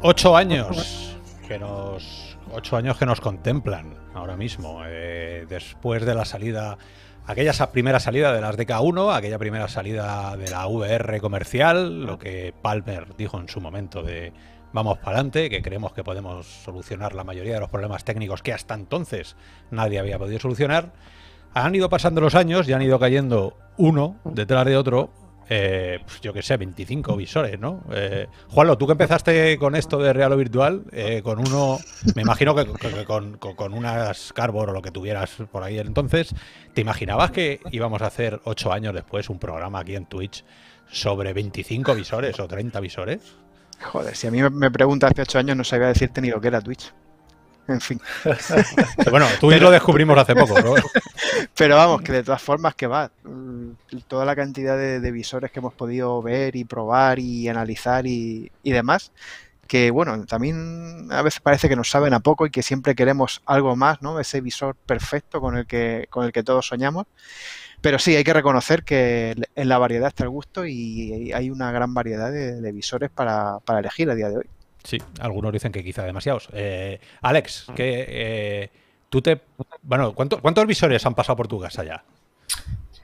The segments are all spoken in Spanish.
ocho años que nos ocho años que nos contemplan ahora mismo eh, después de la salida aquella primera salida de las DK1 aquella primera salida de la VR comercial lo que Palmer dijo en su momento de vamos para adelante que creemos que podemos solucionar la mayoría de los problemas técnicos que hasta entonces nadie había podido solucionar han ido pasando los años y han ido cayendo uno detrás de otro eh, pues yo que sé, 25 visores, ¿no? Eh, Juanlo, tú que empezaste con esto de real o virtual, eh, con uno, me imagino que, con, con, unas Carbor o lo que tuvieras por ahí entonces, ¿te imaginabas que íbamos a hacer 8 años después un programa aquí en Twitch sobre 25 visores o 30 visores? Joder, si a mí me preguntas hace 8 años no sabía decirte ni lo que era Twitch. En fin. bueno, tú y lo descubrimos hace poco. ¿no? Pero vamos, que de todas formas que va. Mm, toda la cantidad de, visores que hemos podido ver y probar y analizar y, demás que bueno, también a veces parece que nos saben a poco y que siempre queremos algo más, ¿no? Ese visor perfecto con el que, con el que todos soñamos. Pero sí, hay que reconocer que en la variedad está el gusto y hay una gran variedad de, visores para elegir a día de hoy. Sí, algunos dicen que quizá demasiados. Eh, Alex, que eh, tú te. Bueno, ¿cuántos visores han pasado por tu casa ya?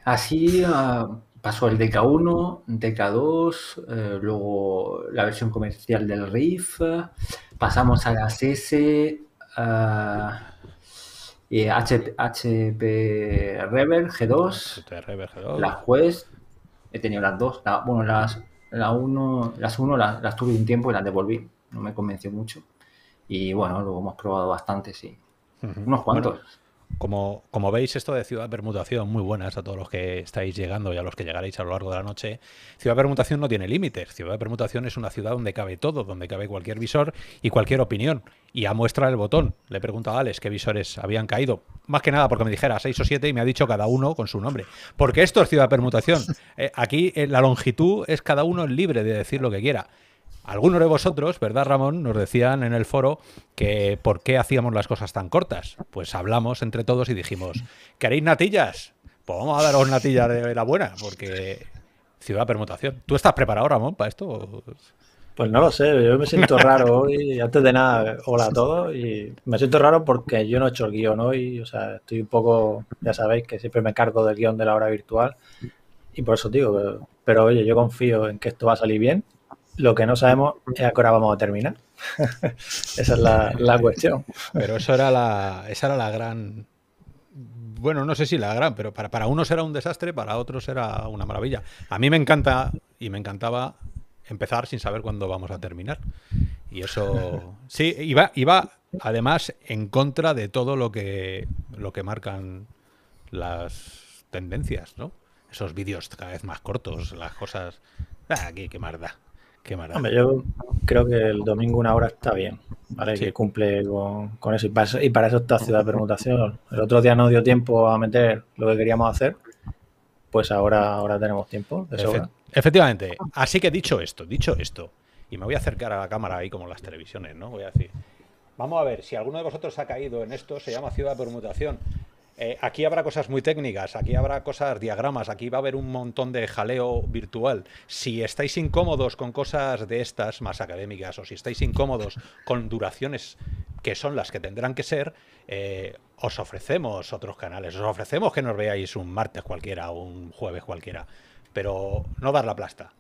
Así ah, pasó el DK1, DK2, eh, luego la versión comercial del Riff. pasamos a las S, HP, HP G2, las 2 Quest, he tenido las dos, bueno, las, 1 las tuve un tiempo y las devolví no me convenció mucho. Y bueno, lo hemos probado bastante, y Unos cuantos. como, como veis, esto de Ciudad Permutación, muy buenas a todos los que estáis llegando y a los que llegaréis a lo largo de la noche. Ciudad Permutación no tiene límites. Ciudad Permutación es una ciudad donde cabe todo, donde cabe cualquier visor y cualquier opinión. Y a muestra el botón. Le he preguntado a Alex qué visores habían caído. Más que nada porque me dijera seis o siete y me ha dicho cada uno con su nombre. Porque esto es Ciudad Permutación. Eh, aquí eh, la longitud es cada uno libre de decir lo que quiera. Algunos de vosotros, ¿verdad, Ramón? Nos decían en el foro que por qué hacíamos las cosas tan cortas. Pues hablamos entre todos y dijimos, ¿queréis natillas? Pues vamos a daros natillas de la buena, porque ciudad permutación. ¿Tú estás preparado, Ramón, para esto? Pues no lo sé, yo me siento raro hoy. Antes de nada, hola a todos. Y me siento raro porque yo no he hecho el guión hoy. O sea, estoy un poco, ya sabéis que siempre me cargo del guión de la hora virtual. Y por eso digo, pero oye, yo confío en que esto va a salir bien. Lo que no sabemos es a qué vamos a terminar. esa es la, cuestión. Pero eso era la, esa era la gran. Bueno, no sé si la gran, pero para, para unos era un desastre, para otros era una maravilla. A mí me encanta y me encantaba empezar sin saber cuándo vamos a terminar. Y eso. Sí, iba, iba además en contra de todo lo que, lo que marcan las tendencias, ¿no? Esos vídeos cada vez más cortos, las cosas. aquí, ah, qué marda Qué yo creo que el domingo una hora está bien, ¿vale? Que cumple con, eso. Y para, eso. está Ciudad de Permutación. El otro día no dio tiempo a meter lo que queríamos hacer, pues ahora, ahora tenemos tiempo. efectivamente. Así que dicho esto, dicho esto, y me voy a acercar a la cámara ahí como las televisiones, ¿no? Voy a decir. Vamos a ver, si alguno de vosotros ha caído en esto, se llama Ciudad de Permutación. Eh, aquí habrá cosas muy técnicas, aquí habrá cosas, diagramas, aquí va a haber un montón de jaleo virtual. Si estáis incómodos con cosas de estas más académicas o si estáis incómodos con duraciones que son las que tendrán que ser, eh, os ofrecemos otros canales, os ofrecemos que nos veáis un martes cualquiera o un jueves cualquiera, pero no dar la plasta.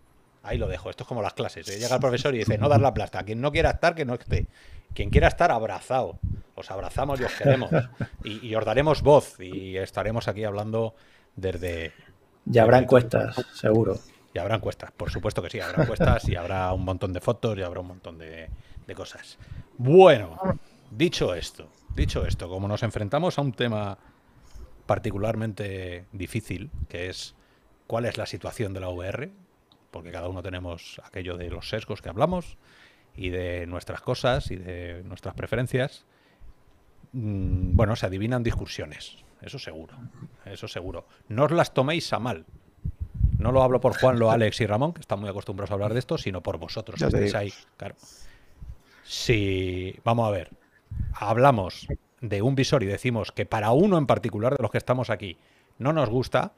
Ahí lo dejo, esto es como las clases. Eh. Llega el profesor y dice, no dar la plasta, quien no quiera estar, que no esté quien quiera estar abrazado. Os abrazamos y os queremos. y, os daremos voz y estaremos aquí hablando desde... Y habrá encuestas, seguro. Y habrá encuestas, por supuesto que sí, habrá encuestas y habrá un montón de fotos y habrá un montón de, cosas. Bueno, dicho esto, dicho esto, como nos enfrentamos a un tema particularmente difícil, que es cuál es la situación de la VR, porque cada uno tenemos aquello de los sesgos que hablamos, y de nuestras cosas y de nuestras preferencias, mm, bueno, se adivinan discusiones. Eso seguro. Eso seguro. No os las toméis a mal. No lo hablo por Juan, lo Alex y Ramón, que están muy acostumbrados a hablar de esto, sino por vosotros, que estáis ahí. Claro. Si, vamos a ver, hablamos de un visor y decimos que para uno en particular de los que estamos aquí no nos gusta,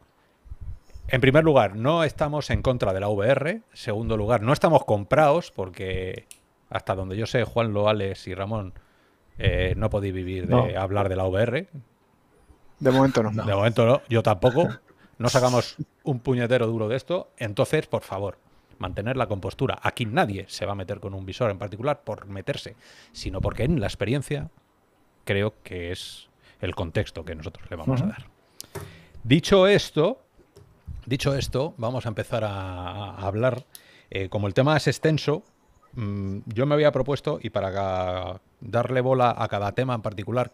en primer lugar, no estamos en contra de la VR. En segundo lugar, no estamos comprados porque hasta donde yo sé, Juan Loales y Ramón eh, no podéis vivir de hablar de la VR. De momento no. De momento no, yo tampoco. No sacamos un puñetero duro de esto. Entonces, por favor, mantener la compostura. Aquí nadie se va a meter con un visor en particular por meterse, sino porque en la experiencia creo que es el contexto que nosotros le vamos a dar. Dicho esto, dicho esto, vamos a empezar a, hablar. Eh, como el tema es extenso, Mm, yo me había propuesto, y para darle bola a cada tema en particular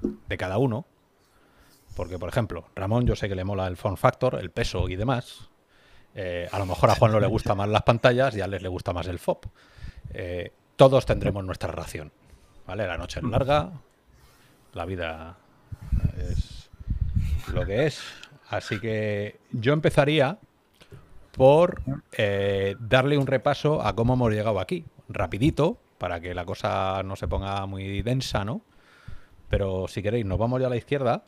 de cada uno, porque por ejemplo, Ramón yo sé que le mola el form factor, el peso y demás. Eh, a lo mejor a Juan no le gusta más las pantallas y a le gusta más el FOP. Eh, todos tendremos nuestra ración. ¿Vale? La noche es mm. larga, la vida es lo que es. Así que yo empezaría por eh, darle un repaso a cómo hemos llegado aquí. Rapidito, para que la cosa no se ponga muy densa, ¿no? Pero si queréis, nos vamos ya a la izquierda.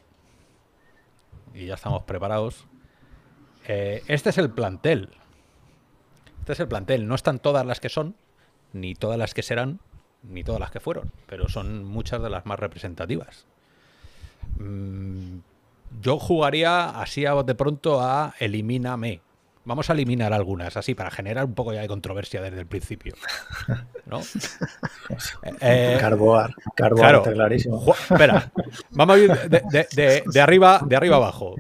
Y ya estamos preparados. Eh, este es el plantel. Este es el plantel. No están todas las que son, ni todas las que serán, ni todas las que fueron, pero son muchas de las más representativas. Mm, yo jugaría así de pronto a Elimíname. Vamos a eliminar algunas, así, para generar un poco ya de controversia desde el principio. ¿No? Eh, eh, carboar, carboar, claro, clarísimo. espera, vamos a ir de, arriba, de arriba abajo.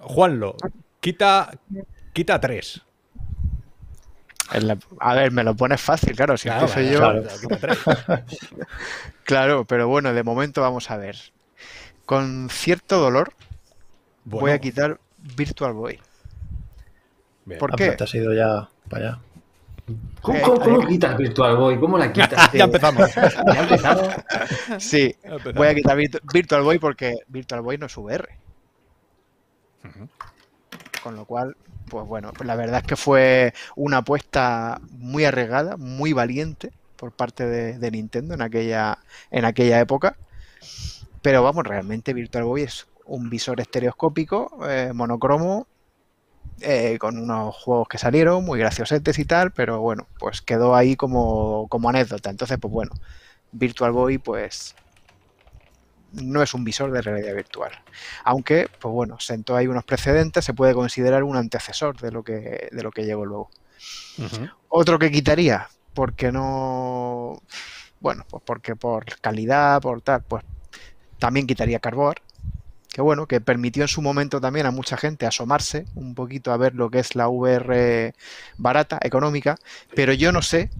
Juanlo, quita, quita tres. a ver, me lo pones fácil, claro, si claro, yo. Claro, pero bueno, de momento vamos a ver. Con cierto dolor voy a quitar Virtual Boy. ¿Por ah, qué? Te has ido ya para allá. ¿Cómo, eh, eh, quitas Virtual Boy? ¿Cómo la quitas? empezamos. Sí, voy a quitar Virtual Boy porque Virtual Boy no es VR. Con lo cual, pues bueno, pues la verdad es que fue una apuesta muy arriesgada, muy valiente por parte de, Nintendo en aquella, en aquella época. Pero vamos, realmente Virtual Boy es un visor estereoscópico, eh, monocromo, eh, con unos juegos que salieron muy graciosetes y tal, pero bueno, pues quedó ahí como, anécdota. Entonces, pues bueno, Virtual Boy, pues no es un visor de realidad virtual. Aunque, pues bueno, sentó ahí unos precedentes, se puede considerar un antecesor de lo que, de lo que llegó luego. Otro que quitaría, porque no. Bueno, pues porque por calidad, por tal, pues también quitaría carbón bueno, que permitió en su momento también a mucha gente asomarse un poquito a ver lo que es la VR barata, económica, pero yo no sé,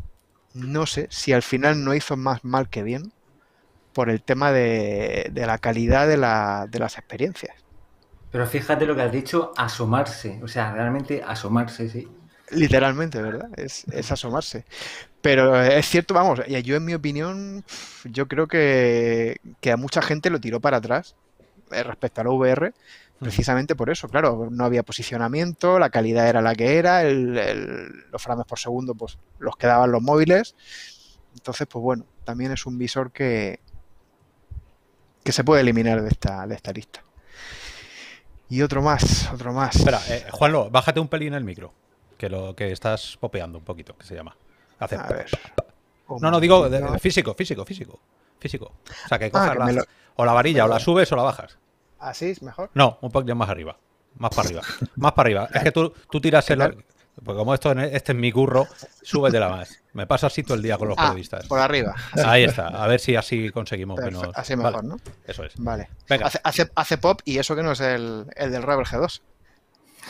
no sé si al final no hizo más mal que bien por el tema de, la calidad de, de las experiencias. Pero fíjate lo que has dicho, asomarse, o sea, realmente asomarse, sí. Literalmente, ¿verdad? Es, asomarse. Pero es cierto, vamos, yo en mi opinión, yo creo que, que a mucha gente lo tiró para atrás eh, respecto a la VR, mm. precisamente por eso, claro, no había posicionamiento, la calidad era la que era, los frames por segundo pues los quedaban los móviles, entonces pues bueno, también es un visor que, que se puede eliminar de esta, de esta lista. Y otro más, otro más. Espera, eh, Juanlo, bájate un pelín el micro, que lo que estás popeando un poquito, que se llama. No, no, digo físico, físico, físico. Físico. O sea, que hay ah, que o la varilla, o la subes o la bajas. ¿Así es mejor? No, un poquito más arriba. Más para arriba. más para arriba. Es que tú, tiras el... Pues como esto, e, este es mi curro, la más. Me pasa así todo el día con los ah, periodistas. Por arriba. Ahí está. A ver si así conseguimos que nos... Así mejor, ¿no? Eso es. Vale. Hace, pop y eso que no es el, del Rebel G2.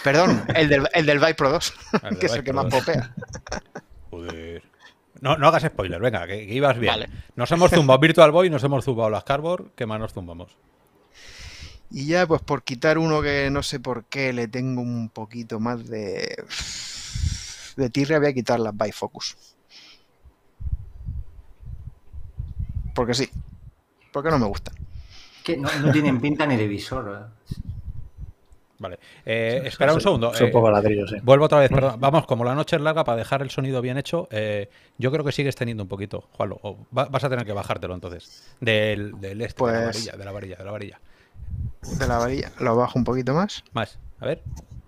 Perdón, el del, el 2, que es el que más popea. Joder. No, hagas spoiler, venga, que, ibas bien. Vale. Nos hemos zumbado Virtual Boy, nos hemos zumbado las Cardboard, ¿qué más nos zumbamos? Y ya, pues por quitar uno que no sé por qué le tengo un poquito más de. de tirria, voy a quitar las Bifocus. Porque sí. Porque no me gustan. Que no, no tienen pinta ni de visor. ¿eh? Vale. Eh, espera un segundo. un eh, poco ladrillo, Vuelvo otra vez, mm. perdón. Vamos, como la noche es larga, para dejar el sonido bien hecho, eh, yo creo que sigues teniendo un poquito, Juanlo. O vas a tener que bajártelo entonces. Del, del este, pues de la varilla, de la varilla, de la varilla. lo bajo un poquito más. Más, a ver.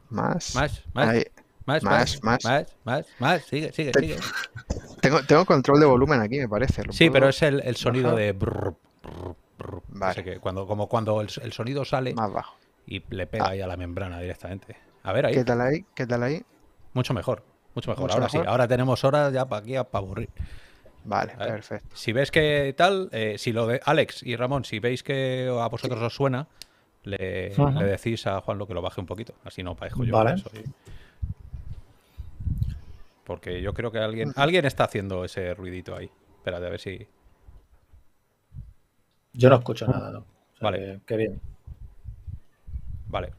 Más. Más, más. Más, más, más, más, más, más, sigue, sigue, sigue. Tengo, tengo control de volumen aquí, me parece. Sí, pero es el, el sonido de cuando, como cuando el, sonido sale. Más bajo y le pega ah. ahí a la membrana directamente. A ver ahí. ¿Qué tal ahí? ¿Qué tal ahí? Mucho mejor, mucho mejor. ahora sí, ahora tenemos horas ya para aquí para aburrir. Vale, perfecto. Si ves que tal, eh, si lo de Alex y Ramón, si veis que a vosotros os suena, le, decís a Juan lo que lo baje un poquito, así no para yo. Vale. Porque yo creo que alguien alguien está haciendo ese ruidito ahí. Espérate, a ver si. Yo no escucho nada, ¿no? vale. Qué bien. Vale.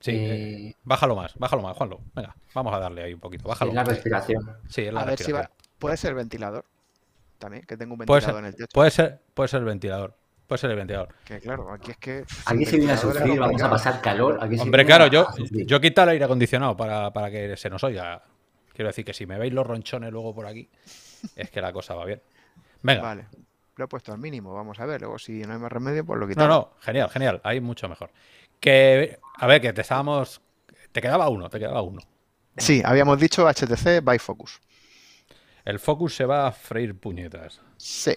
Sí, eh, bájalo más, bájalo más, Juanlo. Venga, vamos a darle ahí un poquito. Bájalo. la respiración. Sí, a ver si va... Puede ser ventilador. También, que tengo un ventilador en el techo. Puede ser, puede ser ventilador. Puede ser el ventilador. Que claro, aquí es que. Aquí se viene a sufrir, vamos a pasar calor. Hombre, claro, yo, yo quito el aire acondicionado para, para que se nos oiga. Quiero decir que si me veis los ronchones luego por aquí, es que la cosa va bien. Venga. Vale lo he puesto al mínimo, vamos a ver. Luego, si no hay más remedio, pues lo que No, no, genial, genial. Hay mucho mejor. Que, a ver, que te estábamos. Te quedaba uno, te quedaba uno. Sí, habíamos dicho HTC by Focus. El Focus se va a freír puñetas. Sí.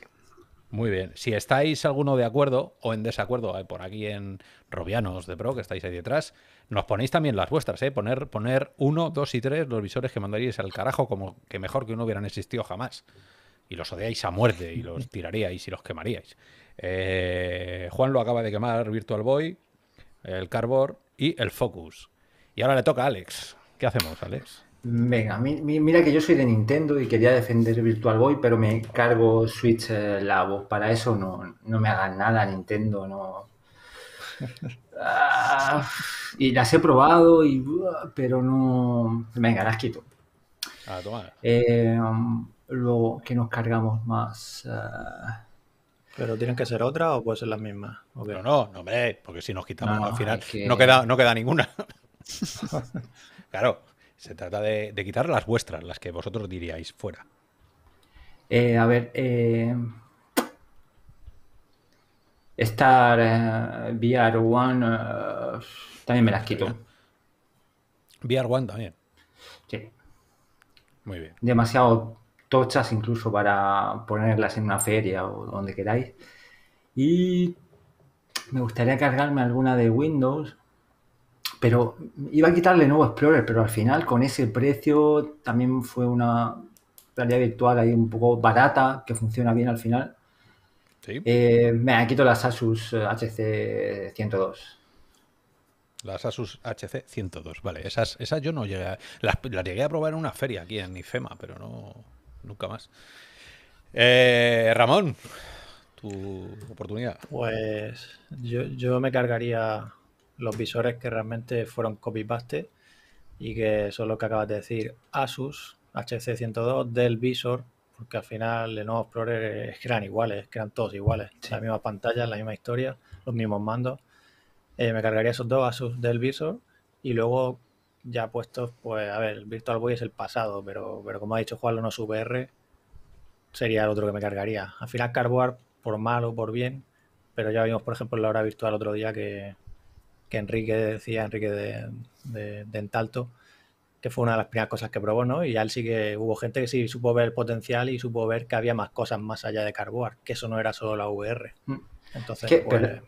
Muy bien. Si estáis alguno de acuerdo o en desacuerdo, hay eh, por aquí en Robianos de Pro, que estáis ahí detrás, nos ponéis también las vuestras, ¿eh? Poner, poner uno, dos y tres los visores que mandaríais al carajo como que mejor que uno hubieran existido jamás y los odiáis a muerte y los tiraríais y los quemaríais. Eh, Juan lo acaba de quemar Virtual Boy, el Carbor y el Focus. Y ahora le toca a Alex. ¿Qué hacemos, Alex? Venga, mira que yo soy de Nintendo y quería defender Virtual Boy, pero me cargo Switch eh, Labo. Para eso no, me hagan nada, Nintendo, no. Ah, y las he probado, y, pero no. Venga, las quito. Ah, toma. Eh, Luego, que nos cargamos más. Eh, ¿Pero tienen que ser otra o puede ser las mismas? No, no, no, hombre, porque si nos quitamos al final no, queda, no queda ninguna. claro, se trata de, quitar las vuestras, las que vosotros diríais fuera. Eh, a ver, eh... Star eh, VR1 también me las quito. vr one también. Sí. Muy bien. Demasiado tochas incluso para ponerlas en una feria o donde queráis. Y me gustaría cargarme alguna de Windows, pero iba a quitarle nuevo Explorer, pero al final con ese precio también fue una realidad virtual ahí un poco barata que funciona bien al final. me Eh, me quito las Asus HC 102. Las Asus HC 102, vale. Esas, esas yo no llegué a, las, llegué a probar en una feria aquí en IFEMA, pero no nunca más. Eh, Ramón, tu oportunidad. Pues yo, yo, me cargaría los visores que realmente fueron copy-paste y que son lo que acabas de decir Asus HC102 del visor, porque al final de nuevos Explorer eran iguales, que eran todos iguales, la misma pantalla la misma historia, los mismos mandos. Eh, me cargaría esos dos Asus del visor y luego ya puestos, pues a ver, Virtual Boy es el pasado, pero, pero como ha dicho Juan, no VR sería el otro que me cargaría. Al final Carboard, por mal o por bien, pero ya vimos, por ejemplo, en la hora virtual otro día que, Enrique decía, Enrique de, de, Entalto, que fue una de las primeras cosas que probó, ¿no? Y ya él sí que hubo gente que sí supo ver el potencial y supo ver que había más cosas más allá de Carboard, que eso no era solo la VR. Mm. Entonces, pues,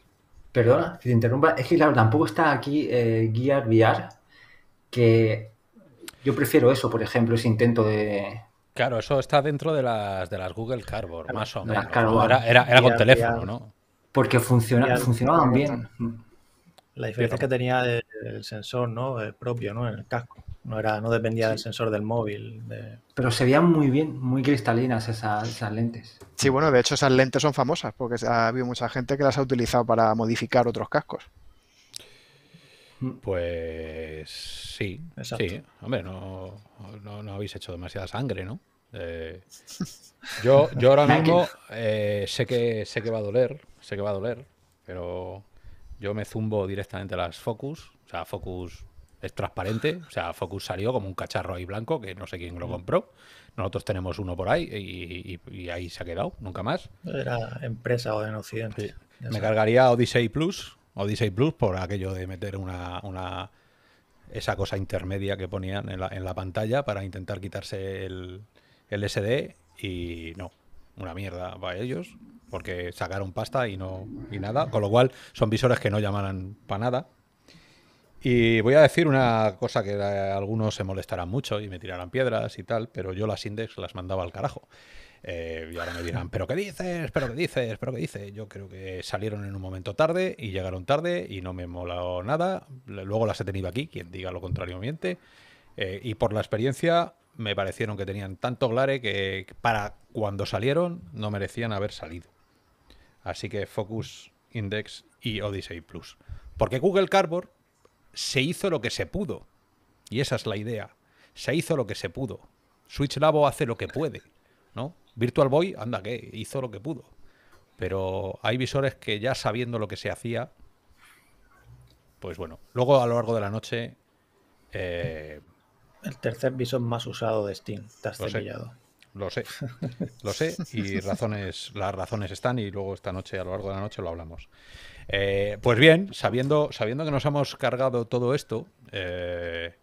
Perdona, si te interrumpa, es que claro, tampoco está aquí eh, Gear VR, que yo prefiero eso, por ejemplo, ese intento de... Claro, eso está dentro de las, de las Google Cardboard, más o menos. era, con teléfono, ¿no? Porque funcionaban bien. La diferencia que tenía el sensor, ¿no? Eh, propio, ¿no? En el casco. No, era, no dependía del sensor del móvil. Pero se veían muy bien, muy cristalinas esas, esas, lentes. Sí, bueno, de hecho esas lentes son famosas porque ha habido mucha gente que las ha utilizado para modificar otros cascos. Pues sí, sí. Hombre, no, habéis hecho demasiada sangre, ¿no? Eh, yo, yo ahora mismo eh, sé, que, sé que va a doler, sé que va a doler, pero yo me zumbo directamente a las Focus. O sea, Focus es transparente. O sea, Focus salió como un cacharro ahí blanco que no sé quién lo compró. Nosotros tenemos uno por ahí y, ahí se ha quedado, nunca más. Era empresa o en Occidente. Me cargaría Odyssey Plus, Odyssey Plus por aquello de meter una, una esa cosa intermedia que ponían en la, pantalla para intentar quitarse el, SD y no, una mierda para ellos porque sacaron pasta y no y nada, con lo cual son visores que no llamarán para nada. Y voy a decir una cosa que algunos se molestarán mucho y me tirarán piedras y tal, pero yo las index las mandaba al carajo. Eh, y ahora me dirán, ¿pero qué dices? ¿Pero qué dices? ¿Pero qué dice. Yo creo que salieron en un momento tarde y llegaron tarde y no me molado nada. Luego las he tenido aquí, quien diga lo contrario miente. Eh, y por la experiencia me parecieron que tenían tanto glare que para cuando salieron no merecían haber salido. Así que Focus, Index y Odyssey Plus. Porque Google Cardboard se hizo lo que se pudo. Y esa es la idea. Se hizo lo que se pudo. Switch Labo hace lo que puede, ¿no? Virtual Boy, anda, que hizo lo que pudo. Pero hay visores que ya sabiendo lo que se hacía, pues bueno, luego a lo largo de la noche... Eh, el tercer visor más usado de Steam, te has lo sé, lo sé, lo sé, y razones, las razones están y luego esta noche, a lo largo de la noche, lo hablamos. Eh, pues bien, sabiendo, sabiendo que nos hemos cargado todo esto, eh,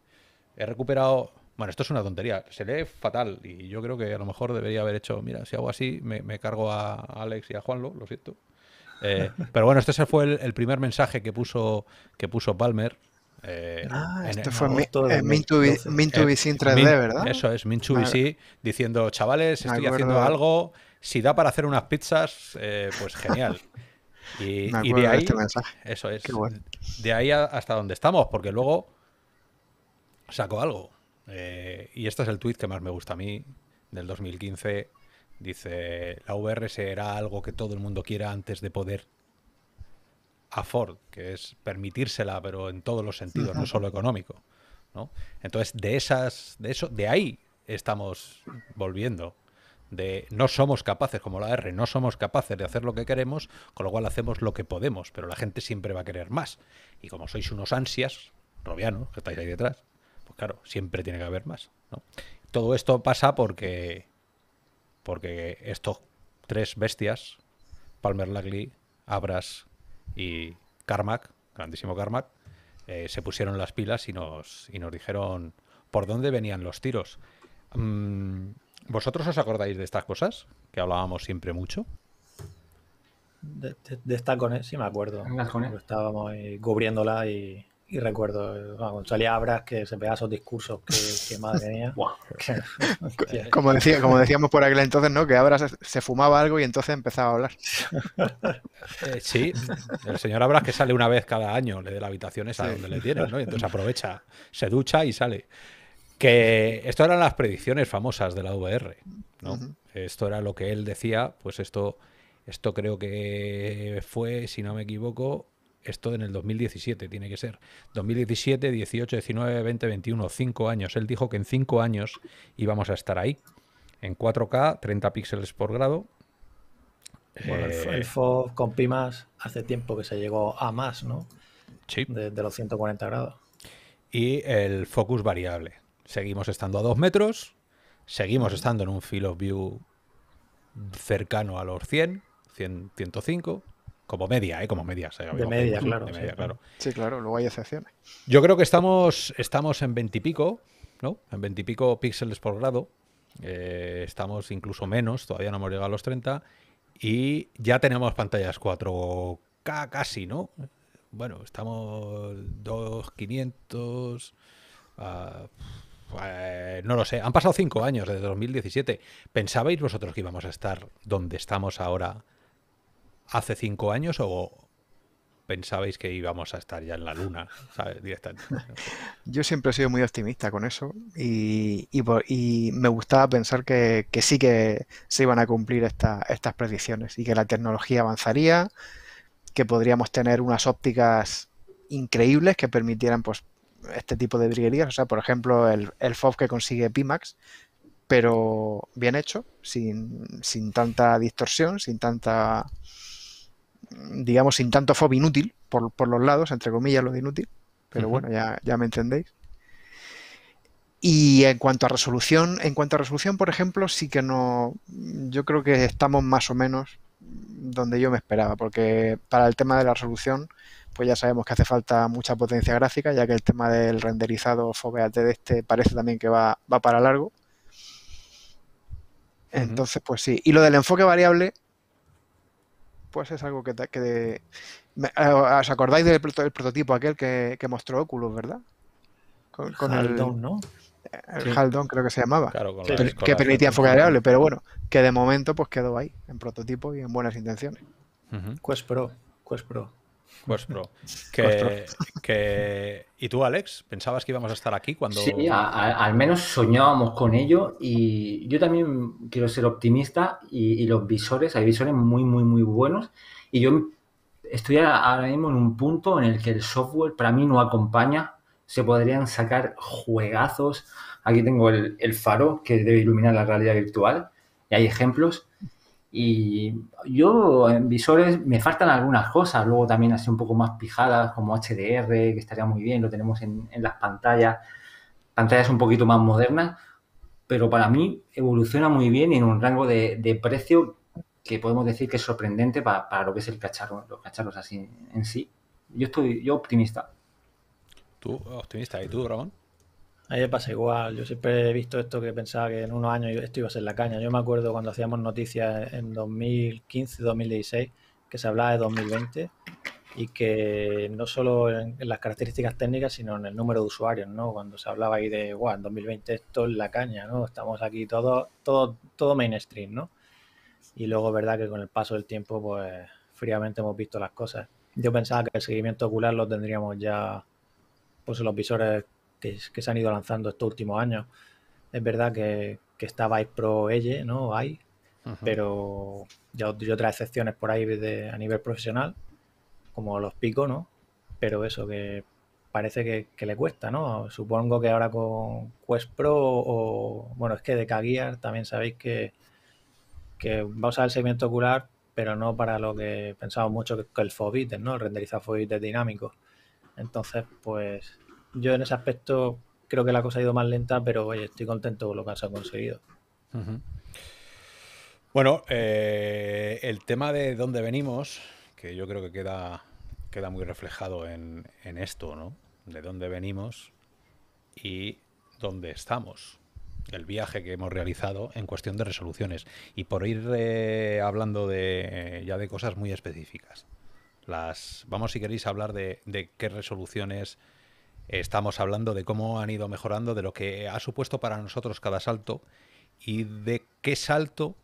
he recuperado bueno, esto es una tontería, se lee fatal y yo creo que a lo mejor debería haber hecho, mira, si hago así, me, cargo a Alex y a Juanlo, lo siento. Eh, pero bueno, este fue el, primer mensaje que puso, que puso Palmer. Eh, ah, este fue Mintu 2 3D, ¿verdad? Eso es, Mintu diciendo, chavales, estoy haciendo algo, si da para hacer unas pizzas, eh, pues genial. Y, de ahí, este eso es, de ahí hasta donde estamos, porque luego sacó algo. Eh, y este es el tweet que más me gusta a mí, del 2015. Dice, la VR será algo que todo el mundo quiera antes de poder a Ford que es permitírsela, pero en todos los sentidos, no solo económico. ¿no? Entonces, de esas, de eso, de ahí estamos volviendo. De no somos capaces, como la R, no somos capaces de hacer lo que queremos, con lo cual hacemos lo que podemos, pero la gente siempre va a querer más. Y como sois unos ansias, robianos, que estáis ahí detrás, claro, siempre tiene que haber más. Todo esto pasa porque, porque estos tres bestias, Palmer Lagley, Abras y Carmack, grandísimo Carmack, eh, se pusieron las pilas y nos, nos dijeron por dónde venían los tiros. Mm, ¿Vosotros os acordáis de estas cosas que hablábamos siempre mucho? De, esta sí me acuerdo. Estábamos cubriéndola y y recuerdo a salía Abras que se pegaba esos discursos que, que madre mía. como, decía, como decíamos por aquel entonces, ¿no? Que Abras se fumaba algo y entonces empezaba a hablar. Eh, sí, el señor Abras que sale una vez cada año, le da la habitación esa donde le tienen, ¿no? Y entonces aprovecha, se ducha y sale. Que esto eran las predicciones famosas de la VR, ¿no? Esto era lo que él decía, pues esto, esto creo que fue, si no me equivoco, esto en el 2017 tiene que ser. 2017, 18, 19, 20, 21, 5 años. Él dijo que en 5 años íbamos a estar ahí. En 4K, 30 píxeles por grado. el, eh, con Pimas hace tiempo que se llegó a más, ¿no? Sí. De, los 140 grados. Y el focus variable. Seguimos estando a 2 metros, seguimos estando en un field of view cercano a los 100, 100 105. Como media, ¿eh? Como media. de media, claro, de sí. claro. Sí, claro, luego hay excepciones. Yo creo que estamos, estamos en veintipico, ¿no? En veintipico píxeles por grado. Eh, estamos incluso menos, todavía no hemos llegado a los 30. Y ya tenemos pantallas 4K casi, ¿no? Bueno, estamos 2500. Ah, eh, no lo sé, han pasado cinco años desde 2017. ¿Pensabais vosotros que íbamos a estar donde estamos ahora hace cinco años o pensabais que íbamos a estar ya en la luna, Directamente. Yo siempre he sido muy optimista con eso y, me gustaba pensar que, sí que se iban a cumplir estas predicciones y que la tecnología avanzaría, que podríamos tener unas ópticas increíbles que permitieran pues este tipo de briguerías. o sea, por ejemplo, el, el que consigue Pimax, pero bien hecho, sin tanta distorsión, sin tanta digamos, sin tanto fob inútil, por, los lados, entre comillas, lo de inútil, pero bueno, ya, me entendéis. Y en cuanto a resolución, en cuanto a resolución, por ejemplo, sí que no, yo creo que estamos más o menos donde yo me esperaba, porque para el tema de la resolución, pues ya sabemos que hace falta mucha potencia gráfica, ya que el tema del renderizado FOBAT de este parece también que va, para largo. Entonces, pues sí. Y lo del enfoque variable, pues es algo que... Te, que eh, ¿Os acordáis del, prototipo aquel que, mostró Oculus, verdad? Con, Haldon, ¿no? Eh, el Haldon creo que se llamaba, que permitía enfoque variable, pero bueno, que de momento pues quedó ahí, en prototipo y en buenas intenciones. Quest Pro, Quest Pro. Pro. Que, que... ¿Y tú, Alex? ¿Pensabas que íbamos a estar aquí cuando.? Sí, al menos soñábamos con ello y yo también quiero ser optimista y, los visores, hay visores muy, muy, muy buenos y yo estoy ahora mismo en un punto en el que el software para mí no acompaña, se podrían sacar juegazos. Aquí tengo el faro que debe iluminar la realidad virtual y hay ejemplos. Y yo en visores me faltan algunas cosas, luego también así un poco más pijadas como HDR, que estaría muy bien, lo tenemos en, las pantallas, pantallas un poquito más modernas, pero para mí evoluciona muy bien en un rango de, precio que podemos decir que es sorprendente para, lo que es el cacharro, los cacharros así en sí. Yo estoy yo optimista. Tú optimista, ¿y tú, Ramón? Ahí pasa igual. Yo siempre he visto esto que pensaba que en unos años esto iba a ser la caña. Yo me acuerdo cuando hacíamos noticias en 2015, 2016, que se hablaba de 2020 y que no solo en, las características técnicas, sino en el número de usuarios, ¿no? Cuando se hablaba ahí de, guau, en 2020 esto es la caña, ¿no? Estamos aquí todo, todo, todo mainstream, ¿no? Y luego, verdad que con el paso del tiempo, pues fríamente hemos visto las cosas. Yo pensaba que el seguimiento ocular lo tendríamos ya, pues en los visores que, se han ido lanzando estos últimos años. Es verdad que, que está Pro Elle, ¿no? Hay, pero ya hay otras excepciones por ahí a nivel profesional, como los Pico, ¿no? Pero eso que parece que, le cuesta, ¿no? Supongo que ahora con Quest Pro o, bueno, es que de K-Gear también sabéis que, que va a usar el seguimiento ocular, pero no para lo que pensamos mucho que, es el Fobiter, ¿no? El renderizado es dinámico. Entonces, pues yo en ese aspecto creo que la cosa ha ido más lenta, pero oye, estoy contento con lo que se ha conseguido. Bueno, eh, el tema de dónde venimos, que yo creo que queda, queda muy reflejado en, en esto, ¿no? De dónde venimos y dónde estamos. El viaje que hemos realizado en cuestión de resoluciones. Y por ir eh, hablando de, eh, ya de cosas muy específicas. Las, vamos, si queréis, hablar de, de qué resoluciones Estamos hablando de cómo han ido mejorando, de lo que ha supuesto para nosotros cada salto y de qué salto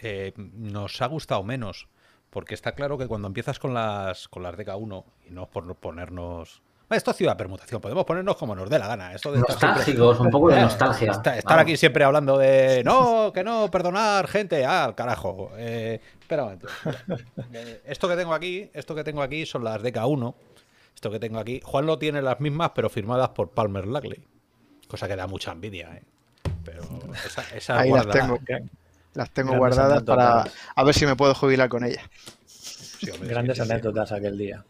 eh, nos ha gustado menos. Porque está claro que cuando empiezas con las, con las DK1, y no por ponernos esto ha sido la permutación, podemos ponernos como nos dé la gana. Esto de Nostálgicos, un poco de eh, nostalgia. estar aquí siempre hablando de no, que no, perdonar, gente, ah, carajo. Eh, espera un momento. Eh, esto que tengo aquí, esto que tengo aquí son las DK1, esto que tengo aquí. Juan no tiene las mismas, pero firmadas por Palmer Lackley. Cosa que da mucha envidia, ¿eh? Pero esas esa ¿eh? las tengo, guardadas para a ver si me puedo jubilar con ellas. Grandes anécdotas aquel día,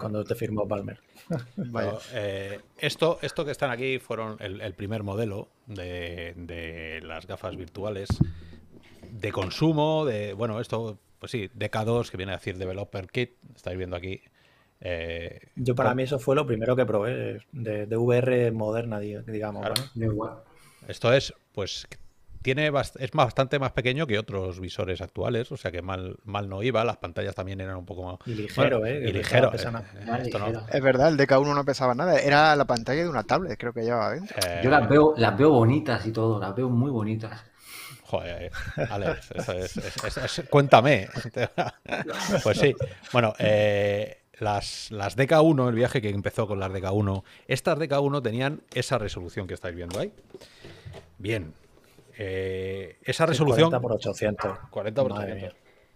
cuando te firmó Palmer. Eh, esto, esto que están aquí fueron el, primer modelo de, las gafas virtuales de consumo, de, bueno, esto, pues sí, DK2, que viene a decir Developer Kit, estáis viendo aquí eh, Yo para mí eso fue lo primero que probé de, VR moderna, digamos. Esto es, pues, tiene es bastante más pequeño que otros visores actuales, o sea que mal, mal no iba, las pantallas también eran un poco más... Y ligero, ¿eh? Y eh, eh, ligero. Es verdad, el DK1 no pesaba nada, era la pantalla de una tablet, creo que llevaba dentro. Yo las veo, las veo bonitas y todo, las veo muy bonitas. Joder, Alex, cuéntame. pues sí, bueno, eh las, las DK1, el viaje que empezó con las DK1, estas DK1 tenían esa resolución que estáis viendo ahí. Bien. Eh, esa resolución. 40 por 800. 40 por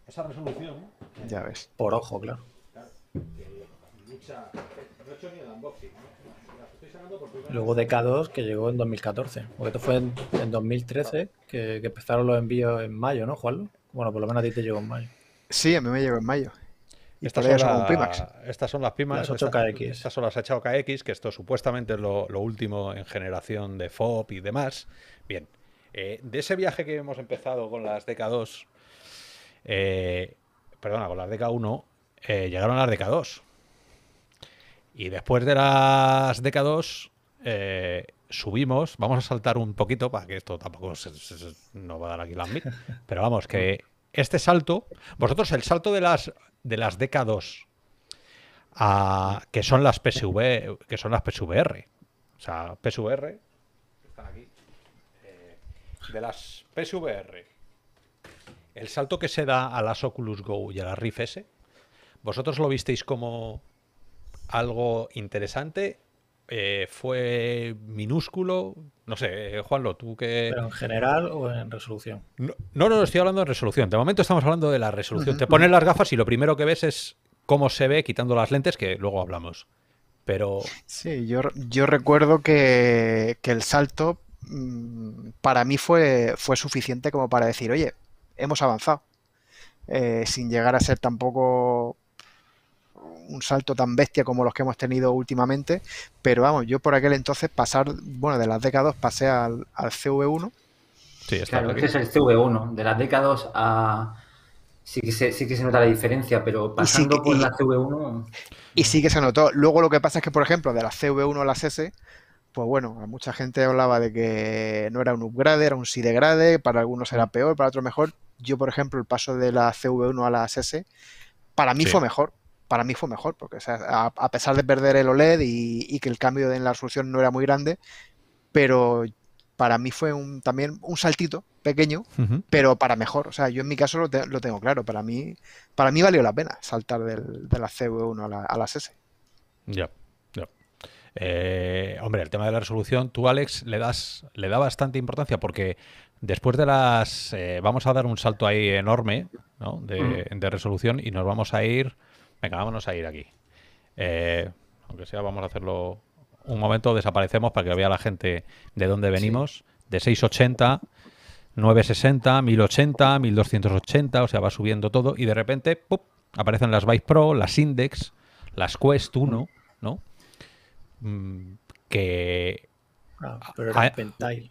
Esa resolución. ya ves. Por ojo, claro. No Luego DK2 que llegó en 2014. Porque esto fue en, 2013 que, empezaron los envíos en mayo, ¿no, Juan? Bueno, por lo menos a ti te llegó en mayo. Sí, a mí me llegó en mayo estas, son las Pimax, son las Pimax. kx Estas, son las 8KX, que esto supuestamente es lo, último en generación de FOB y demás. Bien, eh, de ese viaje que hemos empezado con las DK2, eh, perdona, con las DK1, eh, llegaron las DK2. Y después de las DK2, subimos, vamos a saltar un poquito, para que esto tampoco nos no va a dar aquí la pero vamos, que este salto, vosotros el salto de las de las DK2, a, que son las PSV, que son las PSVR. O sea, PSVR, eh, de las PSVR, el salto que se da a las Oculus Go y a las Rift S, ¿vosotros lo visteis como algo interesante eh, fue minúsculo. No sé, eh, Juanlo, tú que. en general o en resolución? No, no, no, estoy hablando en resolución. De momento estamos hablando de la resolución. Te pones las gafas y lo primero que ves es cómo se ve quitando las lentes, que luego hablamos. Pero. Sí, yo, yo recuerdo que, el salto mm, para mí fue, fue suficiente como para decir, oye, hemos avanzado. Eh, sin llegar a ser tampoco un salto tan bestia como los que hemos tenido últimamente, pero vamos, yo por aquel entonces pasar, bueno, de las décadas pasé al, al CV1. claro, este es el CV1, de las décadas a... Sí que, se, sí que se nota la diferencia, pero pasando por la CV1... Y sí que se notó. Luego lo que pasa es que, por ejemplo, de la CV1 a las S, pues bueno, mucha gente hablaba de que no era un upgrade, era un sí degrade, para algunos era peor, para otros mejor. Yo, por ejemplo, el paso de la CV1 a la S, para mí fue mejor, para mí fue mejor, porque a, pesar de perder el OLED y, que el cambio en la resolución no era muy grande, pero para mí fue un, también un saltito pequeño, pero para mejor. O sea, yo en mi caso lo, tengo claro, para mí, para mí valió la pena saltar de la CV1 a, la, las S. Ya, ya. Eh, hombre, el tema de la resolución, tú, Alex, le das, le da bastante importancia porque después de las. Eh, vamos a dar un salto ahí enorme de, de resolución y nos vamos a ir Venga, vámonos a ir aquí. Eh, aunque sea, vamos a hacerlo un momento. Desaparecemos para que vea la gente de dónde venimos. De 680, 960, 1080, 1280. O sea, va subiendo todo. Y de repente, aparecen las Vice Pro, las Index, las Quest 1, ¿no? Mm, que. Ah, pero eran Pentile.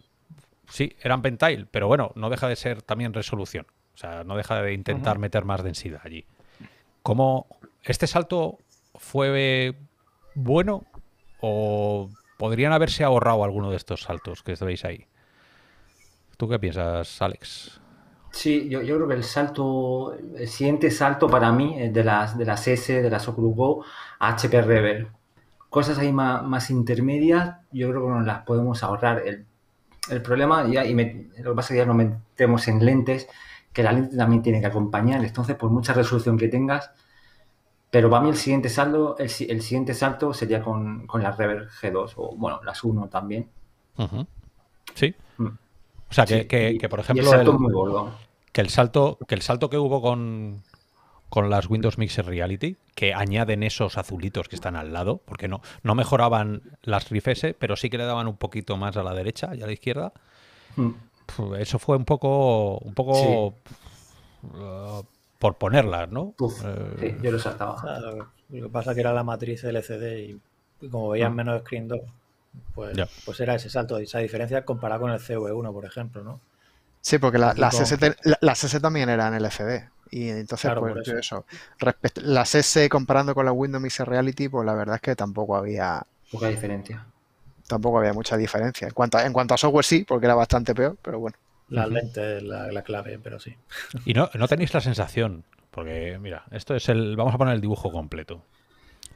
Sí, eran Pentile, pero bueno, no deja de ser también resolución. O sea, no deja de intentar meter más densidad allí. ¿Cómo, ¿Este salto fue bueno o podrían haberse ahorrado alguno de estos saltos que veis ahí? ¿Tú qué piensas, Alex? Sí, yo, creo que el salto, el siguiente salto para mí es de las, de las S, de las Oculus Go HP Rebel. Cosas ahí más, intermedias, yo creo que nos las podemos ahorrar. El, problema, y lo que pasa es que ya nos metemos en lentes, que la lente también tiene que acompañar. Entonces, por mucha resolución que tengas, pero para mí el siguiente salto, el, siguiente salto sería con, con las Reverb G2 o bueno, las 1 también. Sí. Mm. O sea, que, por ejemplo. el salto muy gordo. Que el salto, que el salto que hubo con, las Windows Mixer Reality, que añaden esos azulitos que están al lado, porque no, no mejoraban las Rift pero sí que le daban un poquito más a la derecha y a la izquierda. Mm. Eso fue un poco. un poco por ponerlas, ¿no? Eh, sí, yo lo saltaba. lo que pasa que era la matriz LCD y, como veían ah. menos screen 2, pues, pues era ese salto, esa diferencia comparada con el CV1, por ejemplo, ¿no? Sí, porque la, la, también eran en LCD. Y entonces, pues, eso. eso. S comparando con la Windows mixer Reality, pues la verdad es que tampoco había. Poca diferencia. Tampoco había mucha diferencia. En cuanto en cuanto a software, sí, porque era bastante peor, pero bueno. La lente la, clave, pero sí. Y no, tenéis la sensación, porque mira, esto es el. Vamos a poner el dibujo completo.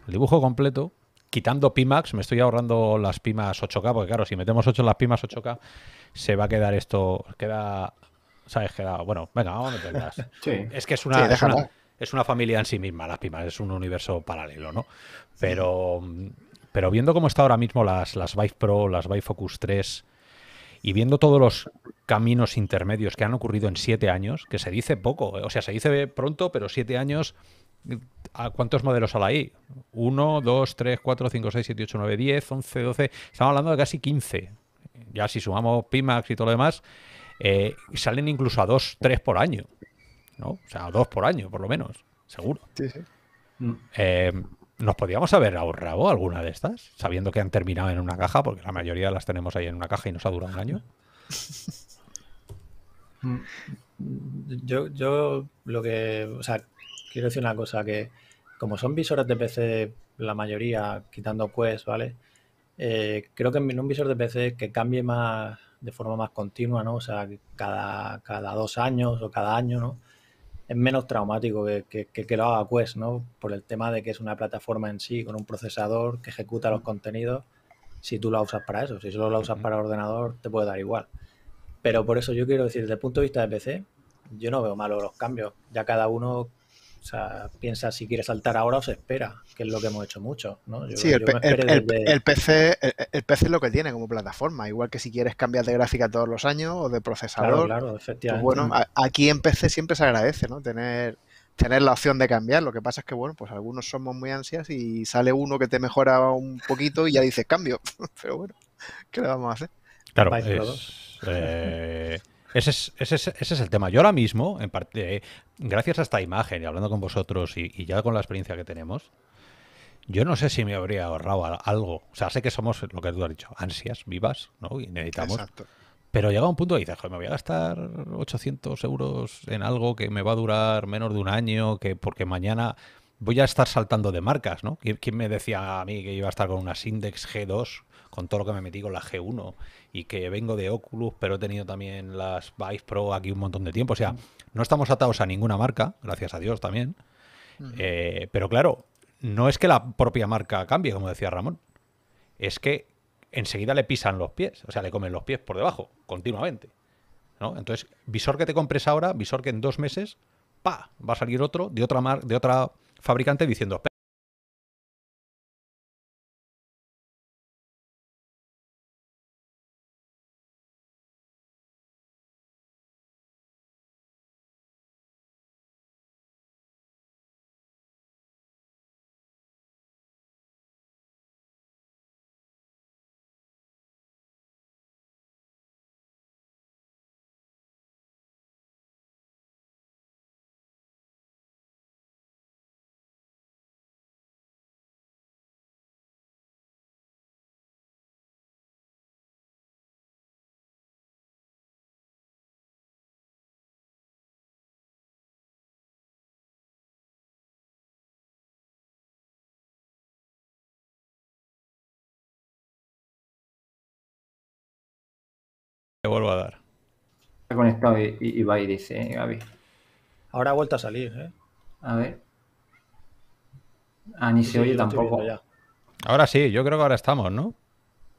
El dibujo completo, quitando Pimax, me estoy ahorrando las Pimas 8K, porque claro, si metemos 8 en las Pimas 8K, se va a quedar esto. Queda. ¿Sabes? Queda. Bueno, venga, vamos a meterlas. Es que es una, es una. familia en sí misma, las Pimas, es un universo paralelo, ¿no? Pero, pero viendo cómo está ahora mismo las, las Vive Pro, las Vive Focus 3, y viendo todos los caminos intermedios que han ocurrido en 7 años, que se dice poco, eh, o sea, se dice pronto, pero 7 años, mm, ¿a ¿cuántos modelos hay ahí? 1, 2, 3, 4, 5, 6, 7, 8, 9, 10, 11, 12, estamos hablando de casi 15. Ya si sumamos Pimax y todo lo demás, eh, salen incluso a 2, 3 por año, ¿no? O sea, a 2 por año, por lo menos, seguro. Sí, sí. Mm. Eh, ¿Nos podíamos haber ahorrado alguna de estas? Sabiendo que han terminado en una caja, porque la mayoría las tenemos ahí en una caja y nos ha durado un año. Mm, yo, yo lo que. O sea, quiero decir una cosa: que como son visores de PC, la mayoría, quitando Quest, ¿vale? Eh, creo que en un visor de PC que cambie más de forma más continua, ¿no? O sea, cada, cada dos años o cada año, ¿no? es menos traumático que, que, que, lo haga Quest, ¿no? Por el tema de que es una plataforma en sí, con un procesador que ejecuta los contenidos, si tú la usas para eso, si solo la usas para ordenador, te puede dar igual. Pero por eso yo quiero decir, desde el punto de vista de PC, yo no veo malo los cambios, ya cada uno o sea, piensa si quieres saltar ahora o se espera, que es lo que hemos hecho mucho. ¿no? sí, el, PC, el, PC es lo que tiene como plataforma, igual que si quieres cambiar de gráfica todos los años o de procesador. Claro, claro pues efectivamente. bueno, aquí en PC siempre se agradece ¿no? tener, tener la opción de cambiar. Lo que pasa es que, bueno, pues algunos somos muy ansias y sale uno que te mejora un poquito y ya dices cambio. Pero bueno, ¿qué le vamos a hacer? Claro, ese es, el tema. Yo ahora mismo, en parte, gracias a esta imagen y hablando con vosotros y, ya con la experiencia que tenemos, yo no sé si me habría ahorrado algo. O sea, sé que somos, lo que tú has dicho, ansias vivas, ¿no? Y necesitamos. Exacto. Pero llega un punto y dices, joder, me voy a gastar 800 euros en algo que me va a durar menos de un año, que porque mañana voy a estar saltando de marcas, ¿no? ¿Quién me decía a mí que iba a estar con unas Index G2 con todo lo que me metí con la G1 y que vengo de Oculus, pero he tenido también las Vive Pro aquí un montón de tiempo. O sea, no estamos atados a ninguna marca, gracias a Dios también. Eh, pero claro, no es que la propia marca cambie, como decía Ramón. Es que enseguida le pisan los pies, o sea, le comen los pies por debajo, continuamente. ¿no? Entonces, visor que te compres ahora, visor que en dos meses, pa, va a salir otro de otra, mar de otra fabricante diciendo, Te vuelvo a dar. Está conectado y, va y dice, eh, Gaby. Ahora ha vuelto a salir, ¿eh? A ver. Ah, ni se oye tampoco. Ahora sí, yo creo que ahora estamos, ¿no?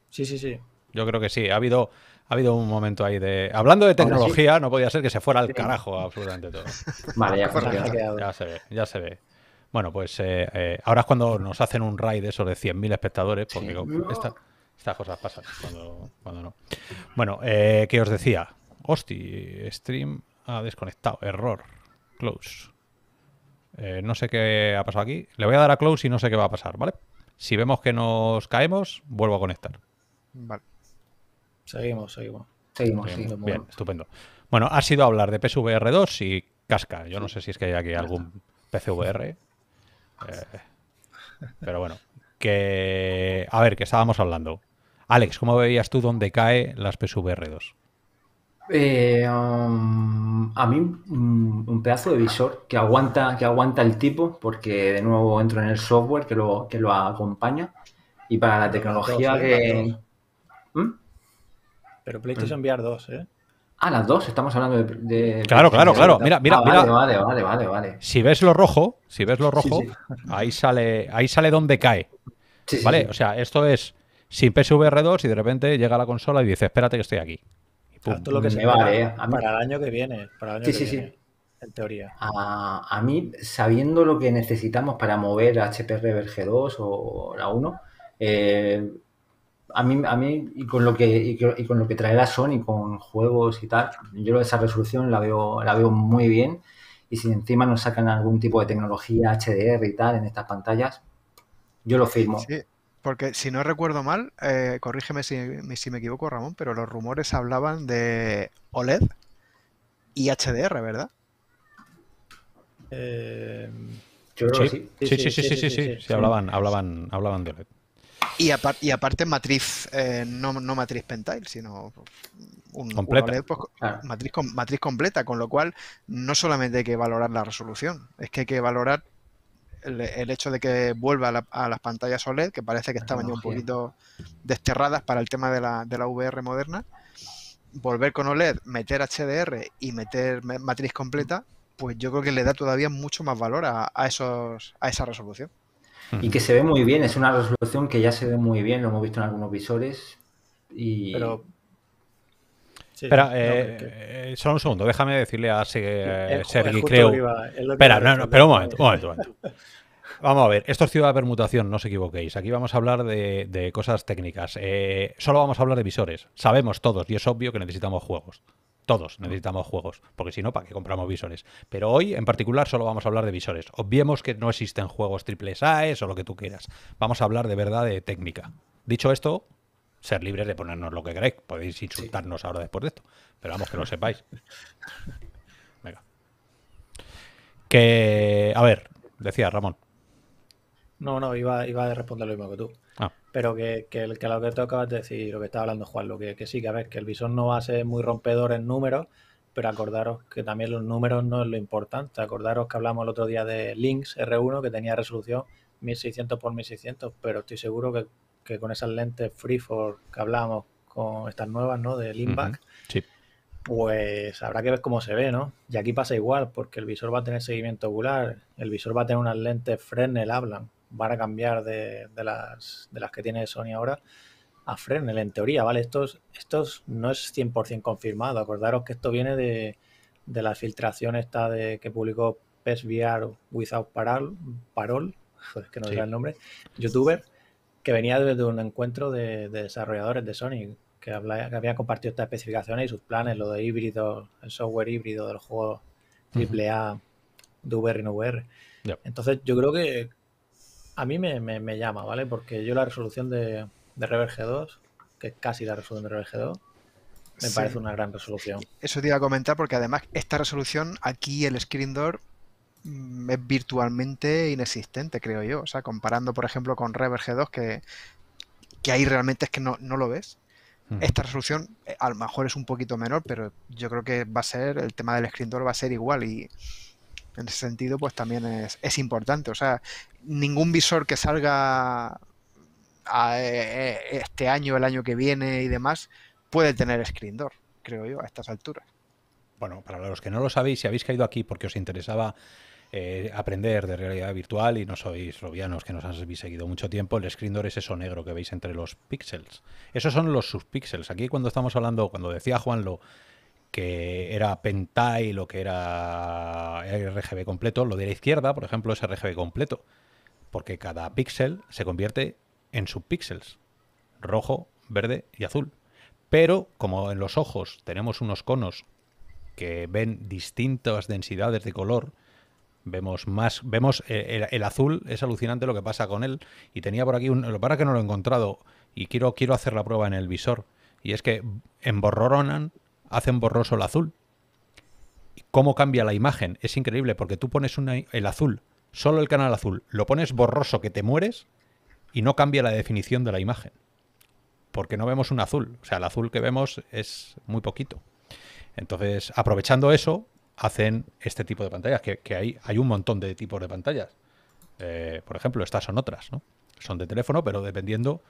Sí, sí, sí. Yo creo que sí. Ha habido, ha habido un momento ahí de. Hablando de tecnología, no podía ser que se fuera al carajo absolutamente todo. Vale, ya, quedado. ya, se ve, ya se ve. Bueno, pues eh, eh, ahora es cuando nos hacen un raid de de 100.000 espectadores, porque esta, estas cosas pasan cuando, no. Bueno, que eh, ¿qué os decía? Hosti, stream ha desconectado. Error. Close. Eh, no sé qué ha pasado aquí. Le voy a dar a close y no sé qué va a pasar, ¿vale? Si vemos que nos caemos, vuelvo a conectar. Vale. Seguimos, seguimos. Seguimos, bien, estupendo. Bueno, ha sido hablar de PSVR 2 y casca. Yo no sé si es que hay aquí algún PCVR. Eh, pero bueno, que... A ver, que estábamos hablando. Alex, ¿cómo veías tú dónde cae las PSVR2? Eh, um, a mí mm, un pedazo de visor que aguanta, que aguanta el tipo, porque de nuevo entro en el software que lo, que lo acompaña. Y para la tecnología que. ¿Mm? Pero PlayStation VR 2, ¿eh? Ah, las dos, estamos hablando de. claro, claro, claro. Mira, mira, ah, vale, mira. Vale, vale, vale, vale, Si ves lo rojo, si ves lo rojo, ahí sale, ahí sale donde cae. vale, o sea, esto es sin PSVR 2 y de repente llega la consola y dice, espérate que estoy aquí. lo que mm, se eh, Para, el año que viene. sí, sí, sí. En teoría. A, mí, sabiendo lo que necesitamos para mover HPR 2 o la 1, eh, a mí, a mí y, con lo que, y, con lo que traerá Sony con juegos y tal, yo esa resolución la veo, la veo muy bien. Y si encima nos sacan algún tipo de tecnología HDR y tal en estas pantallas, yo lo firmo. Sí, porque si no recuerdo mal, eh, corrígeme si, me equivoco, Ramón, pero los rumores hablaban de OLED y HDR, ¿verdad? sí. sí. Sí, sí, sí, sí, sí, hablaban, hablaban, hablaban de OLED. Y, aparte matriz, eh, no, matriz Pentile, sino un, completa. E pues, matriz completa, con lo cual no solamente hay que valorar la resolución, es que hay que valorar el, hecho de que vuelva a, las pantallas OLED, que parece que estaban un poquito desterradas para el tema de la, de la VR moderna, volver con OLED, meter HDR y meter matriz completa, pues yo creo que le da todavía mucho más valor a, esos, a esa resolución. Y que se ve muy bien, es una resolución que ya se ve muy bien, lo hemos visto en algunos visores. Y... Pero Espera, eh, eh, solo un segundo, déjame decirle a Sergi, eh, creo. Espera, no, no, pero un momento, un momento, Vamos a ver, esto es Ciudad de Permutación, no os equivoquéis. Aquí vamos a hablar de, cosas técnicas. solo vamos a hablar de visores. Sabemos todos, y es obvio que necesitamos juegos. Todos necesitamos juegos, porque si no, ¿para qué compramos visores? Pero hoy en particular solo vamos a hablar de visores. Obviemos que no existen juegos triple a o lo que tú quieras. Vamos a hablar de verdad de técnica. Dicho esto, ser libres de ponernos lo que queráis. Podéis insultarnos ahora después de esto, pero vamos, que lo sepáis. Venga. Que, a ver, decía Ramón. No, no, iba, iba a responder lo mismo que tú. Ah. Pero que, el, lo que tú acabas de decir, lo que estaba hablando Juan, lo que, sí, que a ver, que el visón no va a ser muy rompedor en números, pero acordaros que también los números no es lo importante. Acordaros que hablamos el otro día de Lynx R1, que tenía resolución 1600 x 1600, pero estoy seguro que que con esas lentes Freeform que hablábamos con estas nuevas, ¿no? Del impact. Pues habrá que ver cómo se ve, ¿no? Y aquí pasa igual, porque el visor va a tener seguimiento ocular, el visor va a tener unas lentes Fresnel, hablan, van a cambiar de, las, de las que tiene Sony ahora a Fresnel, en teoría, ¿vale? Esto, estos no es 100% confirmado, acordaros que esto viene de, de la filtración esta de que publicó VR Without Parol, Parol que no sé el nombre, youtuber, que venía desde un encuentro de, desarrolladores de Sony, que, habían había compartido estas especificaciones y sus planes, lo de híbrido, el software híbrido del juego AAA de VR y no VR. Entonces yo creo que a mí me, llama, ¿vale? Porque yo la resolución de, de g 2, que es casi la resolución de g 2, me parece una gran resolución. Eso te iba a comentar porque además esta resolución aquí el screen door Mm, es virtualmente inexistente, creo yo. O sea, comparando, por ejemplo, con Rever G2, que, ahí realmente es que no, lo ves. Hmm. Esta resolución eh, a lo mejor es un poquito menor, pero yo creo que va a ser, el tema del screen door va a ser igual y en ese sentido pues también es, importante. O sea, ningún visor que salga a eh, eh, este año, el año que viene y demás, puede tener screen creo yo, a estas alturas. Bueno, para los que no lo sabéis, si habéis caído aquí porque os interesaba eh, aprender de realidad virtual y no sois robianos que nos habéis seguido mucho tiempo, el screen door es eso negro que veis entre los píxeles. Esos son los subpíxeles. Aquí cuando estamos hablando, cuando decía Juan... ...lo que era Pentai, lo que era RGB completo, lo de la izquierda, por ejemplo, es RGB completo, porque cada píxel se convierte en subpíxeles, rojo, verde y azul. Pero como en los ojos tenemos unos conos que ven distintas densidades de color, Vemos más, vemos eh, el, azul, es alucinante lo que pasa con él. Y tenía por aquí, un, para que no lo he encontrado, y quiero, quiero hacer la prueba en el visor. Y es que emborronan, hacen borroso el azul. ¿Cómo cambia la imagen? Es increíble porque tú pones el azul, solo el canal azul, lo pones borroso que te mueres y no cambia la definición de la imagen. Porque no vemos un azul. O sea, el azul que vemos es muy poquito. Entonces, aprovechando eso, hacen este tipo de pantallas, que, hay, hay, un montón de tipos de pantallas. Eh, por ejemplo, estas son otras, ¿no? Son de teléfono, pero dependiendo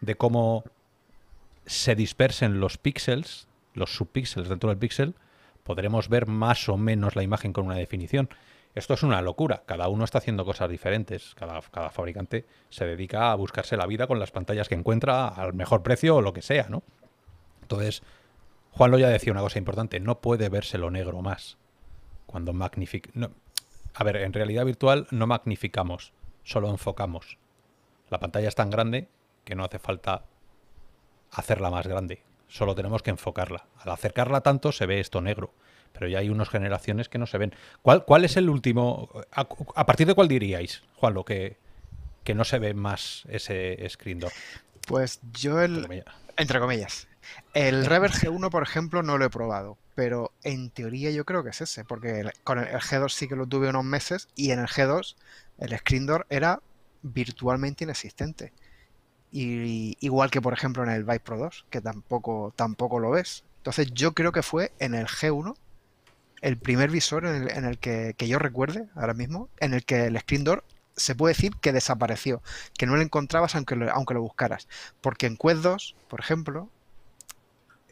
de cómo se dispersen los píxeles, los subpíxeles dentro del píxel, podremos ver más o menos la imagen con una definición. Esto es una locura, cada uno está haciendo cosas diferentes, cada, cada fabricante se dedica a buscarse la vida con las pantallas que encuentra al mejor precio o lo que sea, ¿no? Entonces, Juan ya decía una cosa importante, no puede verse lo negro más. Cuando magnific... No. A ver, en realidad virtual no magnificamos, solo enfocamos. La pantalla es tan grande que no hace falta hacerla más grande, solo tenemos que enfocarla. Al acercarla tanto se ve esto negro, pero ya hay unas generaciones que no se ven. ¿Cuál, cuál es el último? A, partir de cuál diríais, Juan, lo que, que no se ve más ese screen door? Pues yo el... Entre comillas. El Rever G1, por ejemplo, no lo he probado, pero en teoría yo creo que es ese, porque con el, G2 sí que lo tuve unos meses y en el G2 el screen door era virtualmente inexistente. Y, igual que por ejemplo en el Vive Pro 2, que tampoco, tampoco lo ves. Entonces yo creo que fue en el G1 el primer visor en el, que, yo recuerde ahora mismo, en el que el screen door se puede decir que desapareció, que no lo encontrabas aunque aunque lo buscaras. Porque en Quest 2, por ejemplo,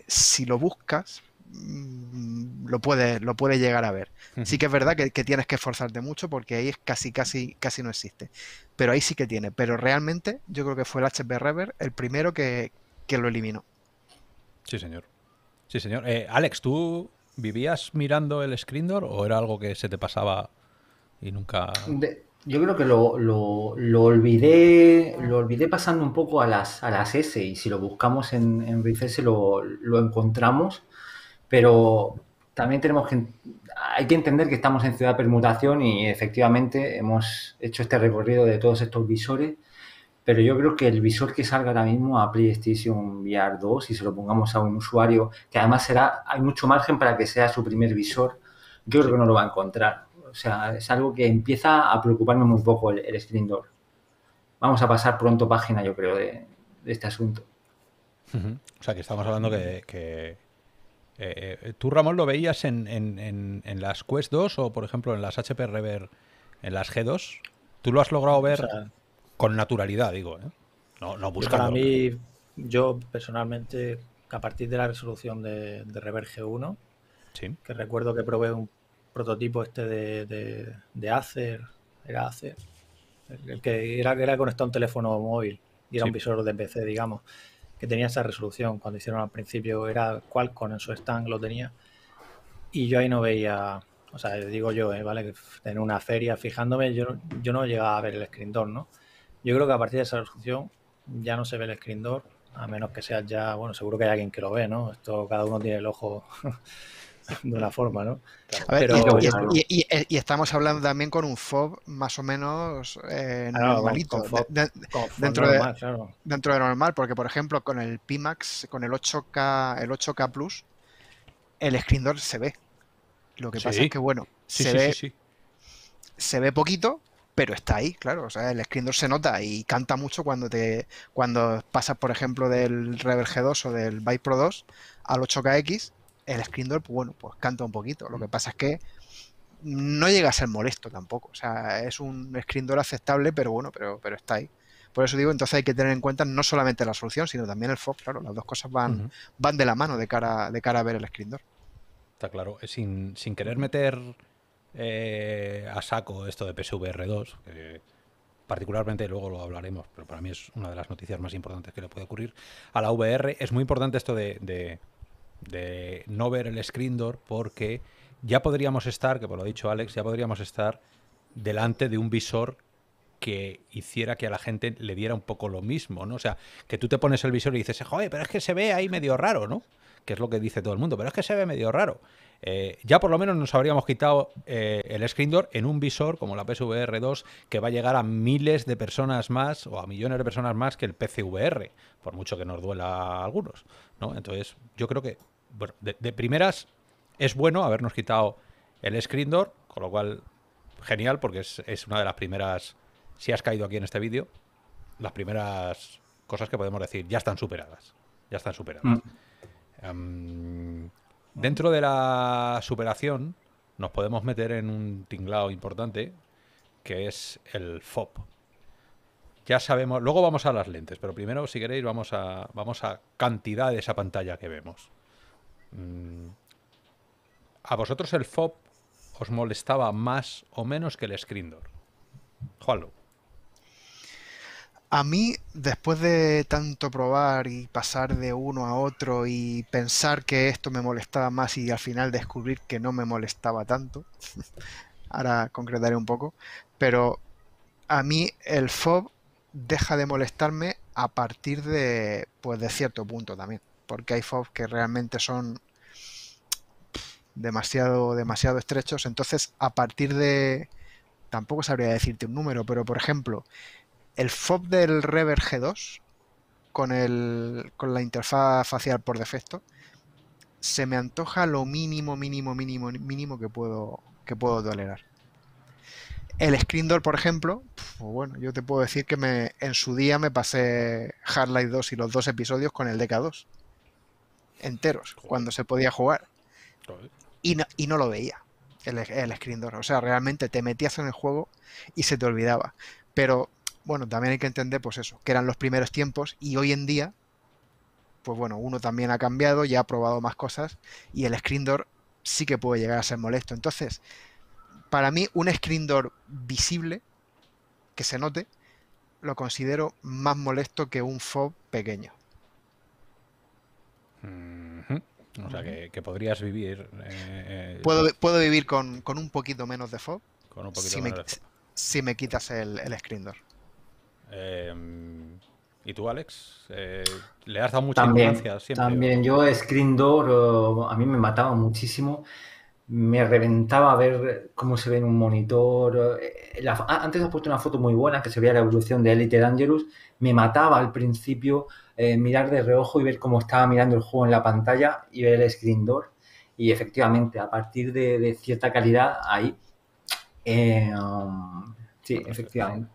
si lo buscas, mm, lo puedes, lo puedes llegar a ver. Sí que es verdad que, tienes que esforzarte mucho porque ahí casi, casi, casi no existe. Pero ahí sí que tiene. Pero realmente yo creo que fue el HP Rever el primero que, lo eliminó. Sí, señor. Sí, señor. Eh, Alex, ¿tú vivías mirando el screen door o era algo que se te pasaba y nunca yo creo que lo, lo, olvidé lo olvidé pasando un poco a las, a las S y si lo buscamos en, en lo, encontramos, pero también tenemos que hay que entender que estamos en ciudad de permutación y efectivamente hemos hecho este recorrido de todos estos visores, pero yo creo que el visor que salga ahora mismo a PlayStation VR 2 y se lo pongamos a un usuario que además será hay mucho margen para que sea su primer visor, yo creo que no lo va a encontrar o sea, es algo que empieza a preocuparme muy poco el, screen door. Vamos a pasar pronto página, yo creo, de, este asunto. O sea, que estamos hablando que... que eh, eh, ¿Tú, Ramón, lo veías en, las Quest 2 o, por ejemplo, en las HP Reverb en las G2? ¿Tú lo has logrado ver con naturalidad, digo? Eh? No, no buscando. Para mí, yo personalmente, a partir de la resolución de, de Rever G1, que recuerdo que probé un prototipo este de, hacer Acer, era Acer, el que era, era conectado a un teléfono móvil y era un visor de PC, digamos, que tenía esa resolución. Cuando hicieron al principio era con en su stand, lo tenía. Y yo ahí no veía, o sea, digo yo, eh, ¿vale? En una feria fijándome, yo, yo no llegaba a ver el screen door, ¿no? Yo creo que a partir de esa resolución ya no se ve el screen door, a menos que sea ya, bueno, seguro que hay alguien que lo ve, ¿no? Esto cada uno tiene el ojo. de una forma, ¿no? y, estamos hablando también con un FOB más o menos eh, ah, normalito, dentro, de, claro. dentro de normal, porque por ejemplo con el Pimax, con el 8K, el 8K Plus, el screen door se ve. Lo que pasa es que, bueno, se, ve, se ve poquito, pero está ahí, claro. O sea, el screen door se nota y canta mucho cuando te cuando pasas, por ejemplo, del g 2 o del Vive Pro 2 al 8KX el screen door, pues bueno, pues canta un poquito. Lo que mm. pasa es que no llega a ser molesto tampoco. O sea, es un screen door aceptable, pero bueno, pero, pero está ahí. Por eso digo, entonces hay que tener en cuenta no solamente la solución, sino también el Fox. Claro, las dos cosas van, van de la mano de cara, de cara a ver el screen door. Está claro. Eh, sin, sin querer meter eh, a saco esto de PSVR2, que particularmente luego lo hablaremos, pero para mí es una de las noticias más importantes que le puede ocurrir a la VR. Es muy importante esto de de no ver el screen door porque ya podríamos estar, que por lo ha dicho Alex, ya podríamos estar delante de un visor que hiciera que a la gente le diera un poco lo mismo, ¿no? O sea, que tú te pones el visor y dices, joder, pero es que se ve ahí medio raro, ¿no? Que es lo que dice todo el mundo, pero es que se ve medio raro. Eh, ya por lo menos nos habríamos quitado eh, el screen door en un visor como la PSVR 2 que va a llegar a miles de personas más o a millones de personas más que el PCVR, por mucho que nos duela a algunos. ¿no? Entonces, yo creo que bueno, de, primeras es bueno habernos quitado el screen door, con lo cual genial porque es, una de las primeras, si has caído aquí en este vídeo, las primeras cosas que podemos decir ya están superadas. Ya están superadas. Mm. Dentro de la superación nos podemos meter en un tinglado importante que es el FOP. Ya sabemos, luego vamos a las lentes, pero primero si queréis vamos a, vamos a cantidad de esa pantalla que vemos. Mm, ¿A vosotros el FOP os molestaba más o menos que el screen door? A mí, después de tanto probar y pasar de uno a otro y pensar que esto me molestaba más y al final descubrir que no me molestaba tanto, ahora concretaré un poco, pero a mí el FOB deja de molestarme a partir de, pues, de cierto punto también, porque hay FOB que realmente son demasiado, demasiado estrechos, entonces a partir de... Tampoco sabría decirte un número, pero por ejemplo, el FOB del Rever G2 con, el, con la interfaz facial por defecto se me antoja lo mínimo, mínimo, mínimo, mínimo que puedo, que puedo tolerar. El screen door, por ejemplo, pues bueno, yo te puedo decir que en su día me pasé Hard 2 y los dos episodios con el DK2 enteros cuando se podía jugar y no, lo veía el, el screen door. O sea, realmente te metías en el juego y se te olvidaba. Pero bueno, también hay que entender, pues eso, que eran los primeros tiempos y hoy en día, pues bueno, uno también ha cambiado, ya ha probado más cosas y el screen door sí que puede llegar a ser molesto. Entonces, para mí, un screen door visible, que se note, lo considero más molesto que un FOB pequeño. O sea, que, podrías vivir. Eh, eh, puedo, vivir con, un poquito menos de FOB. si me, quitas el, el screen door. Em, ¿Y tú, Alex? Eh, ¿Le has dado mucha también, siempre? También, yo Screen Door eh, a mí me mataba muchísimo. Me reventaba ver cómo se ve en un monitor. Eh, antes has puesto una foto muy buena que se veía la evolución de Elite Dangerous. Me mataba al principio mirar de reojo y ver cómo estaba mirando el juego en la pantalla y ver el Screen Door. Y efectivamente, a partir de, cierta calidad, ahí. Um, sí, efectivamente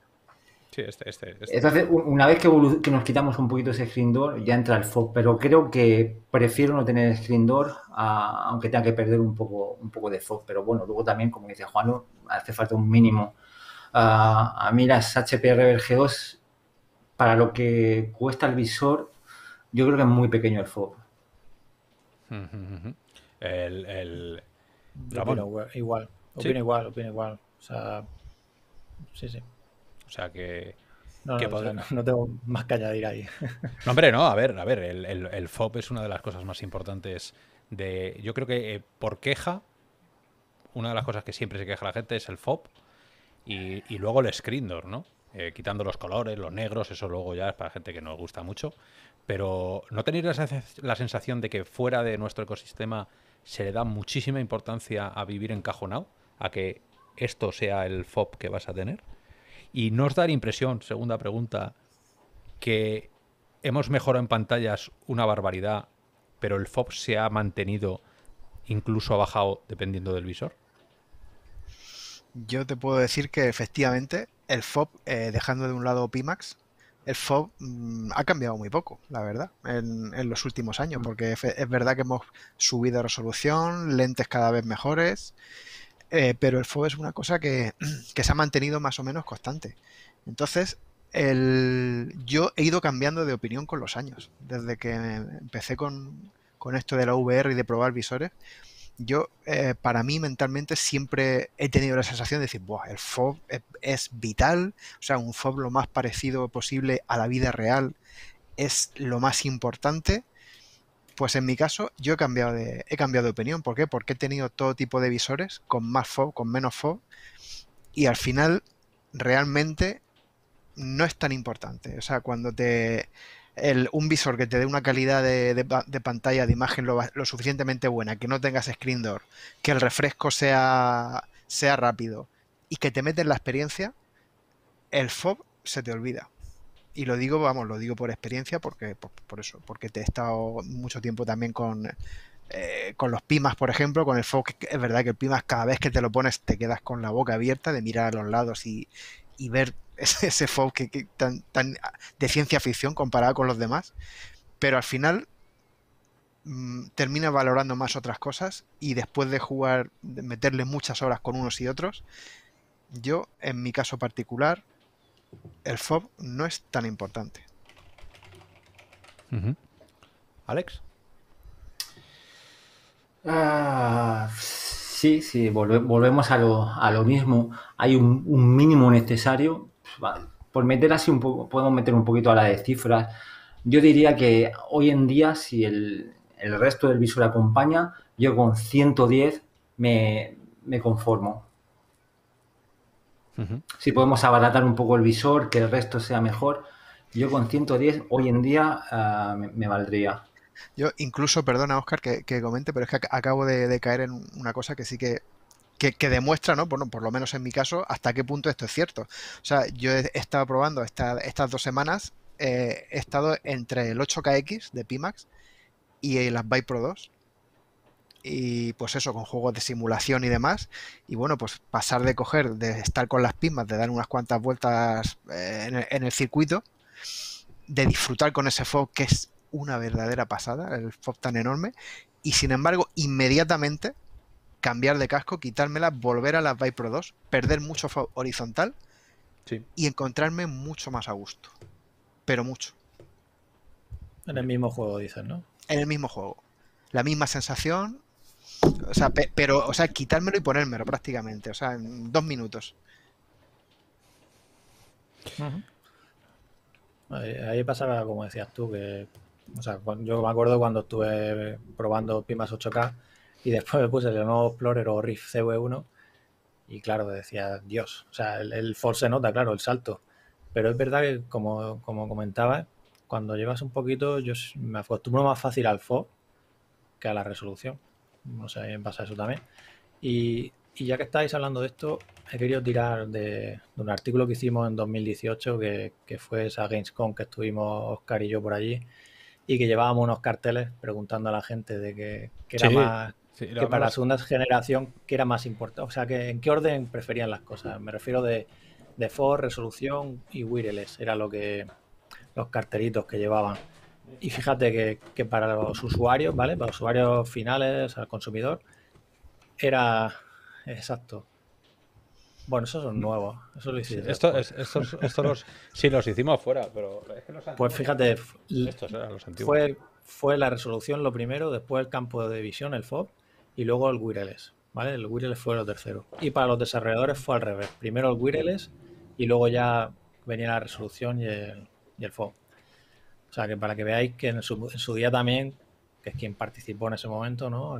este, Entonces, este, este. una vez que, nos quitamos un poquito ese screen door, ya entra el fog, pero creo que prefiero no tener screen door, aunque tenga que perder un poco, un poco de fog. Pero bueno, luego también, como dice Juan, hace falta un mínimo. a mí las HPR g 2, para lo que cuesta el visor, yo creo que es muy pequeño el fog. El, igual, opino igual, opino igual. O sea, sí, sí o sea, que no, tengo más que añadir ahí. No, hombre, no, a ver, a ver, el, FOB es una de las cosas más importantes de... Yo creo que eh, por queja, una de las cosas que siempre se queja la gente es el FOP y, luego el screen door, ¿no? Eh, quitando los colores, los negros, eso luego ya es para gente que no gusta mucho. Pero ¿no tenéis la, la sensación de que fuera de nuestro ecosistema se le da muchísima importancia a vivir encajonado? A que esto sea el FOB que vas a tener. ¿Y no os da la impresión, segunda pregunta, que hemos mejorado en pantallas una barbaridad, pero el FOB se ha mantenido, incluso ha bajado dependiendo del visor? Yo te puedo decir que efectivamente el FOB, eh, dejando de un lado Pimax, el FOB mm, ha cambiado muy poco, la verdad, en, los últimos años, mm. porque es, verdad que hemos subido resolución, lentes cada vez mejores, eh, pero el FOB es una cosa que, se ha mantenido más o menos constante. Entonces, yo he ido cambiando de opinión con los años. Desde que empecé con, esto de la VR y de probar visores, yo, eh, para mí mentalmente, siempre he tenido la sensación de decir, el FOB es, es, vital, o sea, un FOB lo más parecido posible a la vida real es lo más importante pues en mi caso, yo he cambiado de, he cambiado de opinión. ¿Por qué? Porque he tenido todo tipo de visores, con más fob con menos fob y al final realmente no es tan importante. O sea, cuando te. un visor que te dé una calidad de, pantalla, de imagen lo, suficientemente buena, que no tengas screen door, que el refresco sea, sea rápido y que te metes la experiencia, el FOB se te olvida y lo digo, vamos, lo digo por experiencia, porque por, eso, porque te he estado mucho tiempo también con, eh, con los Pimas, por ejemplo, con el Fox, es verdad que el Pimas cada vez que te lo pones te quedas con la boca abierta de mirar a los lados y, y ver ese, ese tan, de ciencia ficción comparado con los demás, pero al final mm, termina valorando más otras cosas y después de jugar, de meterle muchas horas con unos y otros, yo en mi caso particular el FOB no es tan importante. Alex. Ah, sí, sí, volvemos a lo, a lo, mismo. Hay un, mínimo necesario. Pues, por meter así un poco, puedo meter un poquito a la de cifras. Yo diría que hoy en día, si el, el resto del visor acompaña, yo con 110 me, me conformo. Si podemos abaratar un poco el visor, que el resto sea mejor, yo con 110 hoy en día ah, me, valdría. Yo incluso, perdona Oscar que, comente, pero es que acabo de, caer en una cosa que sí que, demuestra, ¿no? Por, por, lo menos en mi caso, hasta qué punto esto es cierto. O sea, yo he estado probando estas dos semanas, eh, he estado entre el 8KX de Pimax y las Vive Pro 2 y pues eso, con juegos de simulación y demás. Y bueno, pues pasar de coger, de estar con las pismas, de dar unas cuantas vueltas eh, en el, circuito, de disfrutar con ese FOB que es una verdadera pasada, el FOB tan enorme, y sin embargo, inmediatamente cambiar de casco, quitármela, volver a las Viper 2, perder mucho horizontal y encontrarme mucho más a gusto. Pero mucho. En el mismo juego, dices, ¿no? En el mismo juego. La misma sensación, o sea, pero, o sea, quitármelo y ponérmelo prácticamente. O sea, en dos minutos. ahí, pasaba, como decías tú, que. O sea, yo me acuerdo cuando estuve probando Pimas 8K y después me puse el nuevo Explorer o Rift CV1 y claro, decía, Dios, o sea, el, force se nota, claro, el salto. Pero es verdad que, como, como comentaba, cuando llevas un poquito, yo me acostumbro más fácil al Fo que a la resolución no sé, en base eso también. Y, y, ya que estáis hablando de esto, he querido tirar de, un artículo que hicimos en 2018, que, que, fue esa Gamescom que estuvimos Oscar y yo por allí, y que llevábamos unos carteles preguntando a la gente de que, que era más... Sí, para la segunda generación, qué era más importante? O sea, que ¿en qué orden preferían las cosas? Me refiero de, de Ford, resolución y wireless. Era lo que los cartelitos que llevaban. Y fíjate que, para los usuarios, ¿vale? Para los usuarios finales, al consumidor, era exacto. Bueno, esos son nuevos. Eso lo hiciste. Esto, estos, los, sí, los hicimos fuera, pero es que Pues fíjate, estos eran los antiguos. Fue, fue la resolución lo primero, después el campo de visión, el FOB, y luego el wireless. ¿vale? El wireless fue lo tercero. Y para los desarrolladores fue al revés. Primero el wireless y luego ya venía la resolución y el, y el FOB. O sea, que para que veáis que en su, día también, que es quien participó en ese momento, ¿no?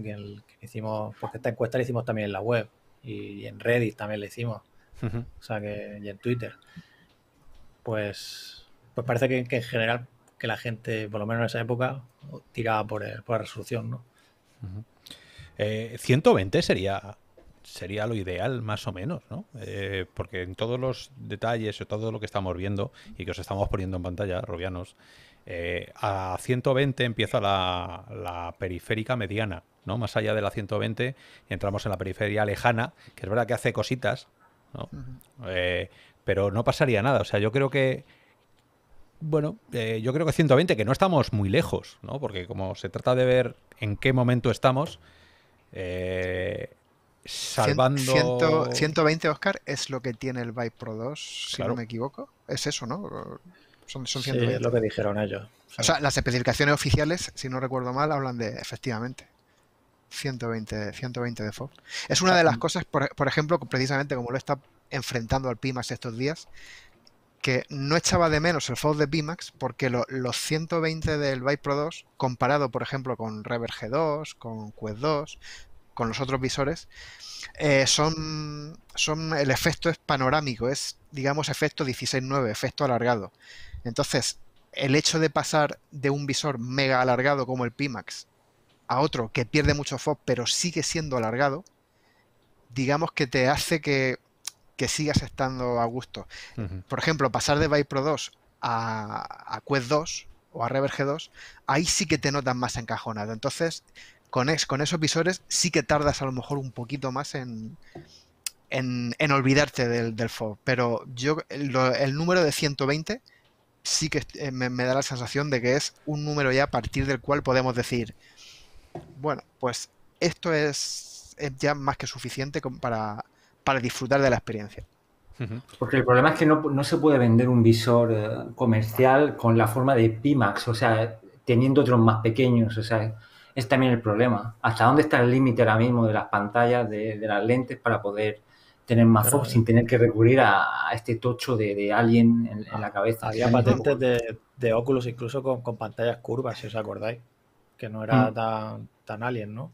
hicimos, porque esta encuesta la hicimos también en la web y, en Reddit también la hicimos. O sea, que y en Twitter. Pues, pues parece que, en general que la gente, por lo menos en esa época, tiraba por, la resolución, ¿no? 120 eh, sería sería lo ideal más o menos, ¿no? Eh, porque en todos los detalles o todo lo que estamos viendo y que os estamos poniendo en pantalla, Robianos, eh, a 120 empieza la, periférica mediana, ¿no? Más allá de la 120 entramos en la periferia lejana, que es verdad que hace cositas, ¿no? Eh, pero no pasaría nada. O sea, yo creo que bueno, eh, yo creo que 120, que no estamos muy lejos, ¿no? Porque como se trata de ver en qué momento estamos, salvando... 120, Oscar, es lo que tiene el Vive Pro 2, si no me equivoco. Es eso, ¿no? Son, 120. lo que dijeron ellos. O sea, las especificaciones oficiales, si no recuerdo mal, hablan de, efectivamente, 120, 120 de FOV Es una de las cosas, por, ejemplo, precisamente como lo está enfrentando al Pimax estos días, que no echaba de menos el FOV de Pimax porque los 120 del Vive Pro 2, comparado, por ejemplo, con Rever G2, con Quest 2, con los otros visores, eh, son, son el efecto es panorámico, es, digamos, efecto 16.9, efecto alargado. Entonces, el hecho de pasar de un visor mega alargado como el Pimax a otro que pierde mucho FOB pero sigue siendo alargado, digamos que te hace que, sigas estando a gusto. Por ejemplo, pasar de Vive Pro 2 a, a Quest 2 o a g 2, ahí sí que te notas más encajonado. Entonces, con, con esos visores sí que tardas a lo mejor un poquito más en, olvidarte del, del FOB. Pero yo, el número de 120 sí que eh, me, da la sensación de que es un número ya a partir del cual podemos decir, bueno, pues esto es, ya más que suficiente para, disfrutar de la experiencia. Porque el problema es que no, no se puede vender un visor eh, comercial con la forma de Pimax, o sea, teniendo otros más pequeños, o sea, es también el problema. ¿Hasta dónde está el límite ahora mismo de las pantallas, de las lentes para poder tener más sin tener que recurrir a, este tocho de, de alien en, ah, la cabeza. Había patentes de, de, incluso con, pantallas curvas, si os acordáis, que no era mm. tan, tan alien, ¿no?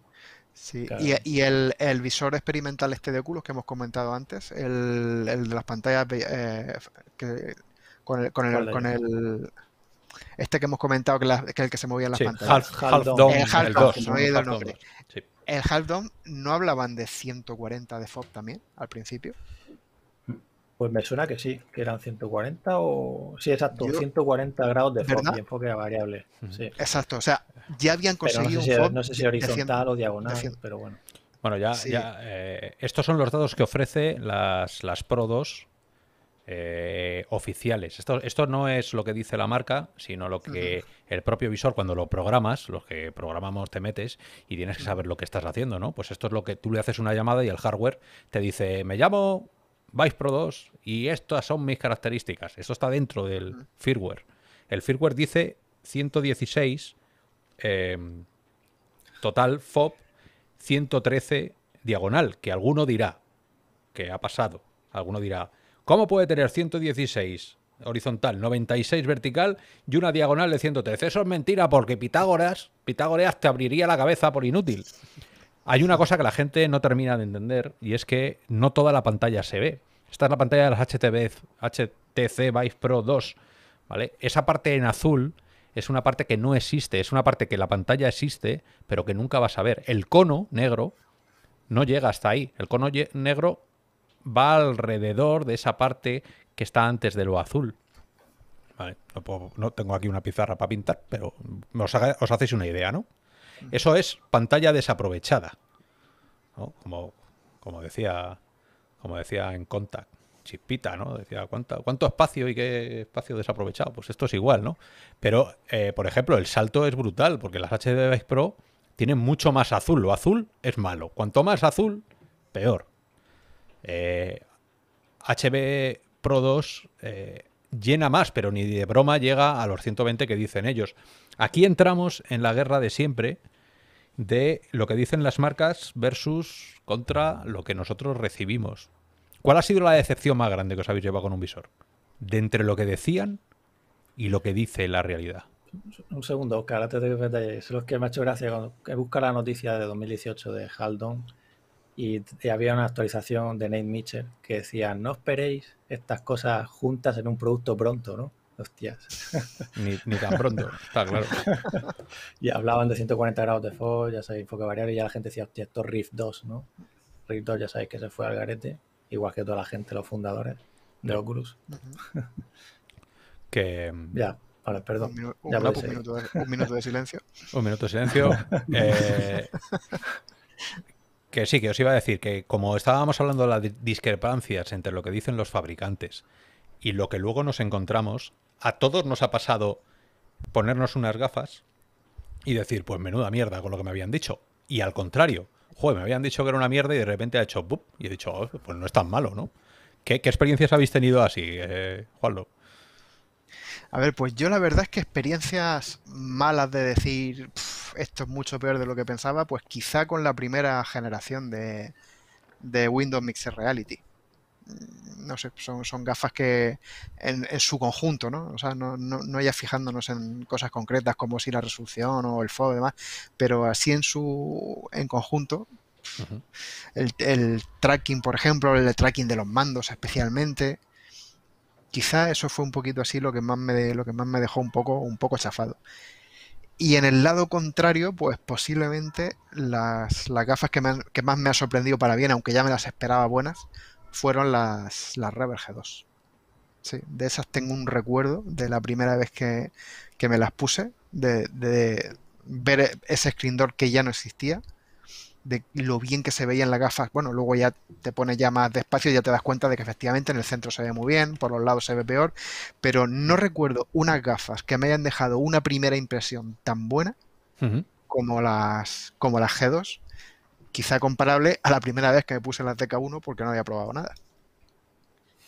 Sí, y, el, visor experimental este de óculos que hemos comentado antes, el, de las pantallas eh, con el, con el, este que hemos comentado que, la, el que se movía en las pantallas. Half, el half no hablaban de 140 de FOB también al principio. Pues me suena que sí, que eran 140 o. Sí, exacto, 140 grados de FOB y enfoque variable. Exacto, o sea, ya habían conseguido. no sé si, horizontal o diagonal, pero bueno. Bueno, ya. Eh, estos son los datos que ofrece las, las Pro 2 eh, oficiales. Esto, esto no es lo que dice la marca, sino lo que el propio visor cuando lo programas, los que programamos te metes y tienes que saber lo que estás haciendo, ¿no? Pues esto es lo que tú le haces una llamada y el hardware te dice, me llamo Vice Pro 2 y estas son mis características. Esto está dentro del firmware. El firmware dice 116 em, total FOB 113 diagonal, que alguno dirá que ha pasado. Alguno dirá, ¿cómo puede tener 116 horizontal, 96 vertical y una diagonal de 113. Eso es mentira porque Pitágoras, Pitágoras te abriría la cabeza por inútil. Hay una cosa que la gente no termina de entender y es que no toda la pantalla se ve. Esta es la pantalla de las HTC Vive Pro 2, ¿vale? Esa parte en azul es una parte que no existe, es una parte que la pantalla existe, pero que nunca vas a ver. El cono negro no llega hasta ahí. El cono negro va alrededor de esa parte que está antes de lo azul. no, tengo aquí una pizarra para pintar, pero os, hacéis una idea, ¿no? Eso es pantalla desaprovechada. Como, decía como decía en Contact, chispita, ¿no? Decía, ¿cuánto, ¿cuánto espacio y qué espacio desaprovechado? Pues esto es igual, ¿no? Pero, eh, por ejemplo, el salto es brutal, porque las HD Pro tienen mucho más azul. Lo azul es malo. Cuanto más azul, peor. HB eh, Pro 2 eh, llena más, pero ni de broma llega a los 120 que dicen ellos. Aquí entramos en la guerra de siempre de lo que dicen las marcas versus contra lo que nosotros recibimos. ¿Cuál ha sido la decepción más grande que os habéis llevado con un visor? De entre lo que decían y lo que dice la realidad. Un segundo, Oscar, de que detalles. lo que me ha hecho gracia cuando he buscado la noticia de 2018 de Haldon, y, había una actualización de Nate Mitchell que decía, no esperéis estas cosas juntas en un producto pronto, ¿no? Hostias. Ni, ni tan pronto, está claro. y hablaban de 140 grados de FO ya sabéis, enfoque variable, y ya la gente decía, hostia, esto Rift 2, ¿no? Rift 2 ya sabéis que se fue al garete, igual que toda la gente, los fundadores de Oculus. que... Mm, ya, Vale, perdón. Un, minuto de, silencio. un minuto de silencio. Eh, que sí, que os iba a decir que como estábamos hablando de las discrepancias entre lo que dicen los fabricantes y lo que luego nos encontramos, a todos nos ha pasado ponernos unas gafas y decir, pues menuda mierda con lo que me habían dicho. Y al contrario, joder, me habían dicho que era una mierda y de repente ha hecho, y he dicho, oh, pues no es tan malo, ¿no? ¿Qué, ¿Qué, experiencias habéis tenido así, eh, Juanlo? A ver, pues yo la verdad es que experiencias malas de decir esto es mucho peor de lo que pensaba, pues quizá con la primera generación de, de Windows Mixed Reality. Mm, no sé, son, gafas que en, su conjunto, ¿no? O sea, no, fijándonos en cosas concretas como si la resolución o el fuego y demás, pero así en su en conjunto, el, el, tracking, por ejemplo, el tracking de los mandos especialmente, quizás eso fue un poquito así lo que más me, lo que más me dejó un poco, un poco chafado. Y en el lado contrario, pues posiblemente las, las gafas que, más me ha sorprendido para bien, aunque ya me las esperaba buenas, fueron las, las G2. Sí, de esas tengo un recuerdo de la primera vez que, que me las puse, de, de, ver ese screen door que ya no existía de lo bien que se veía en gafas Bueno, luego ya te pones ya más despacio y ya te das cuenta de que efectivamente en el centro se ve muy bien, por los lados se ve peor, pero no recuerdo unas gafas que me hayan dejado una primera impresión tan buena como, las, como las G2, quizá comparable a la primera vez que me puse las DK1 porque no había probado nada.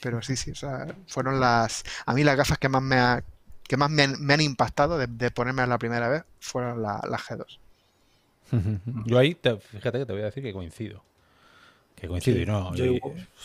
Pero sí, sí, o sea, fueron las... A mí las gafas que más me, que más me han, me han impactado de, ponerme la primera vez fueron las G2. Yo ahí, fíjate que te voy a decir que coincido. Que coincido y no. Eh,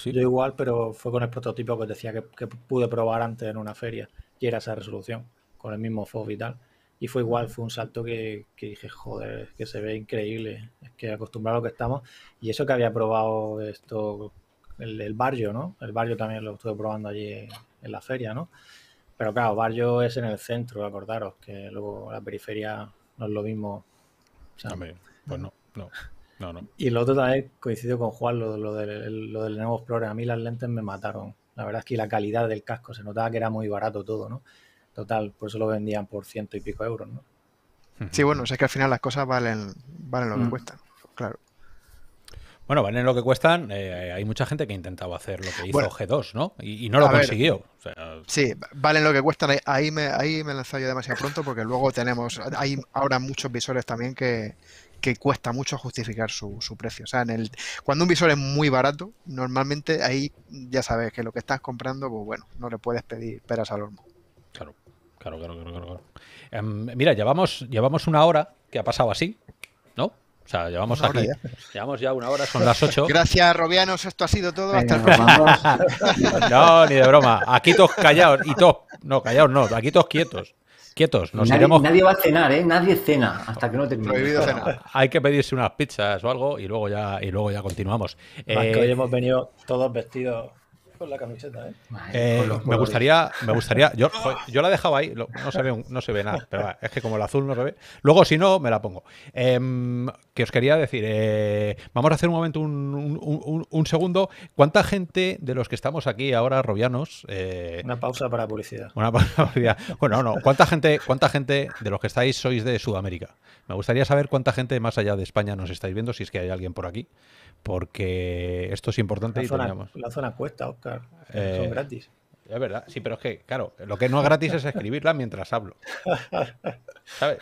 yo, igual, pero fue con el prototipo que decía que, pude probar antes en una feria y era esa resolución, con el mismo FOV y tal. Y fue igual, fue un salto que, dije, joder, que se ve increíble. Es que acostumbrado a lo que estamos. Y eso que había probado esto, el, barrio, ¿no? El barrio también lo estuve probando allí en, en la feria, ¿no? Pero claro, barrio es en el centro, acordaros, que luego la periferia no es lo mismo pues no, no. No, no. Y lo otro también coincidió con Juan, lo, lo, del, lo del Explorer. A mí las lentes me mataron. La verdad es que la calidad del casco se notaba que era muy barato todo, ¿no? Total, por eso lo vendían por ciento y pico euros, ¿no? Sí, bueno, es que al final las cosas valen, valen lo que mm. cuestan, claro. Bueno, valen lo que cuestan. Eh, hay mucha gente que ha intentado hacer lo que hizo G2, ¿no? Y, no lo consiguió. Sí, valen lo que cuestan. Ahí me, ahí me yo demasiado pronto porque luego tenemos. Hay ahora muchos visores también que, cuesta mucho justificar su, precio. O sea, en el, cuando un visor es muy barato, normalmente ahí ya sabes que lo que estás comprando, pues bueno, no le puedes pedir peras al hormo. Claro, claro, claro, claro. claro. Em, mira, llevamos, llevamos una hora que ha pasado así, ¿no? O sea, llevamos Ya. una hora, son las 8. Gracias, Robianos. Esto ha sido todo. el No, ni de broma. Aquí todos callados y todos. No, callados no. Aquí todos quietos. Quietos. Nos nadie, nadie va a cenar, ¿eh? Nadie cena hasta que no termine. Hay que pedirse unas pizzas o algo y luego ya, y luego ya continuamos. hoy eh, hemos venido todos vestidos con la camiseta, ¿eh? Eh, me gustaría, me gustaría. Yo, pues, yo la he dejado ahí, no se ve, no se ve nada, pero es que como el azul no se ve. Luego, si no, me la pongo. Em, que os quería decir, eh, vamos a hacer un momento, un, un, un, segundo. ¿Cuánta gente de los que estamos aquí ahora, robianos? una pausa para publicidad. Una pausa para publicidad. Bueno, no, ¿cuánta gente, cuánta gente de los que estáis sois de Sudamérica? Me gustaría saber cuánta gente más allá de España nos estáis viendo, si es que hay alguien por aquí porque esto es importante. y zona, la zona cuesta, Oscar. Eh, Son gratis. Es verdad, sí, pero es que, claro, lo que no es gratis es escribirla mientras hablo. ¿Sabes?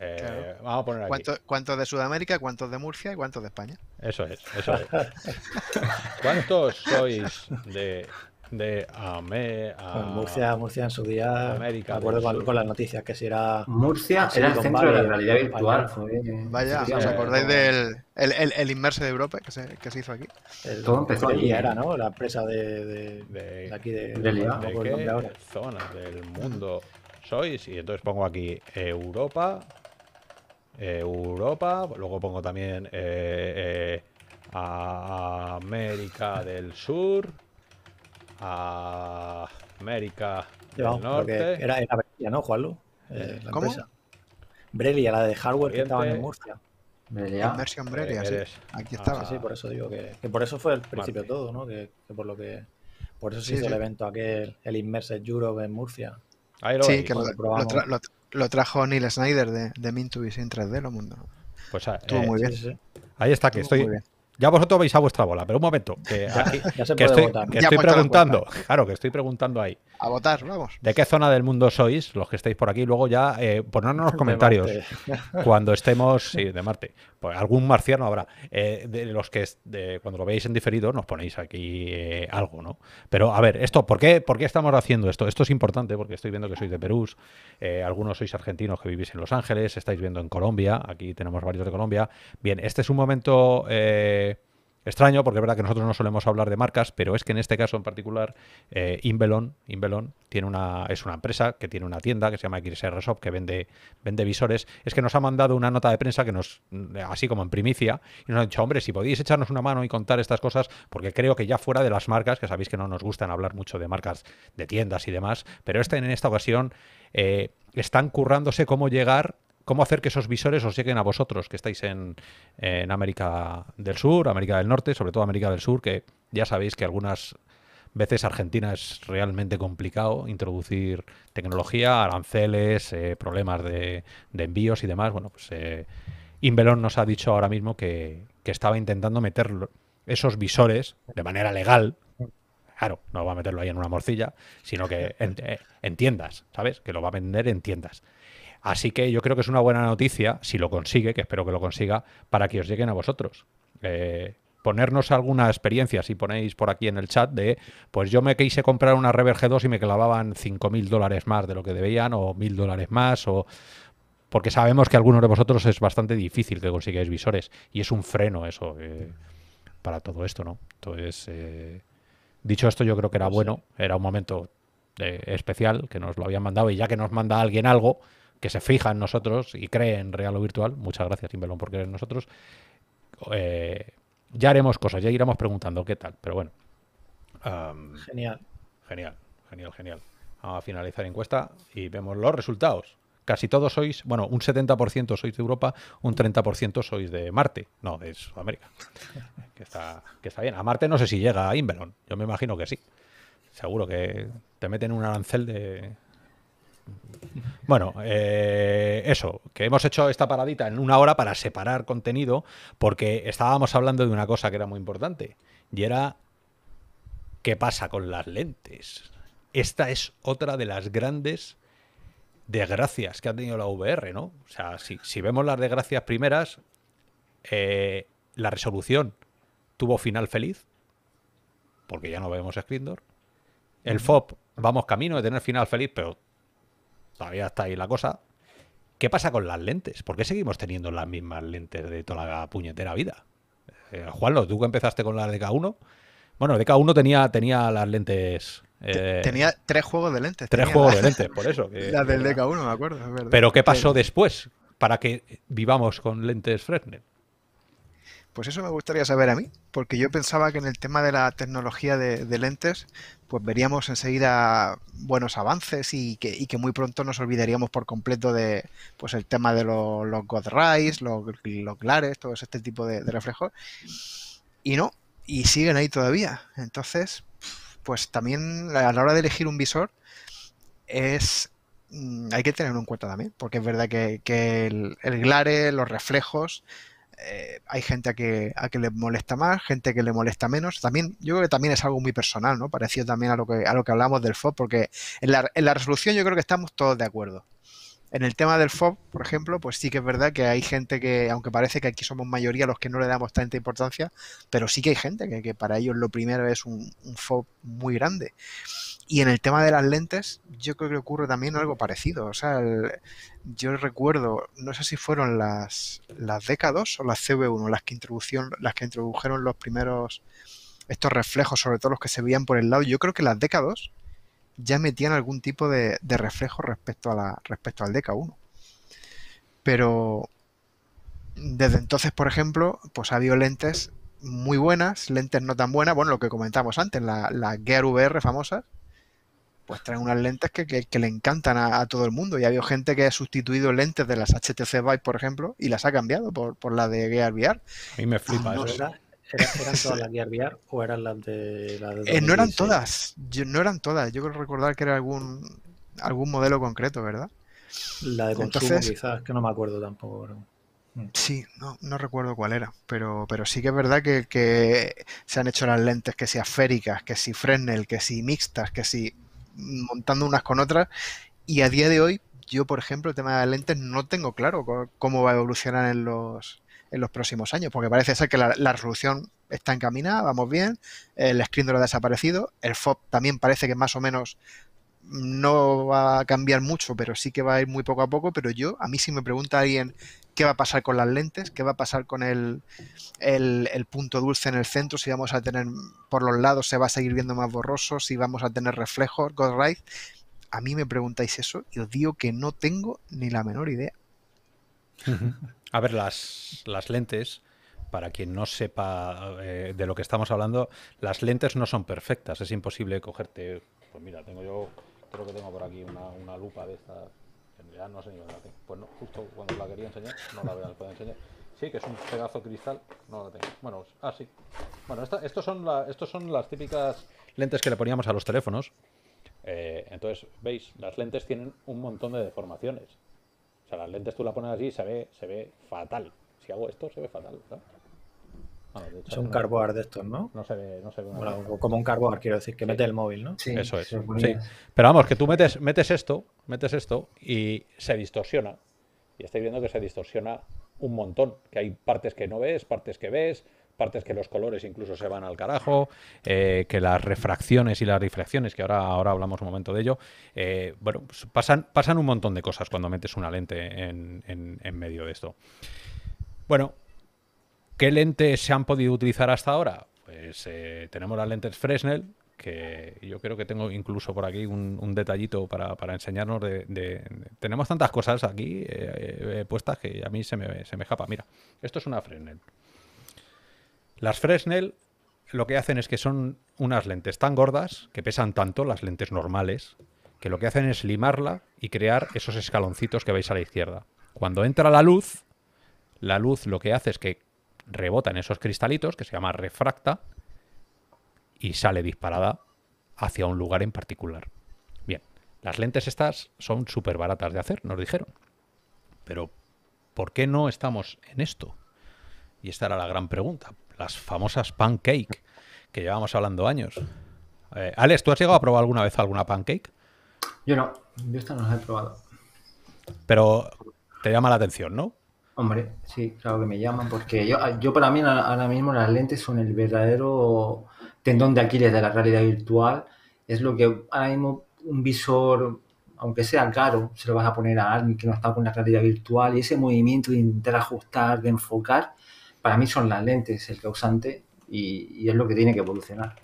Eh, vamos a poner aquí. ¿Cuántos de Sudamérica, cuántos de Murcia y cuántos de España? Eso es, eso es. ¿Cuántos sois de de Amé, pues Murcia, Murcia en su día, América, de acuerdo con, las noticias, que si era... Murcia era el centro de la realidad virtual. Vaya, ¿os acordáis del el, el, de Europa que se, que se hizo aquí? Todo empezó allí. Era, ¿no? La empresa de, de, de, aquí de... ¿De, qué zona del mundo sois? Y entonces pongo aquí Europa, Europa, luego pongo también eh, eh América del Sur a América del Norte. Era, era Brelia, ¿no, Juanlu? Eh, eh, la ¿Cómo? Empresa. Brelia, la de hardware que estaba en Murcia. Brelia. Inmersión Brelia, sí. Aquí ah, estaba. sí, por eso digo que, que por eso fue el principio todo, ¿no? Que, que, por lo que. Por eso se sí, hizo el evento aquel, el Inmersed Europe en Murcia. Ahí lo sí, que lo, lo, lo, trajo Neil Snyder de, de Mintubius Vision 3D, lo mundo. Pues ah, Estuvo eh, muy bien. Ahí está, que estoy, ya vosotros veis a vuestra bola, pero un momento. Que, estoy, preguntando, claro, que estoy preguntando ahí. A votar, vamos. ¿De qué zona del mundo sois los que estáis por aquí? Luego ya eh, en los comentarios cuando estemos, sí, de Marte. Pues algún marciano habrá. Eh, de los que cuando lo veáis en diferido nos ponéis aquí eh, algo, ¿no? Pero a ver, esto, ¿por qué, ¿por qué estamos haciendo esto? Esto es importante porque estoy viendo que sois de Perú, eh, algunos sois argentinos que vivís en Los Ángeles, estáis viendo en Colombia, aquí tenemos varios de Colombia. Bien, este es un momento extraño, porque es verdad que nosotros no solemos hablar de marcas, pero es que en este caso en particular, eh, Invelon, tiene una, es una empresa que tiene una tienda que se llama XR Shop, que vende, vende visores. Es que nos ha mandado una nota de prensa que nos, así como en primicia, y nos ha dicho, hombre, si podéis echarnos una mano y contar estas cosas, porque creo que ya fuera de las marcas, que sabéis que no nos gustan hablar mucho de marcas de tiendas y demás, pero este, en esta ocasión eh, están currándose cómo llegar cómo hacer que esos visores os lleguen a vosotros, que estáis en, América del Sur, América del Norte, sobre todo América del Sur, que ya sabéis que algunas veces Argentina es realmente complicado introducir tecnología, aranceles, eh, problemas de, envíos y demás. Bueno, pues eh, nos ha dicho ahora mismo que, estaba intentando meter esos visores de manera legal. Claro, no va a meterlo ahí en una morcilla, sino que en eh, tiendas, ¿sabes? Que lo va a vender en tiendas. Así que yo creo que es una buena noticia, si lo consigue, que espero que lo consiga, para que os lleguen a vosotros. Eh, ponernos alguna experiencia, si ponéis por aquí en el chat, de pues yo me quise comprar una Reverb G2 y me clavaban 5.000 dólares más de lo que debían, o 1.000 dólares más, o porque sabemos que algunos de vosotros es bastante difícil que consigáis visores y es un freno eso eh, para todo esto, ¿no? Entonces, eh, dicho esto, yo creo que era bueno, era un momento especial que nos lo habían mandado y ya que nos manda alguien algo, que se fija en nosotros y cree en real o virtual, muchas gracias, Timbelón, por creer en nosotros, eh, ya haremos cosas, ya iremos preguntando qué tal, pero bueno. genial. Genial, genial, genial. Vamos a finalizar encuesta y vemos los resultados. Casi todos sois, bueno, un 70% sois de Europa, un 30% sois de Marte, no, de Sudamérica. que, está, que está bien. A Marte no sé si llega a yo me imagino que sí. Seguro que te meten un arancel de, bueno, eh, eso, que hemos hecho esta paradita en una hora para separar contenido, porque estábamos hablando de una cosa que era muy importante, y era qué pasa con las lentes. Esta es otra de las grandes desgracias que ha tenido la VR, ¿no? O sea, si, vemos las desgracias primeras, eh, la resolución tuvo final feliz, porque ya no vemos Scrindor. El FOP vamos camino de tener final feliz, pero todavía está ahí la cosa. ¿Qué pasa con las lentes? ¿Por qué seguimos teniendo las mismas lentes de toda la puñetera vida? Eh, Juan Juanlo, tú que empezaste con la de 1 Bueno, dk 1 tenía, tenía las lentes. Eh, tenía tres juegos de lentes. Tres juegos de lentes, por eso. las del DK1, me acuerdo. Pero ¿qué pasó después para que vivamos con lentes Fresnel? Pues eso me gustaría saber a mí, porque yo pensaba que en el tema de la tecnología de, lentes, pues veríamos enseguida buenos avances y que, muy pronto nos olvidaríamos por completo de pues el tema de los, los God los, los glares, todo este tipo de, reflejos. Y no, y siguen ahí todavía. Entonces, pues también a la hora de elegir un visor es mm, hay que tenerlo en cuenta también, porque es verdad que, el, el glare, los reflejos, eh, hay gente a que, a que le molesta más, gente que le molesta menos. También, yo creo que también es algo muy personal, ¿no? Parecido también a lo que, a lo que hablamos del FOB, porque en la, en la resolución yo creo que estamos todos de acuerdo. En el tema del FOB, por ejemplo, pues sí que es verdad que hay gente que, aunque parece que aquí somos mayoría los que no le damos tanta importancia, pero sí que hay gente que, para ellos lo primero es un, un FOB muy grande. Y en el tema de las lentes, yo creo que ocurre también algo parecido. O sea, yo recuerdo, no sé si fueron las, las décadas o las CV1, las que, introdujeron, las que introdujeron los primeros, estos reflejos, sobre todo los que se veían por el lado. Yo creo que las décadas ya metían algún tipo de, reflejo respecto, a la, respecto al dk 1. Pero desde entonces, por ejemplo, pues ha habido lentes muy buenas, lentes no tan buenas, bueno, lo que comentamos antes, las la Gear VR famosas, pues traen unas lentes que, le encantan a, todo el mundo. Y ha habido gente que ha sustituido lentes de las HTC Vive, por ejemplo, y las ha cambiado por, por las de Gear VR. A mí me flipa ah, eso. ¿Eran todas las Gear VR o eran las de... La de eh, no eran todas, no eran todas. Yo creo recordar que era algún, algún modelo concreto, ¿verdad? La de consumo quizás, que no me acuerdo tampoco. Sí, no, recuerdo cuál era, pero, pero sí que es verdad que, se han hecho las lentes que si esféricas, que si Fresnel, que si mixtas, que si montando unas con otras. Y a día de hoy, yo, por ejemplo, el tema de lentes no tengo claro cómo va a evolucionar en los, en los próximos años, porque parece ser que la, resolución está encaminada, vamos bien, el screen lo ha desaparecido, el FOB también parece que más o menos no va a cambiar mucho, pero sí que va a ir muy poco a poco. Pero yo, a mí si me pregunta alguien qué va a pasar con las lentes, qué va a pasar con el, punto dulce en el centro, si vamos a tener por los lados, se va a seguir viendo más borroso, si vamos a tener reflejos, God right. A mí me preguntáis eso y os digo que no tengo ni la menor idea. A ver, las, las lentes, para quien no sepa eh, de lo que estamos hablando, las lentes no son perfectas. Es imposible cogerte pues mira, tengo yo creo que tengo por aquí una, lupa de esta. En realidad no sé ni dónde Pues no, justo cuando la quería enseñar, no la voy a enseñar. Sí, que es un pedazo cristal, no la tengo. Bueno, así ah, Bueno, estas estos, son estos son las típicas lentes que le poníamos a los teléfonos. Eh, entonces, veis, las lentes tienen un montón de deformaciones. O sea, las lentes tú la pones así y se ve, se ve fatal. Si hago esto, se ve fatal es un no, de estos, ¿no? No se ve, no se como, un carboard, quiero decir, que mete el móvil, ¿no? Sí, eso es. Pero vamos, que tú metes, metes esto, metes esto y se distorsiona. Y estáis viendo que se distorsiona un montón, que hay partes que no ves, partes que ves, partes que los colores incluso se van al carajo, eh, que las refracciones y las difracciones, que ahora, ahora hablamos un momento de ello, eh, bueno, pues pasan, pasan un montón de cosas cuando metes una lente en medio de esto. Bueno, ¿Qué lentes se han podido utilizar hasta ahora? Pues eh, tenemos las lentes Fresnel, que yo creo que tengo incluso por aquí un, detallito para, enseñarnos de, Tenemos tantas cosas aquí eh, eh, puestas que a mí se me, se me Mira, esto es una Fresnel. Las Fresnel lo que hacen es que son unas lentes tan gordas, que pesan tanto las lentes normales, que lo que hacen es limarla y crear esos escaloncitos que veis a la izquierda. Cuando entra la luz, la luz lo que hace es que rebota en esos cristalitos, que se llama refracta, y sale disparada hacia un lugar en particular. Bien, las lentes estas son súper baratas de hacer, nos dijeron. Pero, ¿por qué no estamos en esto? Y esta era la gran pregunta. Las famosas pancake, que llevamos hablando años. Eh, Alex, ¿tú has llegado a probar alguna vez alguna pancake? Yo no, yo esta no la he probado. Pero te llama la atención, ¿no? Hombre, sí, claro que me llaman, porque yo, ah, yo para mí ahora mismo las lentes son el verdadero tendón de Aquiles de la realidad virtual. Es lo que ahora mismo un visor, aunque sea caro, se lo vas a poner a alguien que no está con la realidad virtual y ese movimiento de interajustar, de enfocar, para mí son las lentes el causante y, es lo que tiene que evolucionar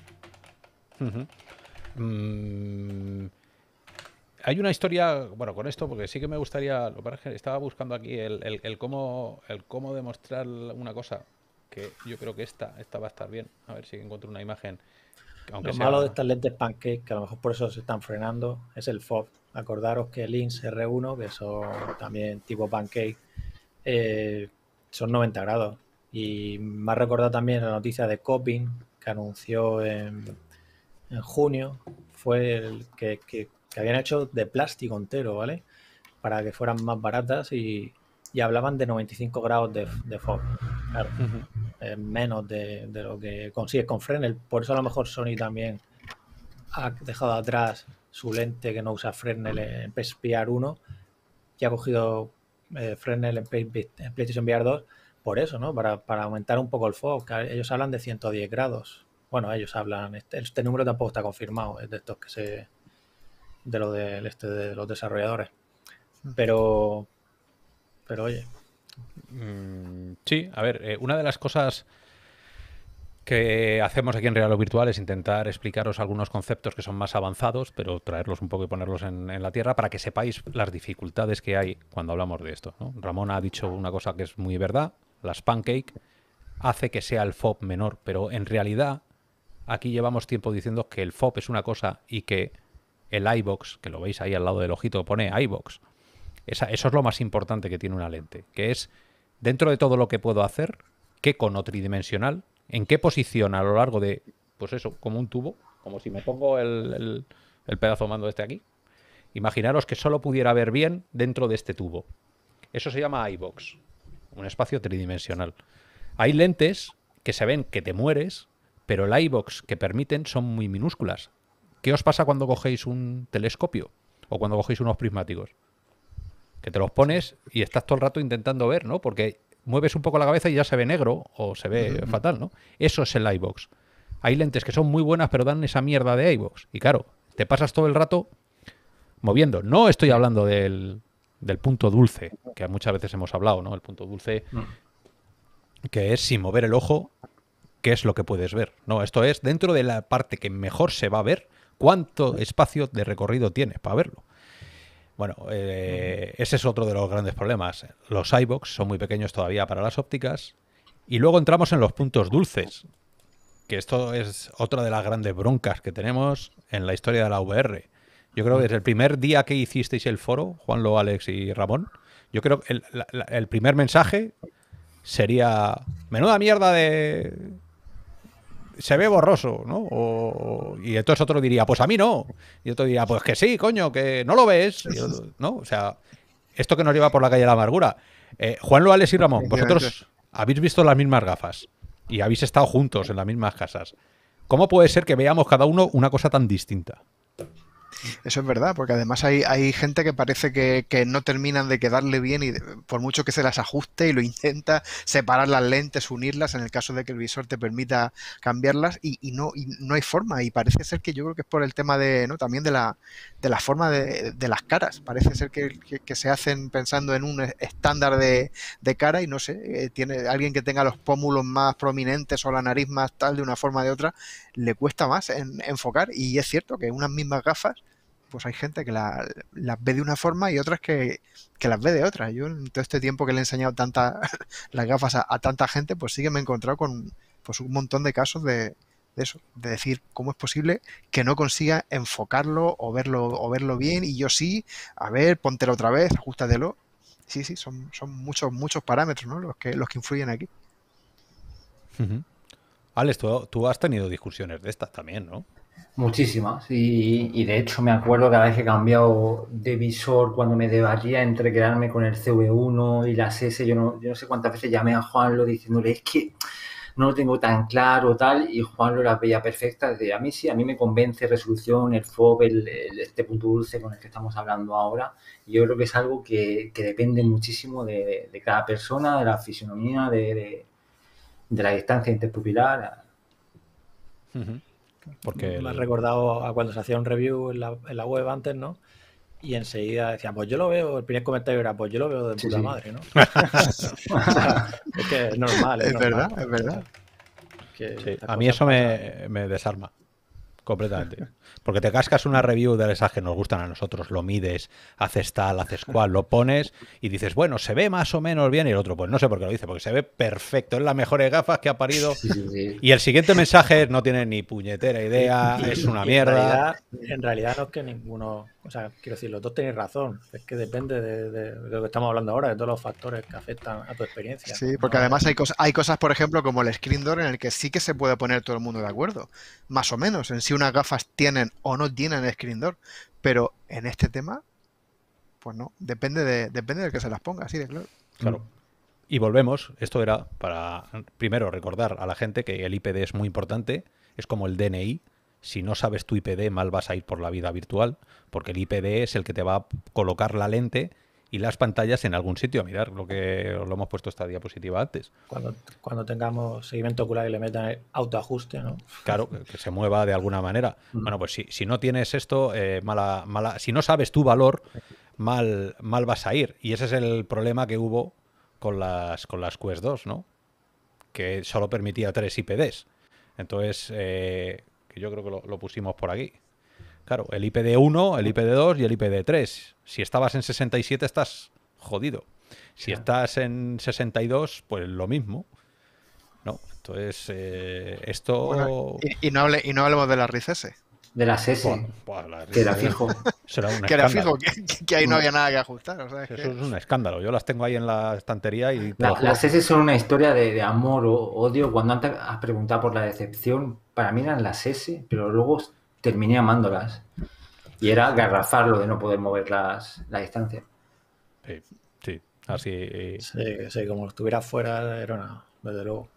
hay una historia, bueno, con esto, porque sí que me gustaría, estaba buscando aquí el, cómo, demostrar una cosa, que yo creo que esta, va a estar bien. A ver si encuentro una imagen. Aunque lo malo de estas lentes pancake, que a lo mejor por eso se están frenando, es el FOV. Acordaros que el INS R1, que son también tipo pancake, eh, son 90 grados. Y me ha recordado también la noticia de Coping, que anunció en, junio, fue el que que habían hecho de plástico entero, ¿vale? Para que fueran más baratas y, hablaban de 95 grados de, de fog. menos de, lo que consigues con Fresnel. Por eso a lo mejor Sony también ha dejado atrás su lente que no usa Fresnel en PSVR 1 y ha cogido eh, Fresnel en, PlayStation VR 2 por eso, ¿no? Para, aumentar un poco el foco. Ellos hablan de 110 grados. Bueno, ellos hablan, este, este número tampoco está confirmado, es de estos que se, de lo del este de los desarrolladores. Mm. Pero, pero oye. Mm, sí, a ver, eh, una de las cosas que hacemos aquí en Real o Virtual es intentar explicaros algunos conceptos que son más avanzados, pero traerlos un poco y ponerlos en, la tierra para que sepáis las dificultades que hay cuando hablamos de esto. Ramón ha dicho una cosa que es muy verdad, las pancake hace que sea el FOP menor, pero en realidad aquí llevamos tiempo diciendo que el FOP es una cosa y que el iBox, que lo veis ahí al lado del ojito, pone iBox. eso es lo más importante que tiene una lente, que es dentro de todo lo que puedo hacer, qué cono tridimensional, en qué posición a lo largo de, pues eso, como un tubo, como si me pongo el, el, pedazo mando este aquí. Imaginaros que solo pudiera ver bien dentro de este tubo. Eso se llama iBox, un espacio tridimensional. Hay lentes que se ven que te mueres, pero el iBox que permiten son muy minúsculas. ¿Qué os pasa cuando cogéis un telescopio o cuando cogéis unos prismáticos? Que te los pones y estás todo el rato intentando ver, ¿no? Porque mueves un poco la cabeza y ya se ve negro o se ve fatal, ¿no? Eso es el iBox. Hay lentes que son muy buenas, pero dan esa mierda de iBox. Y claro, te pasas todo el rato moviendo. No estoy hablando del, del punto dulce, que muchas veces hemos hablado, ¿no? El punto dulce, mm. que es sin mover el ojo, qué es lo que puedes ver. No, esto es dentro de la parte que mejor se va a ver, ¿Cuánto espacio de recorrido tienes para verlo? Bueno, eh, ese es otro de los grandes problemas. Los iBox son muy pequeños todavía para las ópticas. Y luego entramos en los puntos dulces, que esto es otra de las grandes broncas que tenemos en la historia de la VR. Yo creo que desde el primer día que hicisteis el foro, Juanlo, Alex y Ramón, yo creo que el primer mensaje sería, menuda mierda de, se ve borroso, ¿no? y entonces otro diría, pues a mí no. Y otro diría, pues que sí, coño, que no lo ves. ¿No? O sea, esto que nos lleva por la calle de la amargura. Eh, Juan Loales y Ramón, vosotros habéis visto las mismas gafas y habéis estado juntos en las mismas casas. ¿Cómo puede ser que veamos cada uno una cosa tan distinta? Eso es verdad, porque además hay, gente que parece que, no terminan de quedarle bien y por mucho que se las ajuste y lo intenta separar las lentes, unirlas, en el caso de que el visor te permita cambiarlas y, no, no hay forma. Y parece ser que yo creo que es por el tema de, ¿no? también de la, de la forma de, de las caras. Parece ser que, se hacen pensando en un estándar de, cara y no sé, eh, tiene alguien que tenga los pómulos más prominentes o la nariz más tal de una forma o de otra, le cuesta más enfocar y es cierto que unas mismas gafas pues hay gente que las ve de una forma y otras que, las ve de otra. Yo en todo este tiempo que le he enseñado tanta, las gafas a, tanta gente, pues sí que me he encontrado con pues, un montón de casos de, eso, de decir cómo es posible que no consiga enfocarlo o verlo, o verlo bien, y yo sí, a ver, póntelo otra vez, ajustatelo. Sí, sí, son, son muchos, muchos parámetros, ¿no? Los que, los que influyen aquí. Alex, tú, has tenido discusiones de estas también, ¿no? Muchísimas. Y, de hecho me acuerdo cada vez que he cambiado de visor cuando me debatía entre quedarme con el CV1 y las S, yo no, sé cuántas veces llamé a Juanlo diciéndole es que no lo tengo tan claro tal y Juanlo las veía perfectas. De, a mí sí, a mí me convence resolución, el FOB, el, este punto dulce con el que estamos hablando ahora. yo creo que es algo que, depende muchísimo de, cada persona, de la fisionomía, de de la distancia interpupilar. Porque me has recordado a cuando se hacía un review en la, en la web antes, ¿no? y enseguida decía, pues yo lo veo, el primer comentario era, pues yo lo veo de puta madre, ¿no? es que es normal. Es, es verdad, es verdad. a mí eso me, desarma. Completamente. Porque te cascas una review de esas que nos gustan a nosotros, lo mides, haces tal, haces cual, lo pones y dices, bueno, se ve más o menos bien. Y el otro, pues no sé por qué lo dice, porque se ve perfecto, es las mejores gafas que ha parido. Y el siguiente mensaje es, no tiene ni puñetera idea, es una mierda. En realidad, en realidad no es que ninguno o sea, quiero decir, los dos tenéis razón. Es que depende de, lo que estamos hablando ahora, de todos los factores que afectan a tu experiencia. Sí, porque además hay, cosas, hay cosas, por ejemplo, como el screen door, en el que sí que se puede poner todo el mundo de acuerdo, más o menos, en si unas gafas tienen o no tienen screen door. Pero en este tema, pues no, depende de, depende del que se las ponga, sí, de claro. Claro. Y volvemos, esto era para primero recordar a la gente que el IPD es muy importante, es como el DNI, si no sabes tu IPD, mal vas a ir por la vida virtual, porque el IPD es el que te va a colocar la lente y las pantallas en algún sitio. Mirar lo que lo hemos puesto esta diapositiva antes. Cuando, cuando tengamos seguimiento ocular y le metan autoajuste, ¿no? Claro, que se mueva de alguna manera. Mm. Bueno, pues si, si no tienes esto, eh, mala, mala, si no sabes tu valor, mal, mal vas a ir. Y ese es el problema que hubo con las, con las Quest 2, ¿no? Que solo permitía tres IPDs. Entonces, eh, que yo creo que lo, pusimos por aquí. Claro, el IPD1, el IPD2 y el IPD3. Si estabas en 67 estás jodido. Si estás en 62, pues lo mismo. ¿No? Entonces, eh, esto... y, no hable, y no hablemos de las RICS de las pues, pues S. que era fijo. que era fijo, que, ahí no había nada que ajustar. Eso es un escándalo. Yo las tengo ahí en la estantería y. las S son una historia de, amor o odio. Cuando antes has preguntado por la decepción, para mí eran las S, pero luego terminé amándolas. Y era garrafar lo de no poder mover las, la distancia. Sí, así. como estuviera fuera era una, desde luego.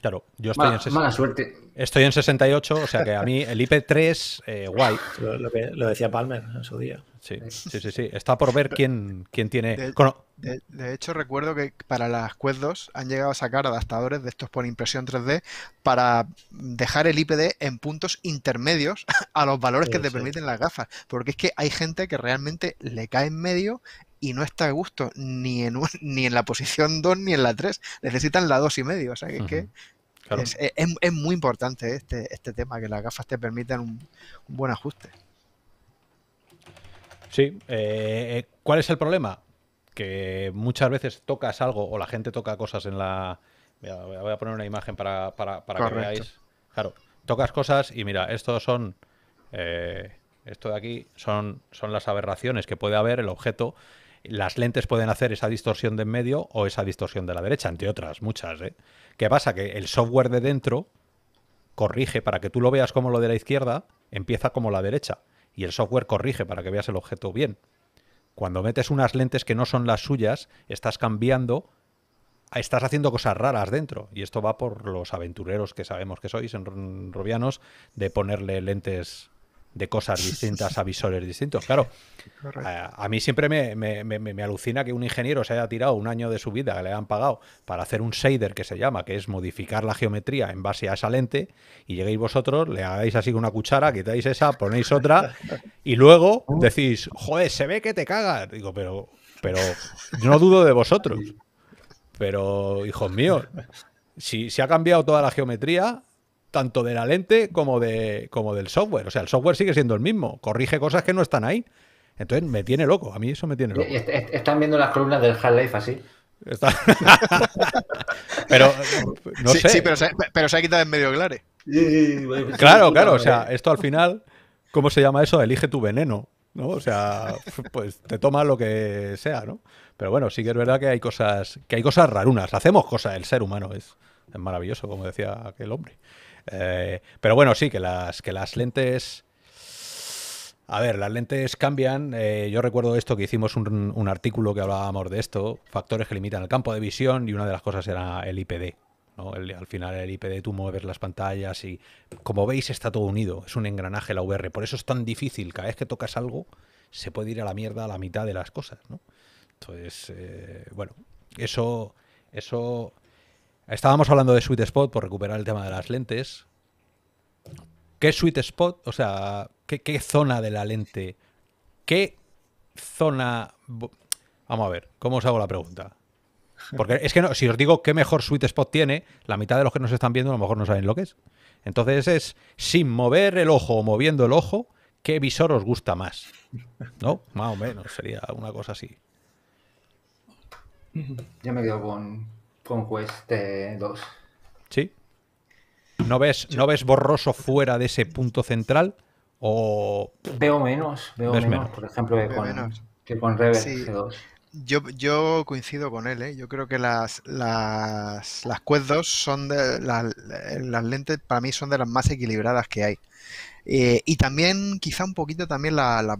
Claro, yo estoy en 68. Estoy en 68, o sea que a mí el IP3, eh, guay. Lo, decía Palmer en su día. Sí, sí, sí. Está por ver quién, quién tiene. De, hecho, recuerdo que para las Quest 2 han llegado a sacar adaptadores de estos por impresión 3D para dejar el IPD en puntos intermedios a los valores que te permiten las gafas. Porque es que hay gente que realmente le cae en medio y no está a gusto ni en, ni en la posición 2 ni en la 3. Necesitan la 2 y medio. O sea que, es, muy importante este, este tema, que las gafas te permitan un, buen ajuste. Sí. Eh, eh, ¿Cuál es el problema? Que muchas veces tocas algo o la gente toca cosas en la... Voy a poner una imagen para, para, para que veáis. Claro, tocas cosas y mira, estos son... Eh, esto de aquí son, son las aberraciones que puede haber el objeto las lentes pueden hacer esa distorsión de en medio o esa distorsión de la derecha, entre otras muchas. ¿eh? ¿Qué pasa? Que el software de dentro corrige para que tú lo veas como lo de la izquierda, empieza como la derecha. Y el software corrige para que veas el objeto bien. Cuando metes unas lentes que no son las suyas, estás cambiando estás haciendo cosas raras dentro. Y esto va por los aventureros que sabemos que sois en Rubianos, de ponerle lentes de cosas distintas a visores distintos. Claro, eh, a, mí siempre me, alucina que un ingeniero se haya tirado un año de su vida que le han pagado para hacer un shader que se llama, que es modificar la geometría en base a esa lente, y lleguéis vosotros, le hagáis así con una cuchara, quitáis esa, ponéis otra, y luego decís, joder, se ve que te cagas. Digo, pero, pero no dudo de vosotros. Pero, hijos míos, si se ha cambiado toda la geometría, tanto de la lente como, de, como del software. O sea, el software sigue siendo el mismo, corrige cosas que no están ahí. Entonces me tiene loco, a mí eso me tiene loco. ¿Están viendo las columnas del Half-Life así? pero no sé. pero se, ha quitado en medio clare. Pues claro, claro, o sea, esto al final, ¿cómo se llama eso? Elige tu veneno, ¿no? O sea, pues te toma lo que sea, ¿no? Pero bueno, sí que es verdad que hay cosas, que hay cosas rarunas. Hacemos cosas, el ser humano es, es maravilloso, como decía aquel hombre. Eh, pero bueno, sí, que las, que las lentes... A ver, las lentes cambian. Eh, yo recuerdo esto que hicimos un, artículo que hablábamos de esto, factores que limitan el campo de visión y una de las cosas era el IPD. al final el IPD tú mueves las pantallas y como veis está todo unido, es un engranaje la VR. Por eso es tan difícil, cada vez que tocas algo se puede ir a la mierda a la mitad de las cosas. Entonces, eh, bueno, eso, eso Estábamos hablando de sweet spot por recuperar el tema de las lentes. ¿Qué sweet spot? O sea, ¿qué, zona de la lente? ¿Qué zona? Vamos a ver, ¿cómo os hago la pregunta? Porque es que si os digo qué mejor sweet spot tiene, la mitad de los que nos están viendo a lo mejor no saben lo que es. Entonces es sin mover el ojo o moviendo el ojo, ¿qué visor os gusta más? ¿No? Más o menos, sería una cosa así. Ya me quedo con, con Quest 2. ¿Sí? ¿No ves, ¿No ves borroso fuera de ese punto central? O... Veo menos, veo menos, por ejemplo, que con, 2. Yo, coincido con él, ¿eh? yo creo que las, las, las Quest 2 son de las, lentes, para mí son de las más equilibradas que hay. Eh, y también, quizá un poquito también las la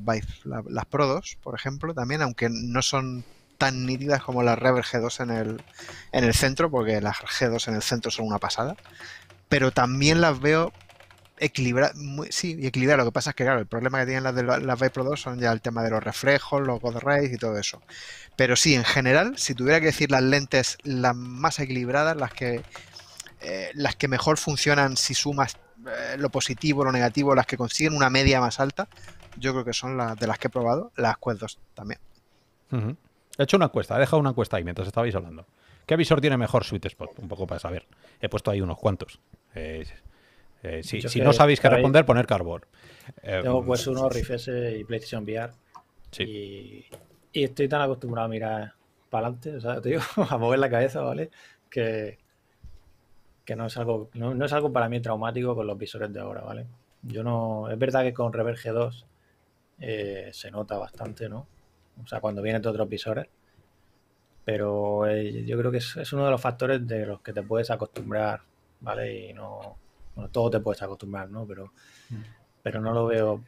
las Pro 2, por ejemplo, también, aunque no son tan nítidas como las Reverb G2 en el, centro, porque las G2 en el centro son una pasada, pero también las veo equilibradas, sí, y equilibradas. Lo que pasa es que, claro, el problema que tienen las de las 2 son ya el tema de los reflejos, los God y todo eso. Pero sí, en general, si tuviera que decir las lentes las más equilibradas, las que, eh, las que mejor funcionan si sumas eh, lo positivo, lo negativo, las que consiguen una media más alta, yo creo que son las de las que he probado, las Quest 2 también. He hecho una encuesta, he dejado una encuesta ahí mientras estabais hablando. ¿Qué visor tiene mejor sweet spot? Un poco para saber. He puesto ahí unos cuantos. Eh, eh, si, no sabéis qué responder, poner carbón. Eh, tengo pues uno, Riff y PlayStation VR. Sí. Y, estoy tan acostumbrado a mirar para adelante, o sea, a mover la cabeza, ¿vale? Que, que no, es algo, no, es algo para mí traumático con los visores de ahora, ¿vale? Yo no. Es verdad que con Reverge 2 se nota bastante, ¿no? o sea, cuando vienen de otros visores. Pero eh, yo creo que es, uno de los factores de los que te puedes acostumbrar, ¿vale? Y no, bueno, todo te puedes acostumbrar, ¿no? Pero, pero no lo veo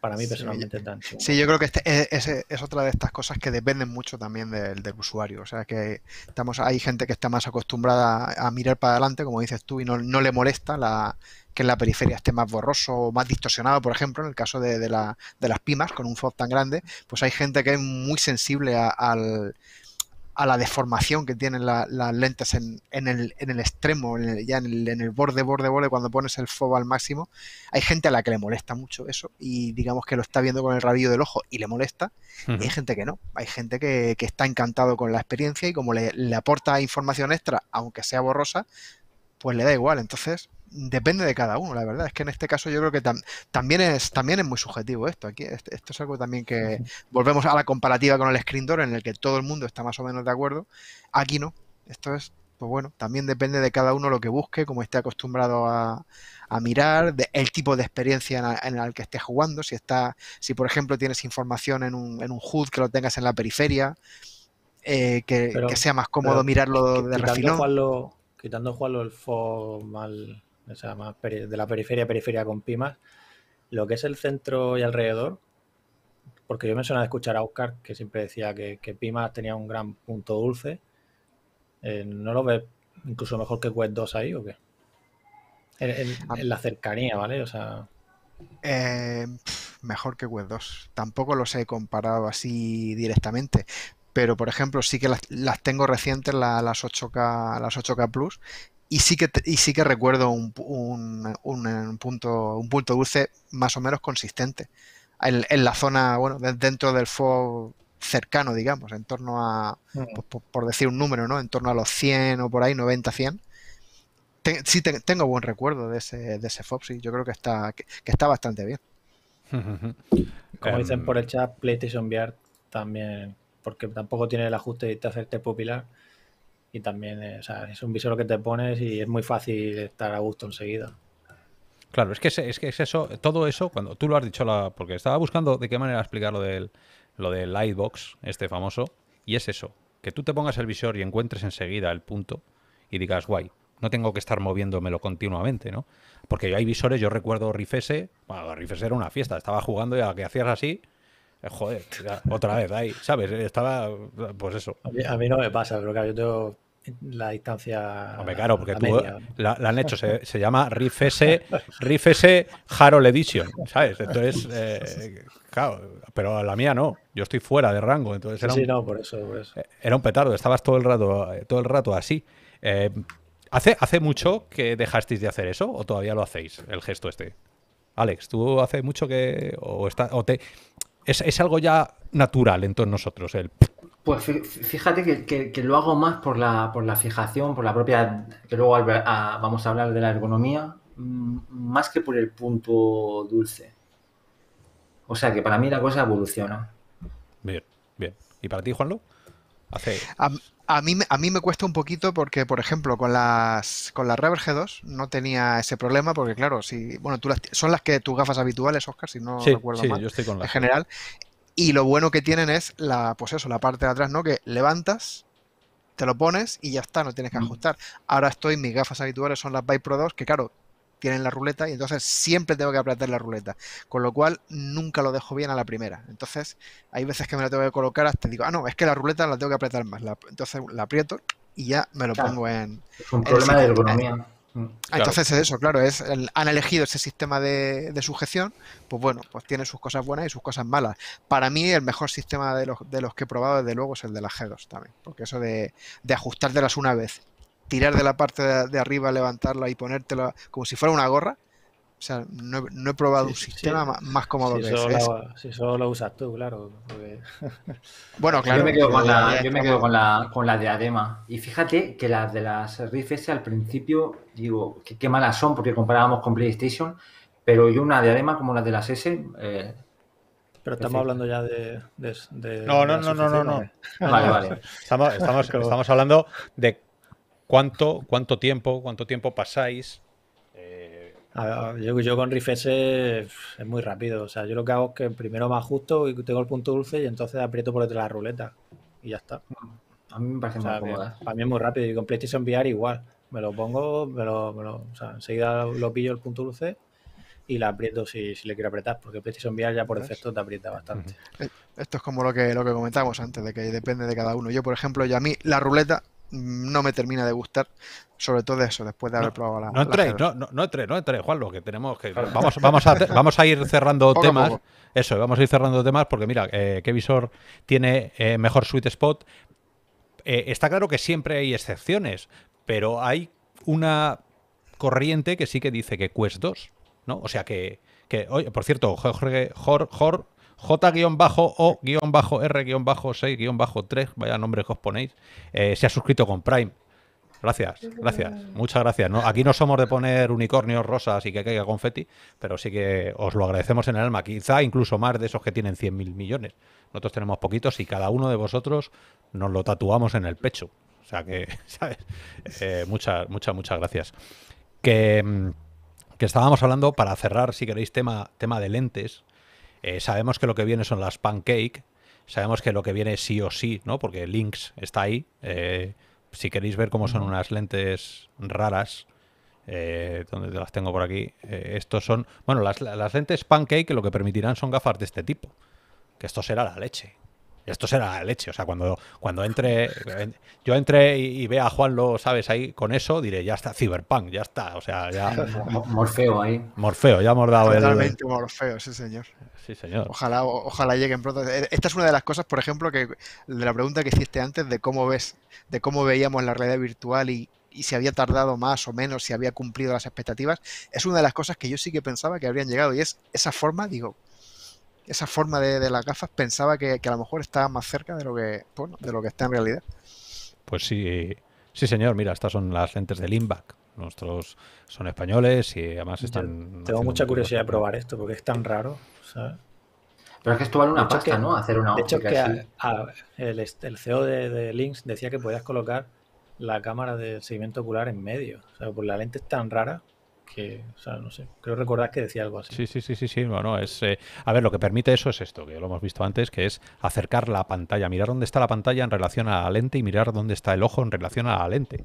para mí personalmente tanto. Sí, yo creo que es, este, e, es, otra de estas cosas que dependen mucho también del, del, usuario. O sea, que estamos hay gente que está más acostumbrada a mirar para adelante, como dices tú, y no, no le molesta la que en la periferia esté más borroso o más distorsionado, por ejemplo, en el caso de, las pimas con un FOB tan grande, pues hay gente que es muy sensible a, la deformación que tienen las lentes en, el, extremo, en ya en el, borde, borde, borde, cuando pones el fob al máximo. Hay gente a la que le molesta mucho eso y digamos que lo está viendo con el rabillo del ojo y le molesta. Y hay gente que no. Hay gente que, está encantado con la experiencia y como le, le, aporta información extra, aunque sea borrosa, pues le da igual. Entonces, depende de cada uno, la verdad. Es que en este caso yo creo que también, es, también es muy subjetivo esto. Aquí, esto es algo también que volvemos a la comparativa con el screen door en el que todo el mundo está más o menos de acuerdo. Aquí no. Esto es, pues bueno, también depende de cada uno lo que busque, como esté acostumbrado a, mirar, de, el tipo de experiencia en, la, el que esté jugando. Si, está, si por ejemplo tienes información en un, en un HUD que lo tengas en la periferia. Eh, que, sea más cómodo mirarlo de refilón. quitando jugarlo el mal o sea, más de la periferia, a periferia con Pimas, lo que es el centro y alrededor, porque yo me suena de escuchar a Oscar que siempre decía que, que Pimas tenía un gran punto dulce. Eh, ¿No lo ves incluso mejor que Quest 2 ahí o qué? Ah. En, la cercanía, ¿vale? O sea. Eh, mejor que Quest 2. Tampoco los he comparado así directamente. Pero, por ejemplo, sí que las, tengo recientes, las, 8K, las 8K Plus, y sí que, sí que recuerdo un, un, un, punto, un punto dulce más o menos consistente en, la zona, bueno, dentro del FOB cercano, digamos, en torno a, mm. por, decir un número, ¿no? En torno a los 100 o por ahí, 90, 100. sí, tengo buen recuerdo de ese, de ese FOB, sí, yo creo que está, está bastante bien. Como dicen em. por el chat, PlayStation VR también, porque tampoco tiene el ajuste de hacerte popular y también eh, o sea, es un visor que te pones y es muy fácil estar a gusto enseguida. Claro, es que es, que es eso, todo eso, cuando tú lo has dicho, la, porque estaba buscando de qué manera explicar lo del, lo del Lightbox, este famoso, y es eso, que tú te pongas el visor y encuentres enseguida el punto y digas, guay, no tengo que estar moviéndomelo continuamente, ¿no? Porque hay visores, yo recuerdo Rifese, bueno, Rifese era una fiesta, estaba jugando y a que hacías así, eh, joder, otra vez ahí, ¿sabes? Estaba, pues eso. A mí, no me pasa, pero claro, yo tengo la distancia. Hombre, claro, porque tú la, han hecho, se, llama Riff S, Harold Edition, ¿sabes? Entonces, eh, claro, pero la mía no, yo estoy fuera de rango, entonces era sí, no, por eso, eh, Era un petardo, estabas todo el rato, eh, todo el rato así. ¿hace, ¿Hace mucho que dejasteis de hacer eso o todavía lo hacéis, el gesto este? Alex, ¿tú hace mucho que. o, está, o te, es, es algo ya natural en todos nosotros, el pues fíjate que, lo hago más por la, por la fijación, por la propia, que luego vamos a hablar de la ergonomía, mm, más que por el punto dulce. O sea que para mí la cosa evoluciona. Bien, bien. ¿Y para ti, Juanlu? Hace... A, mí, a mí me cuesta un poquito porque, por ejemplo, con las, con las G2 no tenía ese problema porque, claro, si, bueno, tú son las que tus gafas habituales, Oscar, si no recuerdo sí, mal, yo estoy con las... en general, y lo bueno que tienen es la, pues eso, la parte de atrás, ¿no? Que levantas, te lo pones y ya está, no tienes que mm. ajustar. Ahora estoy, mis gafas habituales son las Vipro Pro 2, que claro, tienen la ruleta y entonces siempre tengo que apretar la ruleta, con lo cual nunca lo dejo bien a la primera. Entonces, hay veces que me la tengo que colocar hasta digo, ah, no, es que la ruleta la tengo que apretar más. entonces la aprieto y ya me lo pongo en. Es un problema de ergonomía. Mm. Entonces es eso, claro, es han elegido ese sistema de, de, sujeción, pues bueno, pues tiene sus cosas buenas y sus cosas malas. Para mí el mejor sistema de los, de los que he probado desde luego es el de las G2 también, porque eso de, de las una vez, tirar de la parte de arriba, levantarla y ponértela como si fuera una gorra, no he, probado un sistema más cómodo que eso si solo lo usas tú, claro. Bueno, claro. Yo me quedo, con la, con, la, diadema. Y fíjate que las de las Rift S al principio, digo, que qué malas son porque comparábamos con PlayStation, pero yo una diadema como las de las S... Eh, pero estamos hablando ya de. no, no, no, no, no, ¿eh? Vale, vale. Estamos, hablando de cuánto, cuánto tiempo, cuánto tiempo pasáis yo, yo, con S es muy rápido. O sea, yo lo que hago es que primero más justo y tengo el punto dulce y entonces aprieto por detrás la ruleta. Y ya está. A mí Para mí es muy rápido. Y con PlayStation VR igual. Me lo pongo, me lo, enseguida lo pillo el punto dulce y la aprieto si, le quiero apretar, porque PlayStation VR ya por defecto te aprieta bastante. Eh, esto es como lo que, lo que comentábamos antes, de que depende de cada uno. Yo, por ejemplo, yo a mí la ruleta no me termina de gustar. Sobre todo eso, después de haber probado la. No entréis, no, no, no Juan, lo que tenemos que. Vamos, vamos, a, vamos a ir cerrando temas. Eso, vamos a ir cerrando temas porque mira, ¿qué eh, visor tiene eh, mejor sweet spot. Eh, está claro que siempre hay excepciones, pero hay una corriente que sí que dice que Quest 2, ¿no? O sea que. que oye, por cierto, Jorge, Jorge J-O-R-6-3, vaya nombre que os ponéis, eh, se ha suscrito con Prime. Gracias, gracias, muchas gracias. ¿no? Aquí no somos de poner unicornios rosas y que caiga confeti, pero sí que os lo agradecemos en el alma. Quizá incluso más de esos que tienen 100.000 millones. Nosotros tenemos poquitos y cada uno de vosotros nos lo tatuamos en el pecho. O sea que, ¿sabes? muchas, eh, muchas, muchas gracias. Mm, que, estábamos hablando, para cerrar, si queréis, tema, tema de lentes eh, sabemos que lo que viene son las pancake. Sabemos que lo que viene sí o sí, ¿no? Porque Lynx está ahí. Eh, si queréis ver cómo son unas lentes raras, eh, donde las tengo por aquí, estos son... Bueno, las, las lentes pancake lo que permitirán son gafas de este tipo. Que esto será la leche. Esto será la leche. O sea, cuando, cuando entre, yo entre y, vea a Juan, lo sabes ahí con eso, diré, ya está Cyberpunk, ya está. O sea, ya. Morfeo ahí. Morfeo, ya hemos dado Totalmente Morfeo, sí, señor. Sí, señor. Ojalá, ojalá lleguen pronto. E, esta es una de las cosas, por ejemplo, que de la pregunta que hiciste antes de cómo ves, de cómo veíamos la realidad virtual y, y si había tardado más o menos, si había cumplido las expectativas, es una de las cosas que yo sí que pensaba que habrían llegado y es esa forma, digo, esa forma de, las gafas, pensaba que, a lo mejor estaba más cerca de lo que, pues, de lo que está en realidad. Pues sí, sí señor, mira, estas son las lentes del LIMBAC. Nuestros son españoles y además están... tengo mucha curiosidad de probar esto porque es tan raro, Pero es que esto vale una pasta, ¿no? Hacer una óptica así. el, CEO de, de Lynx decía que podías colocar la cámara de seguimiento ocular en medio. O sea, pues la lente es tan rara que, o sea, no sé, creo recordar que decía algo así. Sí, sí, sí, sí, sí, bueno, es, eh, a ver, lo que permite eso es esto, que lo hemos visto antes, que es acercar la pantalla, mirar dónde está la pantalla en relación a la lente y mirar dónde está el ojo en relación a la lente.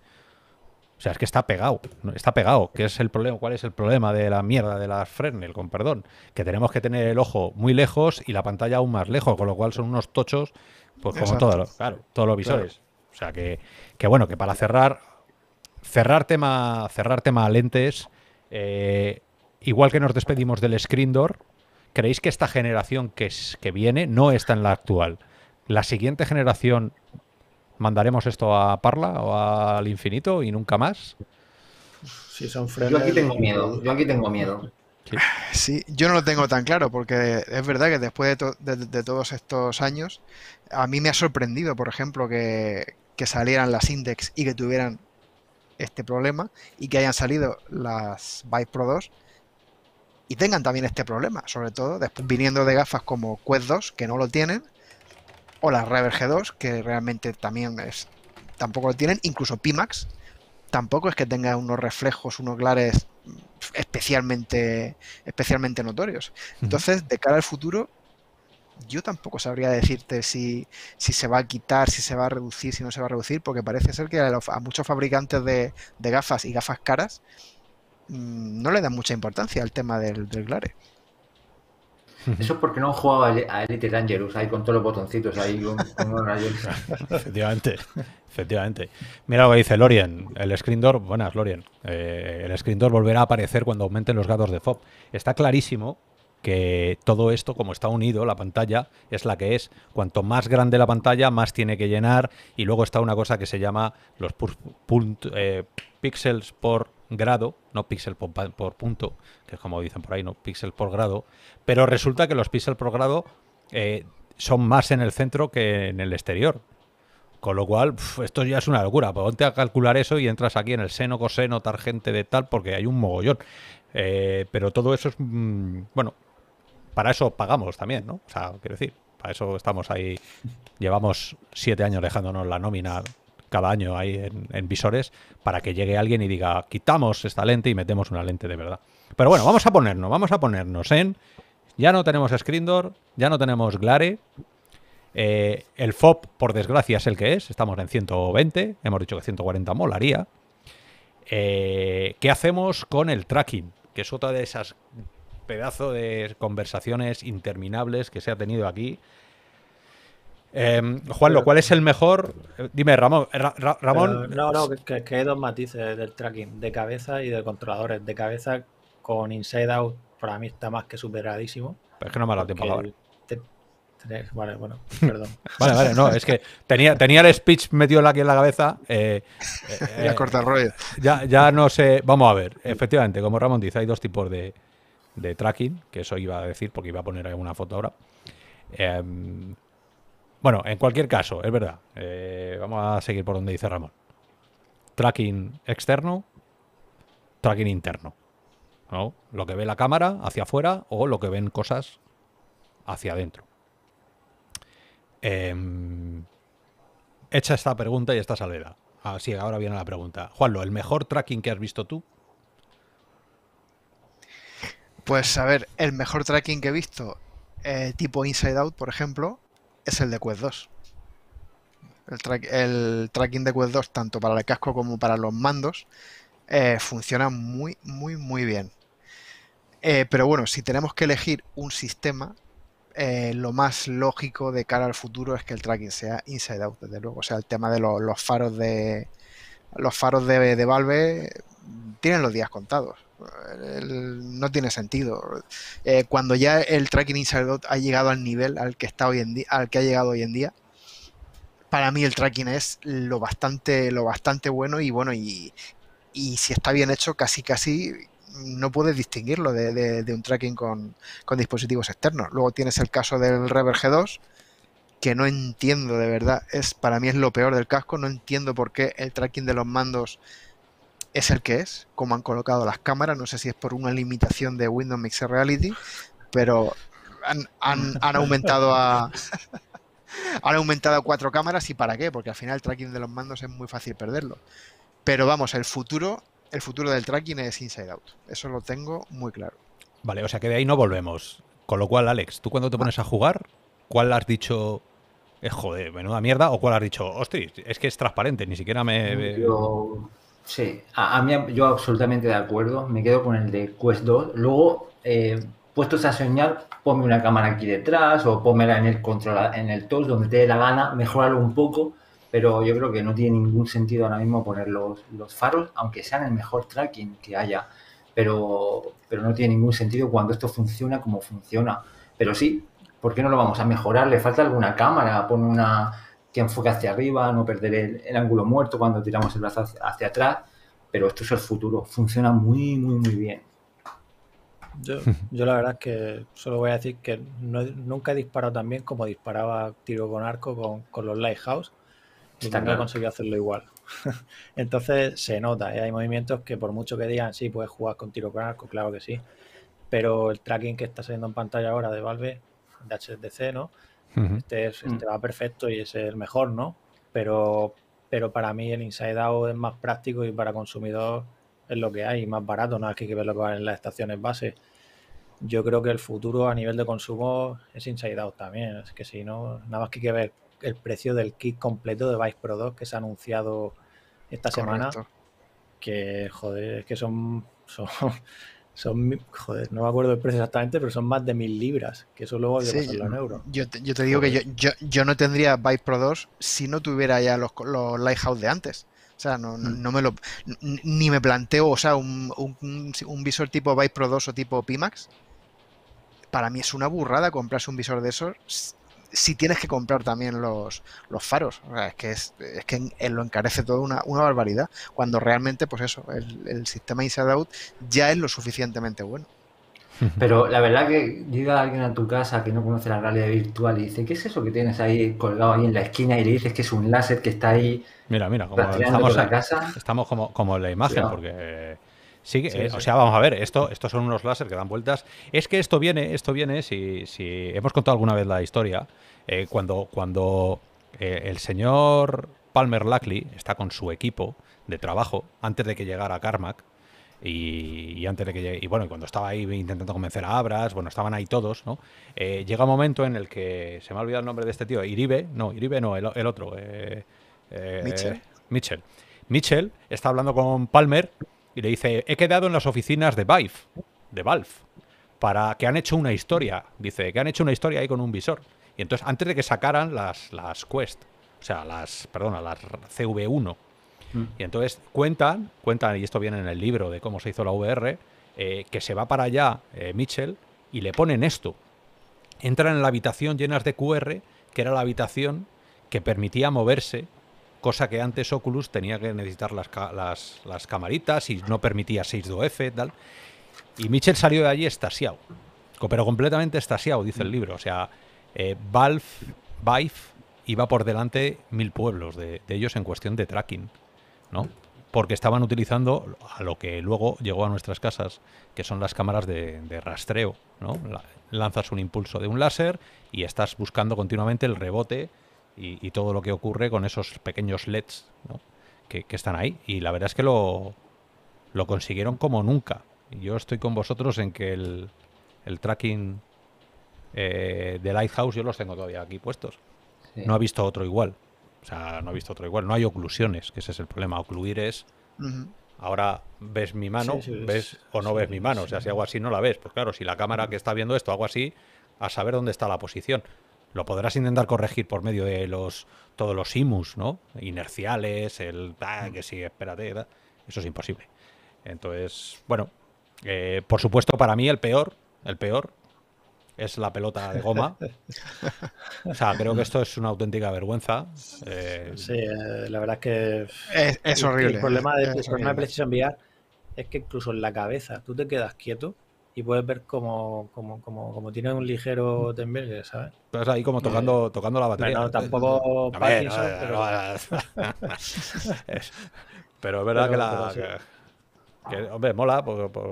O sea, es que está pegado, está pegado. que es el problema? ¿Cuál es el problema de la mierda de la Fresnel, con perdón? Que tenemos que tener el ojo muy lejos y la pantalla aún más lejos, con lo cual son unos tochos, pues como todos los, todos los visores. O sea que, que bueno, que para cerrar, cerrar tema, cerrar tema lentes, eh, igual que nos despedimos del Screen Door, ¿creéis que esta generación que, que viene no está en la actual? ¿La siguiente generación mandaremos esto a Parla o al infinito y nunca más? yo aquí tengo miedo, yo aquí tengo miedo. Sí. yo no lo tengo tan claro porque es verdad que después de, todos estos años, a mí me ha sorprendido, por ejemplo, que salieran las index y que tuvieran este problema y que hayan salido las Vive Pro 2 y tengan también este problema, sobre todo después viniendo de gafas como Quest 2 que no lo tienen o las Rever G2 que realmente también es tampoco lo tienen, incluso Pimax tampoco es que tenga unos reflejos, unos glares mm, especialmente especialmente notorios. Entonces, de cara al futuro yo tampoco sabría decirte si, se va a quitar, si se va a reducir, si no se va a reducir, porque parece ser que a, muchos fabricantes de, gafas y gafas caras mm, no le dan mucha importancia al tema del, del glare. Eso es porque no han jugado a Elite Dangerous, ahí con todos los botoncitos, ahí Efectivamente, efectivamente. Mira lo que dice Lorien, el screen door, buenas Lorien, eh, el screen door volverá a aparecer cuando aumenten los grados de FOB. Está clarísimo que todo esto, como está unido, la pantalla es la que es. Cuanto más grande la pantalla, más tiene que llenar. Y luego está una cosa que se llama los eh, píxeles por grado, no píxel por, punto, que es como dicen por ahí, no píxel por grado. Pero resulta que los píxeles por grado eh, son más en el centro que en el exterior. Con lo cual, esto ya es una locura. Pues ponte a calcular eso y entras aquí en el seno, coseno, tangente de tal, porque hay un mogollón. Eh, pero todo eso es, mm, bueno, para eso pagamos también, ¿no? O sea, quiero decir, para eso estamos ahí. Llevamos siete años dejándonos la nómina cada año ahí en, visores para que llegue alguien y diga, quitamos esta lente y metemos una lente de verdad. Pero bueno, vamos a ponernos, vamos a ponernos en... Ya no tenemos screen ya no tenemos glare. Eh, el FOP por desgracia, es el que es. Estamos en 120, hemos dicho que 140 molaría. Eh, ¿Qué hacemos con el tracking? Que es otra de esas pedazo de conversaciones interminables que se ha tenido aquí. Em, Juan, ¿cuál es el mejor? Dime, Ramón. Eh, Ramón. Eh, no, no, que, que, hay dos matices del tracking, de cabeza y de controladores. De cabeza con Inside Out para mí está más que superadísimo. es que no me ha dado tiempo a hablar. Vale, bueno, perdón. vale, vale, no, es que tenía, tenía el speech metido aquí en la cabeza. Eh, eh corta el Ya, ya no sé. Vamos a ver, efectivamente, como Ramón dice, hay dos tipos de, de tracking, que eso iba a decir porque iba a poner una foto ahora. Em, bueno, en cualquier caso, es verdad. Eh, vamos a seguir por donde dice Ramón. Tracking externo, tracking interno. Lo que ve la cámara hacia afuera o lo que ven cosas hacia adentro. Em, hecha esta pregunta y esta salida Así, que ahora viene la pregunta. Juanlo, ¿el mejor tracking que has visto tú? Pues a ver, el mejor tracking que he visto, eh, tipo Inside Out, por ejemplo, es el de Quest 2. El, tracking de Quest 2, tanto para el casco como para los mandos, eh, funciona muy, muy, muy bien. Eh, pero bueno, si tenemos que elegir un sistema, lo más lógico de cara al futuro es que el tracking sea inside out, desde luego. O sea, el tema de los, faros de. Los faros de Valve tienen los días contados no tiene sentido. Eh, cuando ya el tracking inside ha llegado al nivel al que está hoy en día, al que ha llegado hoy en día, para mí el tracking es lo bastante, lo bastante bueno y bueno y, y si está bien hecho casi casi no puedes distinguirlo de, un tracking con, dispositivos externos. Luego tienes el caso del Rever G2 que no entiendo de verdad, es para mí es lo peor del casco, no entiendo por qué el tracking de los mandos es el que es, como han colocado las cámaras, no sé si es por una limitación de Windows Mixed Reality, pero han, aumentado a... han aumentado cuatro cámaras y para qué, porque al final el tracking de los mandos es muy fácil perderlo. Pero vamos, el futuro, el futuro del tracking es inside out. Eso lo tengo muy claro. Vale, o sea que de ahí no volvemos. Con lo cual, Alex, tú cuando te ah. pones a jugar, ¿cuál has dicho es eh, joder, menuda mierda? ¿O cuál has dicho, hostia, es que es transparente, ni siquiera me. Sí, a, mí yo absolutamente de acuerdo. Me quedo con el de Quest 2. Luego, eh, puestos a soñar, ponme una cámara aquí detrás o pónmela en el control, en el todo donde te dé la gana, mejorarlo un poco. Pero yo creo que no tiene ningún sentido ahora mismo poner los, faros, aunque sean el mejor tracking que haya. Pero, pero no tiene ningún sentido cuando esto funciona como funciona. Pero sí, ¿por qué no lo vamos a mejorar? Le falta alguna cámara, pon una que enfoque hacia arriba, no perder el, ángulo muerto cuando tiramos el brazo hacia, atrás, pero esto es el futuro, funciona muy, muy, muy bien. Yo, la verdad es que solo voy a decir que nunca he disparado tan bien como disparaba tiro con arco con, los Lighthouse y Está nunca he conseguido hacerlo igual. Entonces se nota, ¿eh? hay movimientos que por mucho que digan, sí, puedes jugar con tiro con arco, claro que sí, pero el tracking que está saliendo en pantalla ahora de Valve, de HDC, ¿no? Este, este mm. va perfecto y es el mejor, ¿no? Pero, pero para mí el Inside Out es más práctico y para consumidor es lo que hay, más barato, nada más que hay que ver lo que va en las estaciones base. Yo creo que el futuro a nivel de consumo es Inside Out también, es que si no, nada más que hay que ver el precio del kit completo de Vice Pro 2 que se ha anunciado esta semana, que joder, es que son, son son, joder, no me acuerdo el precio exactamente, pero son más de mil libras, que eso luego hay que euros. Yo te, digo que yo, no tendría vice Pro 2 si no tuviera ya los, Lighthouse de antes. O sea, no, hmm. me lo. Ni me planteo, o sea, un, un, visor tipo vice Pro 2 o tipo Pimax. Para mí es una burrada comprarse un visor de esos si tienes que comprar también los, los faros. es que, es, es que lo encarece todo una, barbaridad, cuando realmente, pues eso, el, el, sistema Inside Out ya es lo suficientemente bueno. Pero la verdad que llega alguien a tu casa que no conoce la realidad virtual y dice, ¿qué es eso que tienes ahí colgado ahí en la esquina? Y le dices que es un láser que está ahí. Mira, mira, como casa. estamos como, como en la imagen, porque sí, eh, O sea, vamos a ver, estos son unos láser que dan vueltas. Es que esto viene, esto viene, si, hemos contado alguna vez la historia, eh, cuando, eh, el señor Palmer Lackley está con su equipo de trabajo antes de que llegara Carmack. Y, y antes de que bueno, cuando estaba ahí intentando convencer a Abras, bueno, estaban ahí todos, ¿no? llega un momento en el que se me ha olvidado el nombre de este tío, Iribe, no, Iribe no, el, otro, Mitchell. Mitchell. Mitchell está hablando con Palmer y le dice, he quedado en las oficinas de Valve, de Valve, para que han hecho una historia. Dice, que han hecho una historia ahí con un visor. Y entonces, antes de que sacaran las, Quest, o sea, las, perdona, las CV1. Mm. Y entonces cuentan, cuentan, y esto viene en el libro de cómo se hizo la VR, eh, que se va para allá eh, Mitchell y le ponen esto. Entran en la habitación llenas de QR, que era la habitación que permitía moverse cosa que antes Oculus tenía que necesitar las, las, camaritas y no permitía 6DOF, tal. Y Mitchell salió de allí estasiado, pero completamente estasiado, dice el mm. libro. O sea, eh, Valve, Vive iba por delante mil pueblos de, ellos en cuestión de tracking, ¿no? Porque estaban utilizando a lo que luego llegó a nuestras casas, que son las cámaras de, rastreo, ¿no? lanzas un impulso de un láser y estás buscando continuamente el rebote y, todo lo que ocurre con esos pequeños LEDs que, están ahí. Y la verdad es que lo, lo consiguieron como nunca. Yo estoy con vosotros en que el, el tracking eh, de Lighthouse yo los tengo todavía aquí puestos. No ha visto otro igual. O sea, no ha visto otro igual. No hay oclusiones, que ese es el problema. Ocluir es... Ahora ves mi mano, ves o no ves mi mano. O sea, si hago así no la ves. Pues claro, si la cámara que está viendo esto hago así, a saber dónde está la posición lo podrás intentar corregir por medio de los todos los IMUs, ¿no? Inerciales, el ah, mm. que sí, espérate, da. eso es imposible. Entonces, bueno, eh, por supuesto, para mí el peor, el peor es la pelota de goma. o sea, creo que esto es una auténtica vergüenza. Eh, sí, eh, la verdad es que es, horrible. El problema de, es el es que incluso en la cabeza tú te quedas quieto y puedes ver como, tiene un ligero mm. temblor, ¿sabes? Pero ahí como tocando, tocando la batería. No, tampoco pero... es verdad que la... hombre, mola, pues, pues,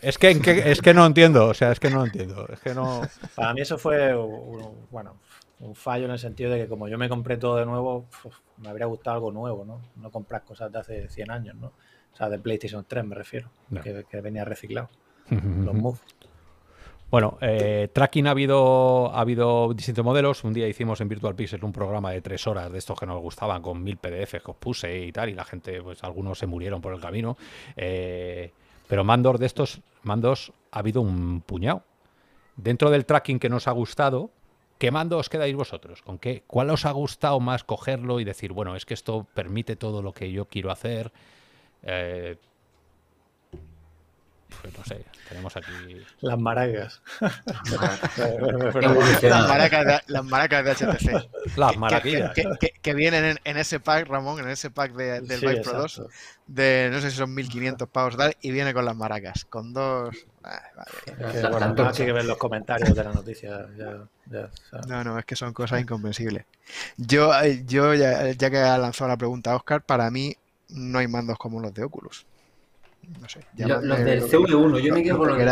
Es que, es que no entiendo, o sea, es que no entiendo. Es que no... Para mí eso fue, un, bueno, un fallo en el sentido de que como yo me compré todo de nuevo, me habría gustado algo nuevo, ¿no? No comprar cosas de hace 100 años, ¿no? O sea, de PlayStation 3 me refiero, que venía reciclado. Bueno, eh, tracking ha habido, ha habido distintos modelos. Un día hicimos en Virtual Pixel un programa de tres horas de estos que nos gustaban con mil PDFs que os puse y tal, y la gente, pues algunos se murieron por el camino. Eh, pero mandos de estos, mandos ha habido un puñado. Dentro del tracking que nos ha gustado, ¿qué mando os quedáis vosotros? ¿Con qué? ¿Cuál os ha gustado más cogerlo y decir, bueno, es que esto permite todo lo que yo quiero hacer? Eh, pues no sé, tenemos aquí. Las maracas. las, maracas de, HTC. Las maracas Que, vienen en, ese pack, Ramón, en ese pack del sí, Pro 2, de no sé si son 1500 pavos tal, y viene con las maracas, con dos. bueno, hay que ver los comentarios de la noticia. Ya, no, no, es que son cosas incomprensibles. Yo, eh, yo ya, ya que ha lanzado la pregunta Oscar, para mí no hay mandos como los de Oculus. No sé. Los, del CV1, yo me quedo con los, del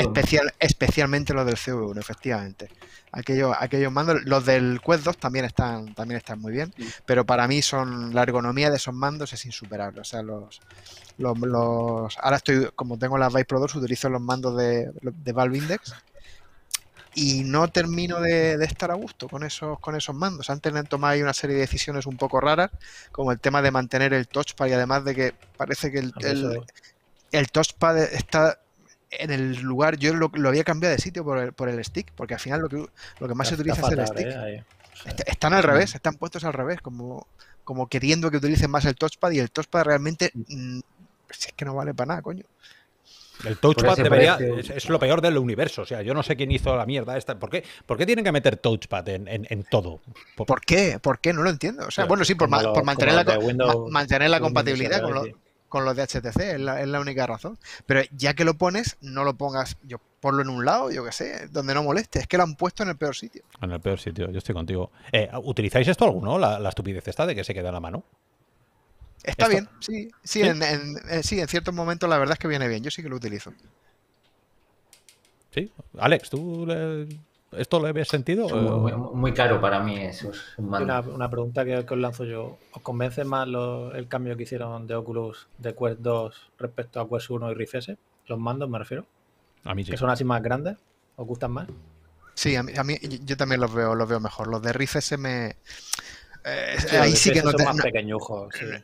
Especial, especialmente los del CV1, efectivamente. Aquellos, aquellos mandos, los del Quest 2 también están, también están muy bien, pero para mí son la ergonomía de esos mandos es insuperable. O sea, los, los, los ahora estoy, como tengo las Vive Pro 2, utilizo los mandos de, de Valve Index y no termino de, estar a gusto con esos, con esos mandos. Antes me han tomado ahí una serie de decisiones un poco raras, como el tema de mantener el touchpad y además de que parece que el, el, touchpad está en el lugar, yo lo, había cambiado de sitio por el, por el, stick, porque al final lo que, lo que más se utiliza es el stick. Eh, están al revés, mm. están puestos al revés, como, como queriendo que utilicen más el touchpad y el touchpad realmente, mm, es que no vale para nada, coño. El touchpad Es, lo peor del universo. O sea, yo no sé quién hizo la mierda esta. ¿Por qué, tienen que meter touchpad en, todo? ¿Por... qué? ¿Por qué? No lo entiendo. O sea, pues bueno, sí, por, mantener, la, compatibilidad con los de HTC, es la, única razón. Pero ya que lo pones, no lo pongas, yo ponlo en un lado, yo qué sé, donde no moleste. Es que lo han puesto en el peor sitio. En el peor sitio, yo estoy contigo. Eh, ¿Utilizáis esto alguno? La, la, estupidez esta de que se queda en la mano. Está bien, sí, sí, En, sí, en eh, ciertos momentos la verdad es que viene bien, yo sí que lo utilizo. Sí, Alex, ¿tú esto le habías sentido? Muy, caro para mí eso. Es una, pregunta que, os lanzo yo. ¿Os convence más el cambio que hicieron de Oculus de Quest 2 respecto a Quest 1 y Rift S? Los mandos me refiero. A mí sí. Que son así más grandes. ¿Os gustan más? Sí, a mí, a mí yo también los veo, los veo mejor. Los de Rift S me eh, ahí sí que no eh,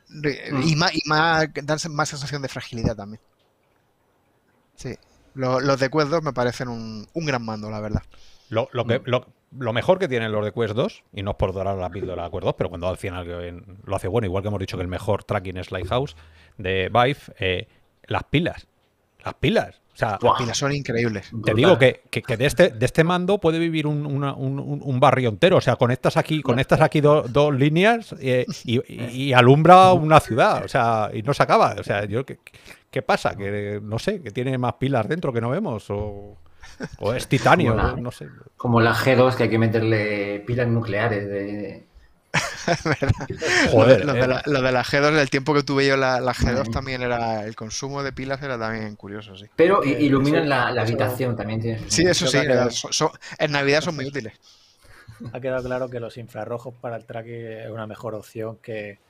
mm. Y, más, y más, dan más sensación de fragilidad también. Sí. Los, los de Quest 2 me parecen un, gran mando, la verdad. Mm. Lo, lo, mejor que tienen los de Quest 2, y no es por dorar la píldora de Quest 2, pero cuando al final eh, lo hace bueno, igual que hemos dicho que el mejor tracking es Lighthouse de Vive, las pilas. Las pilas. O sea, pilas son increíbles. Te digo que, de, este, de este mando puede vivir un, barrio entero. O sea, conectas aquí, aquí dos líneas eh, y, alumbra una ciudad. O sea, y no se acaba. O sea, yo ¿qué, qué pasa? Que no sé, que tiene más pilas dentro que no vemos. O, es titanio, no sé. Como la G2 que hay que meterle pilas nucleares de, Joder, lo, de, eh. la, G2, el tiempo que tuve yo la, G2 también era. El consumo de pilas era también curioso, sí. Pero iluminan la, habitación también. sí, eso sí. en Navidad son muy útiles. Ha quedado claro que los infrarrojos para el tracking es una mejor opción que,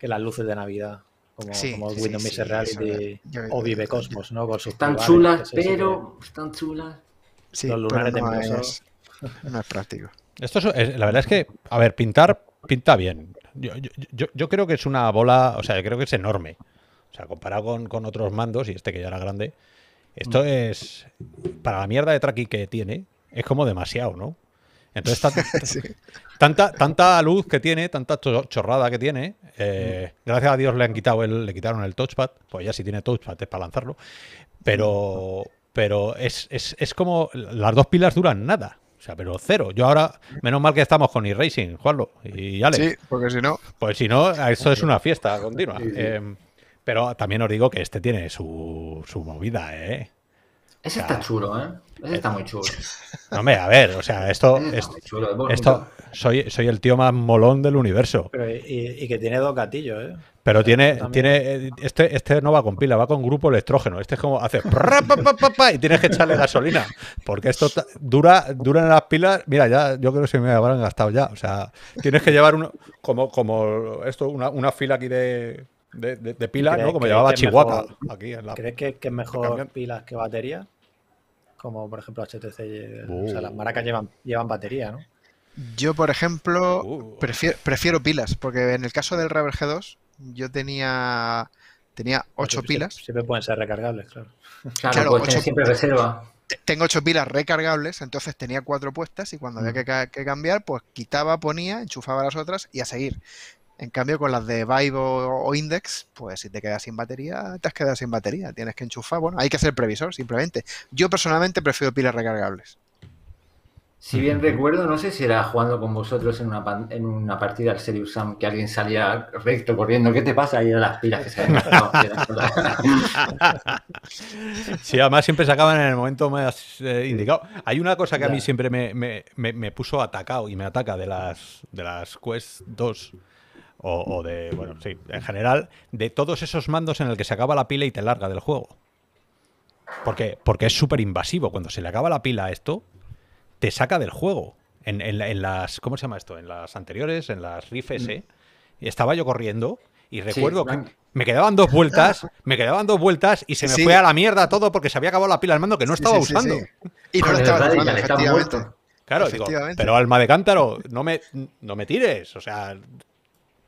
las luces de Navidad como, Windows sí, Reality o Vive Cosmos, ¿no? Con sus están chulas, pero tan están chulas. Los lunares de es, no es práctico. Esto la verdad es que, a ver, pintar pinta bien. Yo, creo que es una bola, o sea, yo creo que es enorme. O sea, comparado con, otros mandos, y este que ya era grande, esto mm. es, para la mierda de tracking que tiene, es como demasiado, ¿no? Entonces, tanta, tanta, luz que tiene, tanta chorrada que tiene, eh, mm. gracias a Dios le han quitado el, le quitaron el touchpad, pues ya si tiene touchpad es para lanzarlo, pero, mm. pero es, es, es como las dos pilas duran nada. O sea, pero cero. Yo ahora, menos mal que estamos con e-racing, Juanlo y Alex. Sí, porque si no. Pues si no, esto es una fiesta continua. Em, pero también os digo que este tiene su, movida, ¿eh? Ese está chulo, ¿eh? Ese está muy chulo. No, hombre, a ver, o sea, esto. esto soy, el tío más molón del universo. y, que tiene dos gatillos, ¿eh? Pero tiene, tiene eh, este, este no va con pila, va con grupo electrógeno. Este es como hace y tienes que echarle gasolina. Porque esto dura, duran las pilas. Mira, ya yo creo que se me habrán gastado ya. O sea, tienes que llevar uno, como, como esto, una, fila aquí de, de, pilas, ¿no? Como llevaba Chihuahua aquí en la, ¿Crees que, es mejor pilas que batería? Como por ejemplo HTC. O sea, las uh. maracas llevan, llevan batería, ¿no? Yo, por ejemplo, uh. prefiero, pilas, porque en el caso del Rever G2, yo tenía, tenía 8 pilas. Siempre pueden ser recargables, claro. Claro, siempre reserva. Tengo ocho pilas recargables, entonces tenía cuatro puestas y cuando había mm. que, cambiar, pues quitaba, ponía, enchufaba las otras y a seguir. En cambio, con las de Vive o, Index, pues si te quedas sin batería, te has quedado sin batería. Tienes que enchufar. Bueno, hay que hacer previsor, simplemente. Yo personalmente prefiero pilas recargables. Si bien recuerdo, no sé si era jugando con vosotros en una, en una partida al Serious Sam que alguien salía recto corriendo. ¿Qué te pasa? Y eran las pilas que se habían Sí, además siempre se acaban en el momento más eh, indicado. Hay una cosa que a mí siempre me, me, me, puso atacado y me ataca de las, de las Quest 2. O, de, bueno, sí, en general, de todos esos mandos en el que se acaba la pila y te larga del juego. Porque, porque es súper invasivo. Cuando se le acaba la pila a esto, te saca del juego. En, las, ¿cómo se llama esto? En las anteriores, en las rifes, mm. ¿eh? Estaba yo corriendo y recuerdo que me quedaban dos vueltas, me quedaban dos vueltas y se me fue a la mierda todo porque se había acabado la pila al mando que no estaba usando. Y no estaba usando, efectivamente. Claro, Digo, pero alma de cántaro, no me, no me tires, o sea,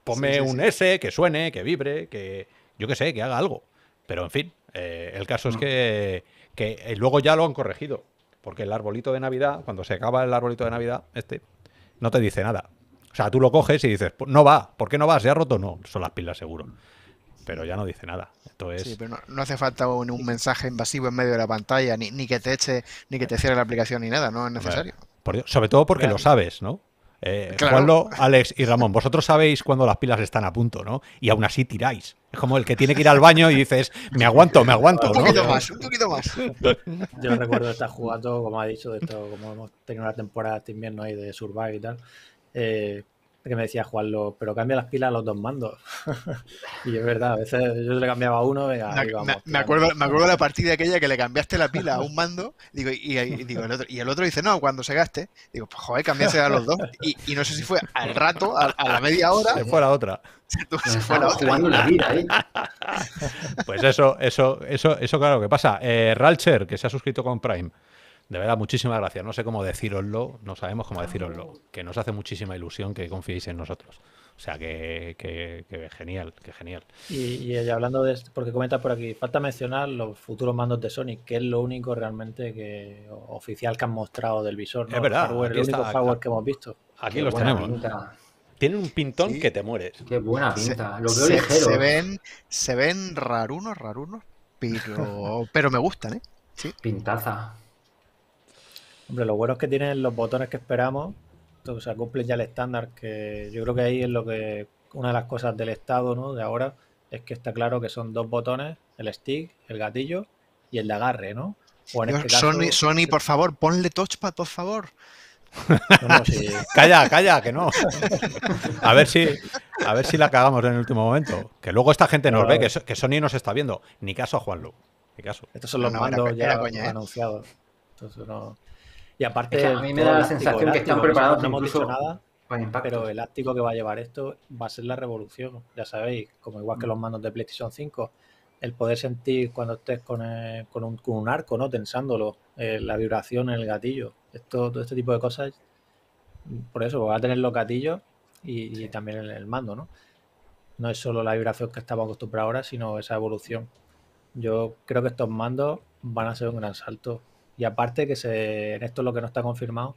ponme un S que suene, que vibre, que yo qué sé, que haga algo. Pero en fin, eh, el caso es mm. que, eh, luego ya lo han corregido. Porque el arbolito de Navidad, cuando se acaba el arbolito de Navidad, este, no te dice nada. O sea, tú lo coges y dices, pues no va, ¿por qué no va? ¿Se ha roto? No, son las pilas seguro. Pero ya no dice nada. Entonces... Sí, pero no, hace falta un, mensaje invasivo en medio de la pantalla, ni, que te eche, ni que te cierre la aplicación ni nada, no es necesario. Sobre todo porque lo sabes, ¿no? Eh, Alex y Ramón, vosotros sabéis cuando las pilas están a punto, ¿no? Y aún así tiráis. Es como el que tiene que ir al baño y dices, me aguanto, me aguanto. Un poquito más, un poquito más. Yo recuerdo estar jugando, como ha dicho, como hemos tenido una temporada de invierno ahí de Survive y tal. Eh, que me decía Juan, pero cambia las pilas a los dos mandos. y es verdad, a veces yo le cambiaba a uno y me, acuerdo, me acuerdo de la partida aquella que le cambiaste la pila a un mando y, el, otro, dice, no, cuando se gaste. Digo, pues joder, cambiase a los dos. Y, no sé si fue al rato, a, la media hora. Se fue la otra. Se fue la otra. la vida, ¿eh? Pues eso, eso, eso, eso, claro, ¿qué pasa? Eh, Ralcher, que se ha suscrito con Prime de verdad, muchísimas gracias. No sé cómo deciroslo, no sabemos cómo deciroslo. Ah. Que nos hace muchísima ilusión que confiéis en nosotros. O sea, que, genial, que genial. Y, hablando de esto, porque comentas por aquí, falta mencionar los futuros mandos de Sonic, que es lo único realmente que oficial que han mostrado del visor. ¿no? Es verdad. El, único que hemos visto. Aquí los tenemos. Pinta tienen un pintón que te mueres. Qué buena pinta. lo veo ligero Se ven, se ven rarunos, rarunos, pero, me gustan, ¿eh? Sí. Pintaza. Hombre, lo bueno es que tienen los botones que esperamos, o sea, cumplen ya el estándar, que yo creo que ahí es lo que una de las cosas del estado, ¿no? De ahora es que está claro que son dos botones, el stick, el gatillo y el de agarre, ¿no? O en este Sony, por favor, ponle touchpad, por favor. calla, calla, que no. A ver si, a ver si la cagamos en el último momento. Que luego esta gente nos ve, que, que, Sony nos está viendo. Ni caso a Juanlu. Ni caso. Estos son los mandos ya ¿eh? anunciados. Entonces no. Y aparte. Eh, a mí me da la sensación que están preparados no hemos dicho nada, Pero el ático que va a llevar esto va a ser la revolución. Ya sabéis, como igual que mm. los mandos de PlayStation 5, el poder sentir cuando estés con, un, con, un, arco, ¿no? Tensándolo, eh, la vibración en el gatillo. Esto, todo este tipo de cosas. Por eso, va a tener los gatillos y, también el, el, mando, ¿no? No es solo la vibración que estamos acostumbrados ahora, sino esa evolución. Yo creo que estos mandos van a ser un gran salto y aparte que se, en esto es lo que no está confirmado,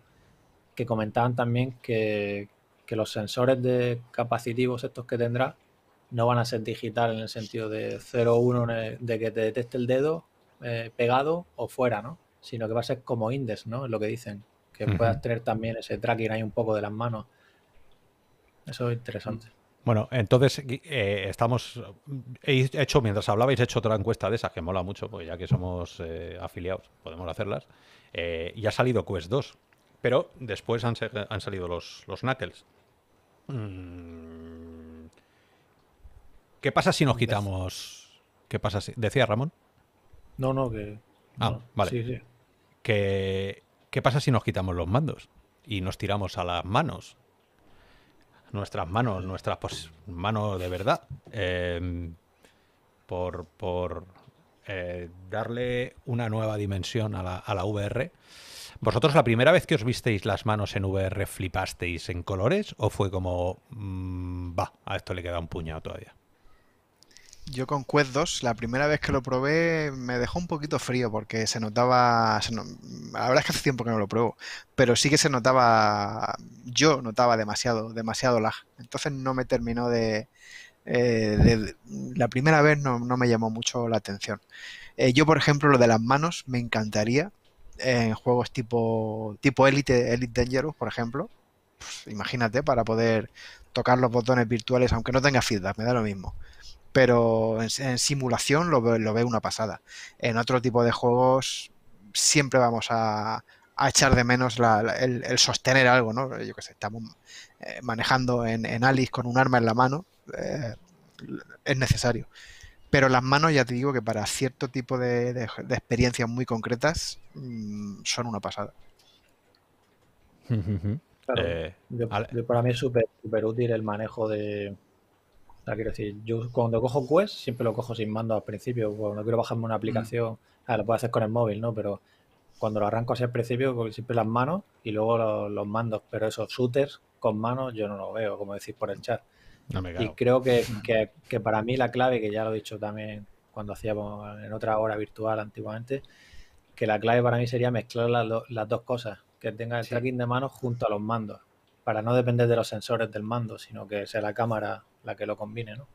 que comentaban también que, que los sensores de capacitivos estos que tendrá no van a ser digital en el sentido de 0-1 de que te detecte el dedo eh, pegado o fuera, ¿no? Sino que va a ser como índice, ¿no? Es lo que dicen. Que pueda puedas tener también ese tracking ahí un poco de las manos. Eso es interesante. Bueno, entonces eh, estamos. He hecho, mientras hablabais, he hecho otra encuesta de esas que mola mucho, porque ya que somos eh, afiliados, podemos hacerlas. Eh, y ha salido Quest 2, pero después han, salido los, los Knuckles. Mm, ¿Qué pasa si nos quitamos? ¿Qué pasa si.? ¿Decía Ramón? No, no, que. Ah, vale. Sí, sí. ¿Qué, ¿Qué pasa si nos quitamos los mandos y nos tiramos a las manos? nuestras manos, nuestras pues, manos de verdad, em, por, por eh, darle una nueva dimensión a la, a la VR. ¿Vosotros la primera vez que os visteis las manos en VR flipasteis en colores o fue como, mm, va, a esto le queda un puñado todavía? Yo con Quest 2, la primera vez que lo probé, me dejó un poquito frío porque se notaba. la verdad es que hace tiempo que no lo pruebo, pero sí que se notaba. Yo notaba demasiado, demasiado lag. Entonces no me terminó de. Eh, la primera vez no, me llamó mucho la atención. Eh, yo, por ejemplo, lo de las manos me encantaría en juegos tipo, tipo Elite, Elite Dangerous, por ejemplo. Pues imagínate, para poder tocar los botones virtuales, aunque no tenga feedback, me da lo mismo pero en, simulación lo, lo veo una pasada. En otro tipo de juegos siempre vamos a, echar de menos el, sostener algo, ¿no? Yo que sé, estamos eh, manejando en, en, Alice con un arma en la mano, eh, es necesario. Pero las manos, ya te digo que para cierto tipo de, experiencias muy concretas mm, son una pasada. Eh, para mí es súper útil el manejo de, quiero decir, yo cuando cojo Quest siempre lo cojo sin mando al principio. No quiero bajarme una mm. aplicación, lo puedo hacer con el móvil, ¿no? Pero cuando lo arranco así al principio, siempre las manos y luego los, mandos. Pero esos shooters con manos yo no lo veo, como decís por el chat. y creo que, para mí la clave, que ya lo he dicho también cuando hacíamos en otra hora virtual antiguamente, que la clave para mí sería mezclar las, dos cosas, que tenga el tracking de manos junto a los mandos para no depender de los sensores del mando, sino que sea la cámara la que lo combine, ¿no?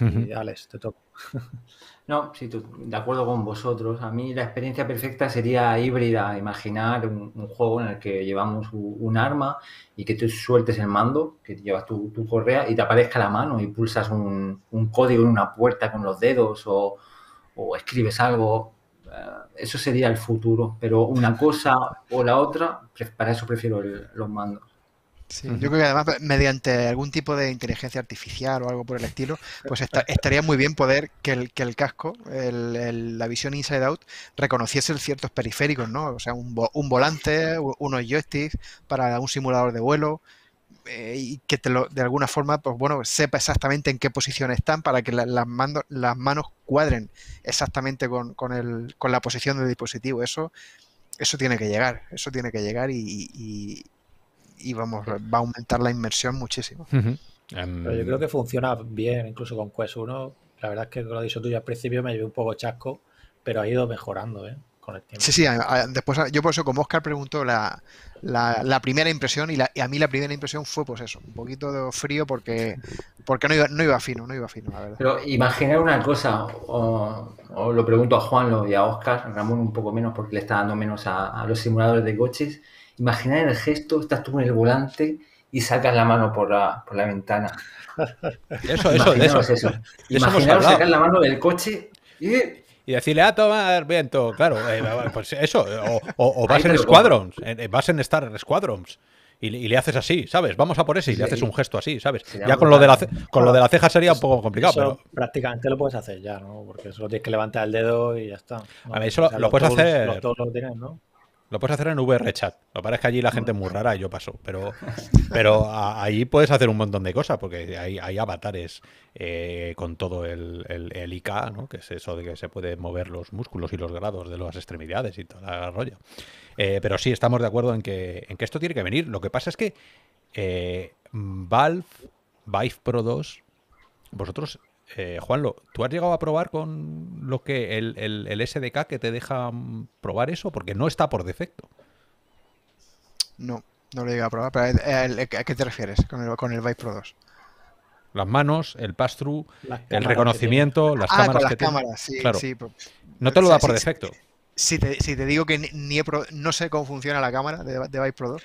Y te toco. No, sí, de acuerdo con vosotros. A mí la experiencia perfecta sería híbrida. Imaginar un, juego en el que llevamos un, arma y que tú sueltes el mando, que llevas tu, correa y te aparezca la mano y pulsas un, un, código en una puerta con los dedos o, o escribes algo. Eh, eso sería el futuro, pero una cosa o la otra, para eso prefiero los mandos. yo creo que además mediante algún tipo de inteligencia artificial o algo por el estilo, pues estaría muy bien poder que el, casco, la visión inside out, reconociese ciertos periféricos, ¿no? O sea, un, un volante, unos joysticks para un simulador de vuelo, eh, y que te lo, de alguna forma, pues bueno, sepa exactamente en qué posición están para que las, las manos cuadren exactamente con, con, el, con, la posición del dispositivo. Eso, eso tiene que llegar, eso tiene que llegar y, vamos, va a aumentar la inmersión muchísimo. Em, yo creo que funciona bien, incluso con Quest 1. La verdad es que con dicho tú ya al principio me llevé un poco chasco, pero ha ido mejorando, ¿eh? Sí, sí, después yo por eso como Oscar preguntó la, primera impresión y, a mí la primera impresión fue pues eso, un poquito de frío porque, porque no, iba, fino, no iba fino, la verdad. Pero imaginar una cosa, o, lo pregunto a Juan y a Oscar, Ramón un poco menos porque le está dando menos a, los simuladores de coches, imaginar el gesto, estás tú en el volante y sacas la mano por la, por la ventana. Eso, eso, imaginaos Imaginaos sacar la mano del coche y decirle, a tomar viento. Claro, eh, pues eso. O, vas en Squadrons, eh, vas en estar Squadrons. Y, y, le haces así, ¿sabes? Vamos a por ese y le haces un gesto así, ¿sabes? Ya con lo, de la, con lo de la ceja sería un poco complicado. pero... prácticamente lo puedes hacer ya, ¿no? Porque solo tienes que levantar el dedo y ya está. A eso lo, puedes hacer. todos lo ¿no? Lo puedes hacer en VRChat. Lo que que allí la gente es muy rara y yo paso. Pero, pero ahí puedes hacer un montón de cosas, porque hay, hay avatares eh, con todo el, el, IK, ¿no? que es eso de que se puede mover los músculos y los grados de las extremidades y toda la rollo. Eh, pero sí, estamos de acuerdo en que, en que esto tiene que venir. Lo que pasa es que eh, Valve, Vive Pro 2, vosotros eh, Juanlo, ¿tú has llegado a probar con lo que el, SDK que te deja mm, probar eso? Porque no está por defecto. No, no lo he llegado a probar. Eh, eh, ¿A qué te refieres con el, con el Pro 2? Las manos, el pass-through, el reconocimiento, las ah, cámaras. Con las cámaras, pues, no te lo da por defecto. si te, digo que no sé cómo funciona la cámara de, Vice Pro 2,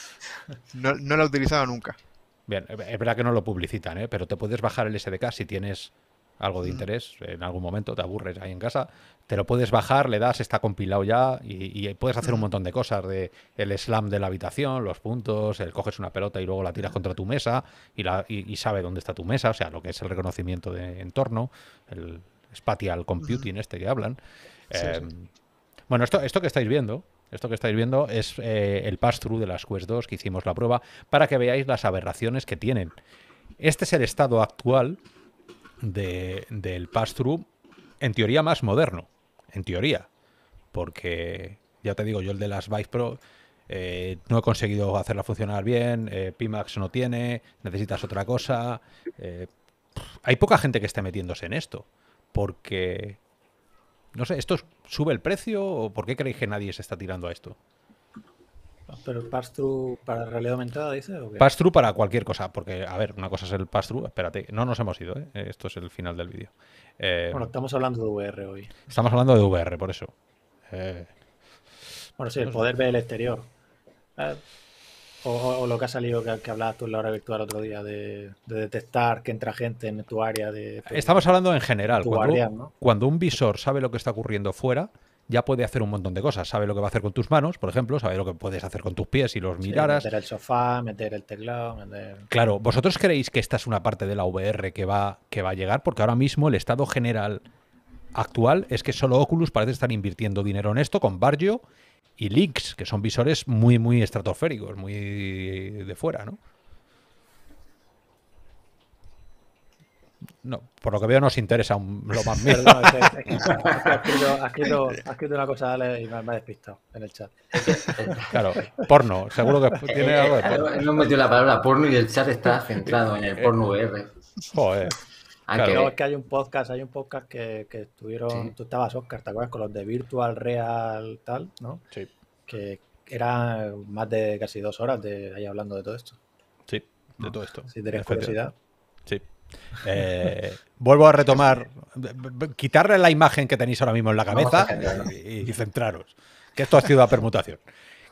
no, no, la he utilizado nunca. Bien, es verdad que no lo publicitan, ¿eh? pero te puedes bajar el SDK si tienes algo de mm. interés, en algún momento te aburres ahí en casa, te lo puedes bajar, le das, está compilado ya y, puedes hacer un mm. montón de cosas, de el slam de la habitación, los puntos, el coges una pelota y luego la tiras contra tu mesa y, la, sabe dónde está tu mesa, o sea, lo que es el reconocimiento de entorno, el spatial computing mm. este que hablan. Em, bueno, esto, esto que estáis viendo, esto que estáis viendo es eh, el pass-through de las Quest 2 que hicimos la prueba para que veáis las aberraciones que tienen. Este es el estado actual del pass-through, en teoría más moderno. En teoría. Porque, ya te digo, yo el de las Vive Pro eh, no he conseguido hacerla funcionar bien, eh, Pimax no tiene, necesitas otra cosa. hay poca gente que esté metiéndose en esto. Porque no sé, ¿esto sube el precio o por qué creéis que nadie se está tirando a esto? ¿Pero pass-through para realidad aumentada, dice? Pass-through para cualquier cosa, porque, a ver, una cosa es el pass-through. Espérate, no nos hemos ido, ¿eh? Esto es el final del vídeo. Eh, bueno, estamos hablando de VR hoy. Estamos hablando de VR, por eso. Eh, bueno, sí, el poder ver el exterior. Eh, o, lo que ha salido que, hablabas tú en la hora virtual otro día, de, detectar que entra gente en tu área de... Estamos hablando en general. Cuando, un visor sabe lo que está ocurriendo fuera, ya puede hacer un montón de cosas. Sabe lo que va a hacer con tus manos, por ejemplo, sabe lo que puedes hacer con tus pies si los miraras. meter el sofá, meter el teclado, Claro, ¿vosotros creéis que esta es una parte de la VR que va, que va a llegar? Porque ahora mismo el estado general actual es que solo Oculus parece estar invirtiendo dinero en esto con Barrio y leaks, que son visores muy, muy estratosféricos, muy de fuera, ¿no? No, por lo que veo nos interesa lo más mío No, ha, escrito, una cosa dale y me, ha despistado en el chat. Claro, porno, seguro que tiene eh, algo de eh, porno. Hemos metido la palabra porno y el chat está centrado en el eh, porno VR. Joder. Claro. No, que hay un podcast, hay un podcast que, que estuvieron, tú estabas Oscar, ¿te acuerdas? Con los de Virtual Real tal, ¿no? Sí. Que eran más de casi dos horas de ahí hablando de todo esto. Sí, de todo esto. de la curiosidad. Sí. Eh, vuelvo a retomar, quitarle la imagen que tenéis ahora mismo en la cabeza y, centraros, que esto ha sido la permutación.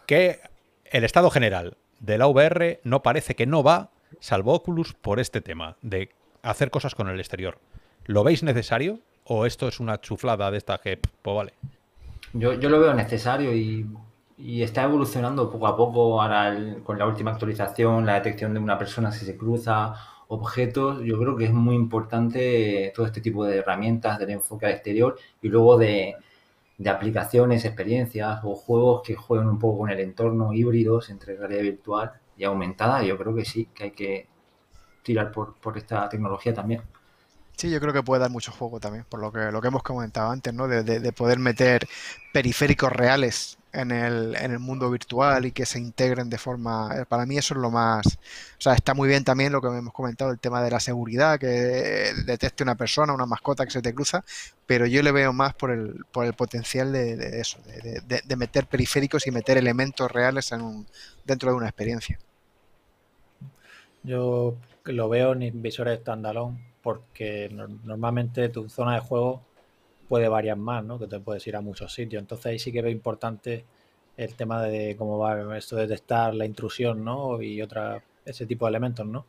Que el estado general de la VR no parece que no va salvo Oculus por este tema de hacer cosas con el exterior. ¿Lo veis necesario o esto es una chuflada de esta que, pues vale? Yo, lo veo necesario y, está evolucionando poco a poco. Ahora con la última actualización, la detección de una persona si se cruza, objetos, yo creo que es muy importante eh, todo este tipo de herramientas del enfoque al exterior y luego de, de aplicaciones, experiencias o juegos que jueguen un poco con el entorno híbridos entre realidad virtual y aumentada, yo creo que sí, que hay que tirar por, por esta tecnología también. Sí, yo creo que puede dar mucho juego también, por lo que, lo que hemos comentado antes, ¿no? De, de, poder meter periféricos reales en el, en el, mundo virtual y que se integren de forma... Eh, para mí eso es lo más... O sea, está muy bien también lo que hemos comentado, el tema de la seguridad, que eh, detecte una persona, una mascota que se te cruza, pero yo le veo más por el, por el potencial de, de eso, de, meter periféricos y meter elementos reales en un, dentro de una experiencia. Yo lo veo en visores standalone porque normalmente tu zona de juego puede variar más, ¿no? Que te puedes ir a muchos sitios. Entonces ahí sí que veo importante el tema de cómo va esto de detectar la intrusión, ¿no? Y otra, ese tipo de elementos, ¿no?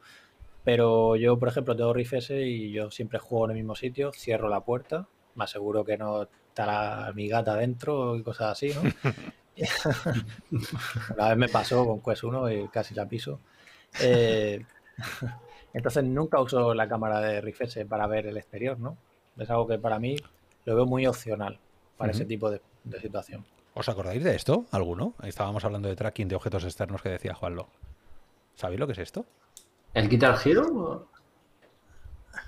Pero yo, por ejemplo, tengo Riff S y yo siempre juego en el mismo sitio, cierro la puerta, me aseguro que no estará mi gata dentro y cosas así, ¿no? Una vez me pasó con Quest 1 y casi la piso. Eh, entonces nunca uso la cámara de riflese para ver el exterior, ¿no? Es algo que para mí lo veo muy opcional para ese tipo de, situación. ¿Os acordáis de esto? ¿Alguno? estábamos hablando de tracking de objetos externos que decía Juanlo. ¿Sabéis lo que es esto? ¿El Guitar Hero?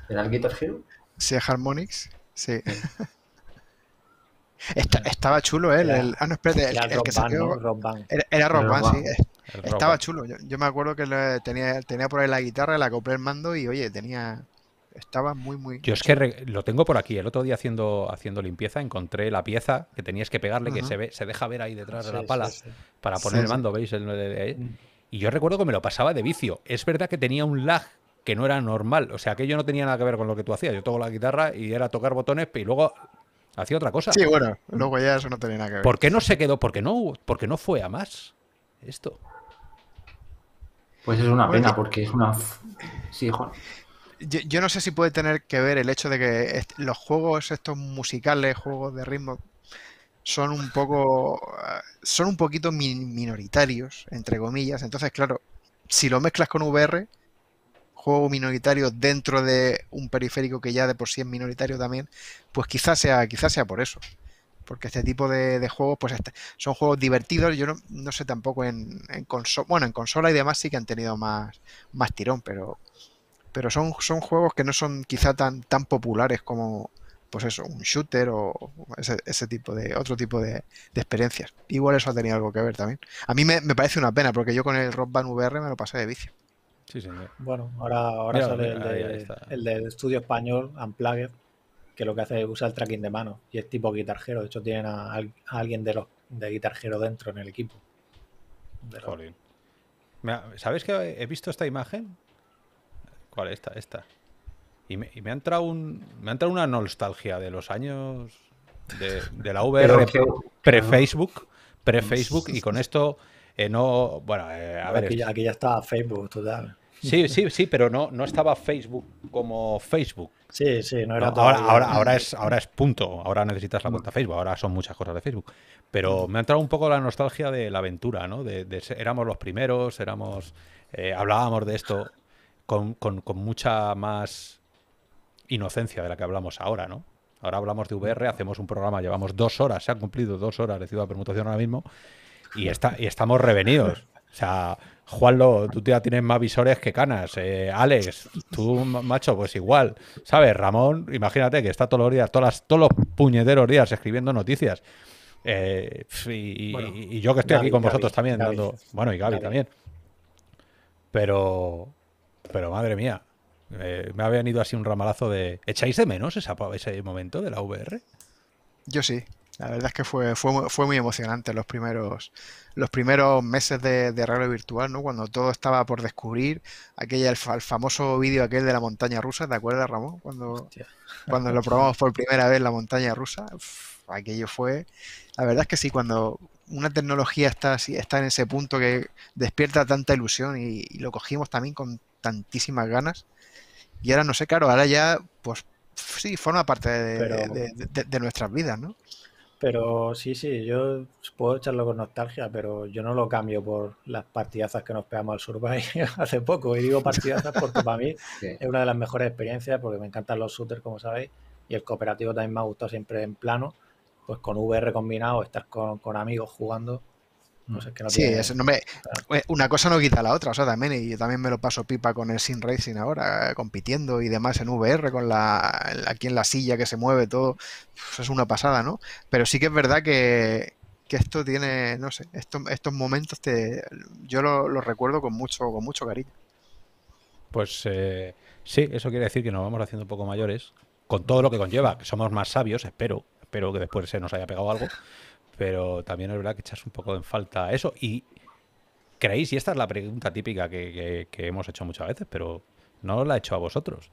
el Guitar Hero? Sí, Harmonix. Sí. estaba chulo, él. El, el, Era, era Rock sí. Estaba chulo. Yo, me acuerdo que tenía, tenía por ahí la guitarra, la compré el mando y oye, tenía. Estaba muy, muy. Yo es que lo tengo por aquí. El otro día haciendo, haciendo limpieza encontré la pieza que tenías que pegarle, que se, ve, se deja ver ahí detrás de la pala para poner el mando, ¿veis? El, mm. y yo recuerdo que me lo pasaba de vicio. Es verdad que tenía un lag que no era normal. O sea, aquello no tenía nada que ver con lo que tú hacías. Yo toco la guitarra y era tocar botones y luego hacía otra cosa. Sí, bueno, luego ya eso no tenía nada que ver. ¿Por qué no se quedó? ¿Por qué no, porque no fue a más esto? Pues es una pena, porque es una. Sí, Yo, yo, no sé si puede tener que ver el hecho de que los juegos estos musicales, juegos de ritmo, son un poco. Ah, son un poquito minoritarios, entre comillas. Entonces, claro, si lo mezclas con VR, juego minoritario dentro de un periférico que ya de por sí es minoritario también, pues quizás sea, quizás sea por eso porque este tipo de, juegos pues este, son juegos divertidos. Yo no, sé tampoco en, consola, bueno, en consola y demás sí que han tenido más, más tirón, pero, pero son, son juegos que no son quizá tan, tan populares como pues eso, un shooter o ese, tipo de otro tipo de, experiencias. Igual eso ha tenido algo que ver también. A mí me, parece una pena porque yo con el Rock Band VR me lo pasé de vicio. Sí, señor. Bueno, ahora, ahora sale el, de, el, de, estudio español, Unplugged, que lo que hace es usar el tracking de mano y es tipo guitarjero. De hecho, tienen a, alguien de los de guitarjero dentro en el equipo. De que he visto esta imagen? ¿Cuál? Esta, esta. Y me, ha entrado un, me ha entrado una nostalgia de los años de, la VR pre-Facebook. Pre-Facebook. Y con esto eh, no. Bueno, eh, a ver. Aquí, aquí ya está Facebook, total. Sí, sí, sí, pero no, no estaba Facebook como Facebook. Sí, sí, no era Facebook. ahora, ahora, es, ahora es punto. Ahora necesitas la cuenta Facebook. Ahora son muchas cosas de Facebook. Pero me ha entrado un poco la nostalgia de la aventura, ¿no? De, éramos los primeros, éramos. Eh, hablábamos de esto con, mucha más inocencia de la que hablamos ahora, ¿no? Ahora hablamos de VR, hacemos un programa, llevamos dos horas, se han cumplido dos horas de Ciudad de Permutación ahora mismo, y, está, y estamos revenidos. O sea, Juanlo, tú ya tienes más visores que canas. Eh, Alex, tú, macho, pues igual. ¿Sabes? Ramón, imagínate que está todos los días, todas todos los puñeteros días escribiendo noticias. Eh, y, yo que estoy aquí con vosotros también, dando. Bueno, y Gaby, también. Pero. Pero madre mía. Eh, me ha venido así un ramalazo de. ¿Echáis de menos ese momento de la VR? Yo sí. La verdad es que fue, fue, fue muy emocionante los primeros, los primeros meses de, arreglo virtual, ¿no? Cuando todo estaba por descubrir, aquella, el, famoso vídeo aquel de la montaña rusa, ¿te acuerdas, Ramón? Cuando, cuando lo probamos por primera vez la montaña rusa, aquello fue. La verdad es que sí, cuando una tecnología está, está en ese punto que despierta tanta ilusión y, lo cogimos también con tantísimas ganas. Y ahora no sé, claro, ahora ya, pues sí, forma parte de nuestras vidas, ¿no? Pero sí, sí, yo puedo echarlo con nostalgia, pero yo no lo cambio por las partidazas que nos pegamos al Survive hace poco. Y digo partidazas porque para mí es una de las mejores experiencias, porque me encantan los shooters, como sabéis, y el cooperativo también me ha gustado siempre en plano, pues con VR combinado, estar con, con amigos jugando, sí, una cosa no quita la otra, o sea, también, y yo también me lo paso pipa con el sin Racing ahora, eh, compitiendo y demás en VR, con la, aquí en la silla que se mueve todo, pues es una pasada, ¿no? Pero sí que es verdad que, esto tiene, no sé, estos momentos te, yo los lo recuerdo con mucho, con mucho cariño. Pues eh, sí, eso quiere decir que nos vamos haciendo un poco mayores, con todo lo que conlleva, que somos más sabios, espero, espero que después se nos haya pegado algo. Pero también es verdad que echas un poco en falta eso. Y creéis, y esta es la pregunta típica que, hemos hecho muchas veces, pero no la he hecho a vosotros.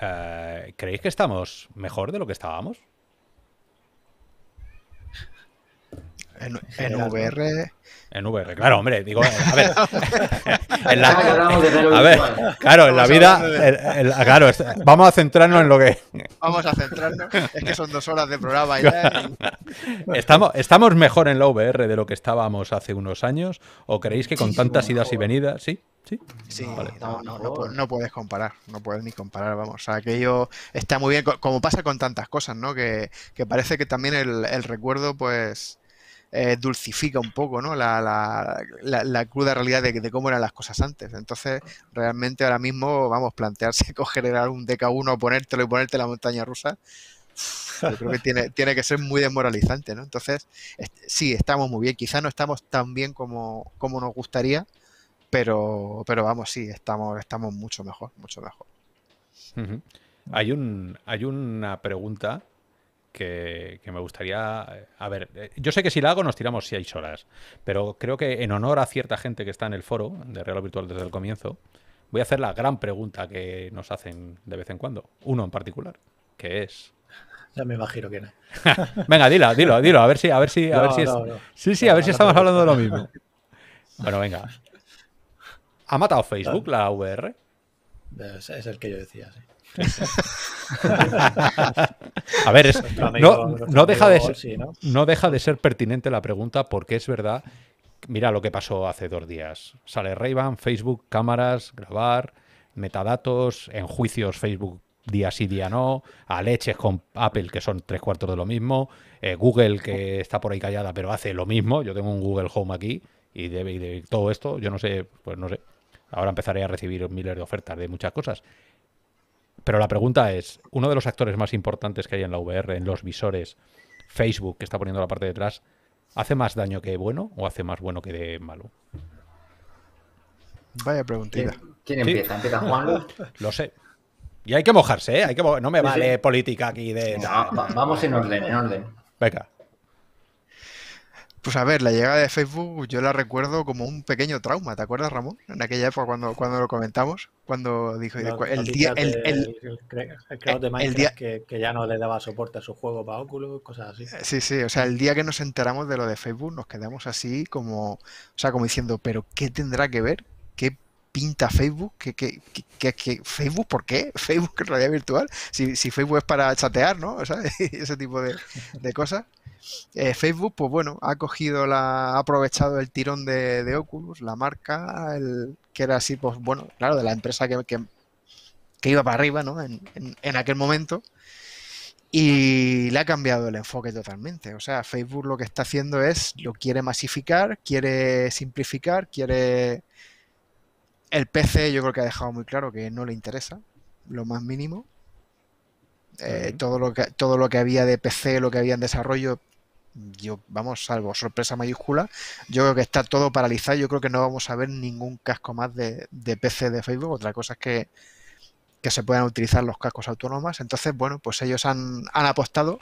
Eh, ¿Creéis que estamos mejor de lo que estábamos? En, VR. En VR, claro, hombre, digo, a ver. Ah, claro, en la vida. claro, vamos a centrarnos en lo que. Vamos a centrarnos, es que son dos horas de programa. Ya. estamos, ¿Estamos mejor en la VR de lo que estábamos hace unos años? ¿O creéis que con tantas idas y venidas, sí? Sí, sí no, no, puedes comparar, no puedes ni comparar, vamos. O sea, aquello está muy bien, como pasa con tantas cosas, ¿no? Que, parece que también el recuerdo, pues, eh, dulcifica un poco ¿no? la, la, la, cruda realidad de, cómo eran las cosas antes. Entonces, realmente ahora mismo, vamos, plantearse coger un DK1, ponértelo y ponerte la montaña rusa, yo creo que tiene, tiene que ser muy desmoralizante, ¿no? Entonces, sí, estamos muy bien. Quizá no estamos tan bien como, como nos gustaría, pero, pero vamos, sí, estamos, estamos mucho mejor, mucho mejor. hay, un, hay una pregunta que, me gustaría. Eh, a ver, eh, yo sé que si la hago nos tiramos seis horas, pero creo que en honor a cierta gente que está en el foro de Real Virtual desde el comienzo, voy a hacer la gran pregunta que nos hacen de vez en cuando, uno en particular, que es. Ya me imagino que no. Venga, dilo, dilo, dilo, a ver si, a ver si, a ver si Sí, sí, a ver si estamos hablando de lo mismo. Bueno, venga. ¿Ha matado Facebook la VR? es el que yo decía, sí. a ver, no, deja de ser, pertinente la pregunta porque es verdad. Mira lo que pasó hace dos días. Sale Rayban, Facebook, cámaras, grabar, metadatos, en juicios Facebook día sí, día no, a leches con Apple que son tres cuartos de lo mismo, eh, Google que está por ahí callada pero hace lo mismo, yo tengo un Google Home aquí y debe, y todo esto, yo no sé, pues no sé, ahora empezaré a recibir miles de ofertas de muchas cosas, pero la pregunta es, uno de los actores más importantes que hay en la VR, en los visores, Facebook, que está poniendo la parte de atrás, ¿hace más daño que bueno o hace más bueno que de malo? Vaya preguntita. ¿Quién, empieza? ¿Empieza Juan? Lo sé. Y hay que mojarse, ¿eh? Hay que no me vale política aquí de... vamos en orden, en orden. Venga. Pues a ver, la llegada de Facebook yo la recuerdo como un pequeño trauma, ¿te acuerdas, Ramón? En aquella época cuando, cuando lo comentamos, cuando dijo pues el día el, que, que, ya no le daba soporte a su juego para Oculus, cosas así. Eh, sí, sí, o sea, el día que nos enteramos de lo de Facebook nos quedamos así como, o sea, como diciendo, pero ¿qué tendrá que ver? ¿Qué pinta Facebook? ¿Qué, que facebook por qué? ¿Facebook en realidad virtual? Si, Facebook es para chatear, ¿no? O sea, ese tipo de, cosas. Eh, facebook, pues bueno, ha cogido la, ha aprovechado el tirón de, Oculus, la marca, el, que era así, pues bueno, claro, de la empresa que, que iba para arriba, ¿no? En, en, en aquel momento. Y le ha cambiado el enfoque totalmente. O sea, Facebook lo que está haciendo es, lo quiere masificar, quiere simplificar, quiere el PC yo creo que ha dejado muy claro que no le interesa, lo más mínimo. Eh, todo, lo que, todo lo que había de PC, lo que había en desarrollo, yo, vamos, salvo sorpresa mayúscula, yo creo que está todo paralizado. Yo creo que no vamos a ver ningún casco más de, PC de Facebook. Otra cosa es que, que, se puedan utilizar los cascos autónomas. Entonces, bueno, pues ellos han, apostado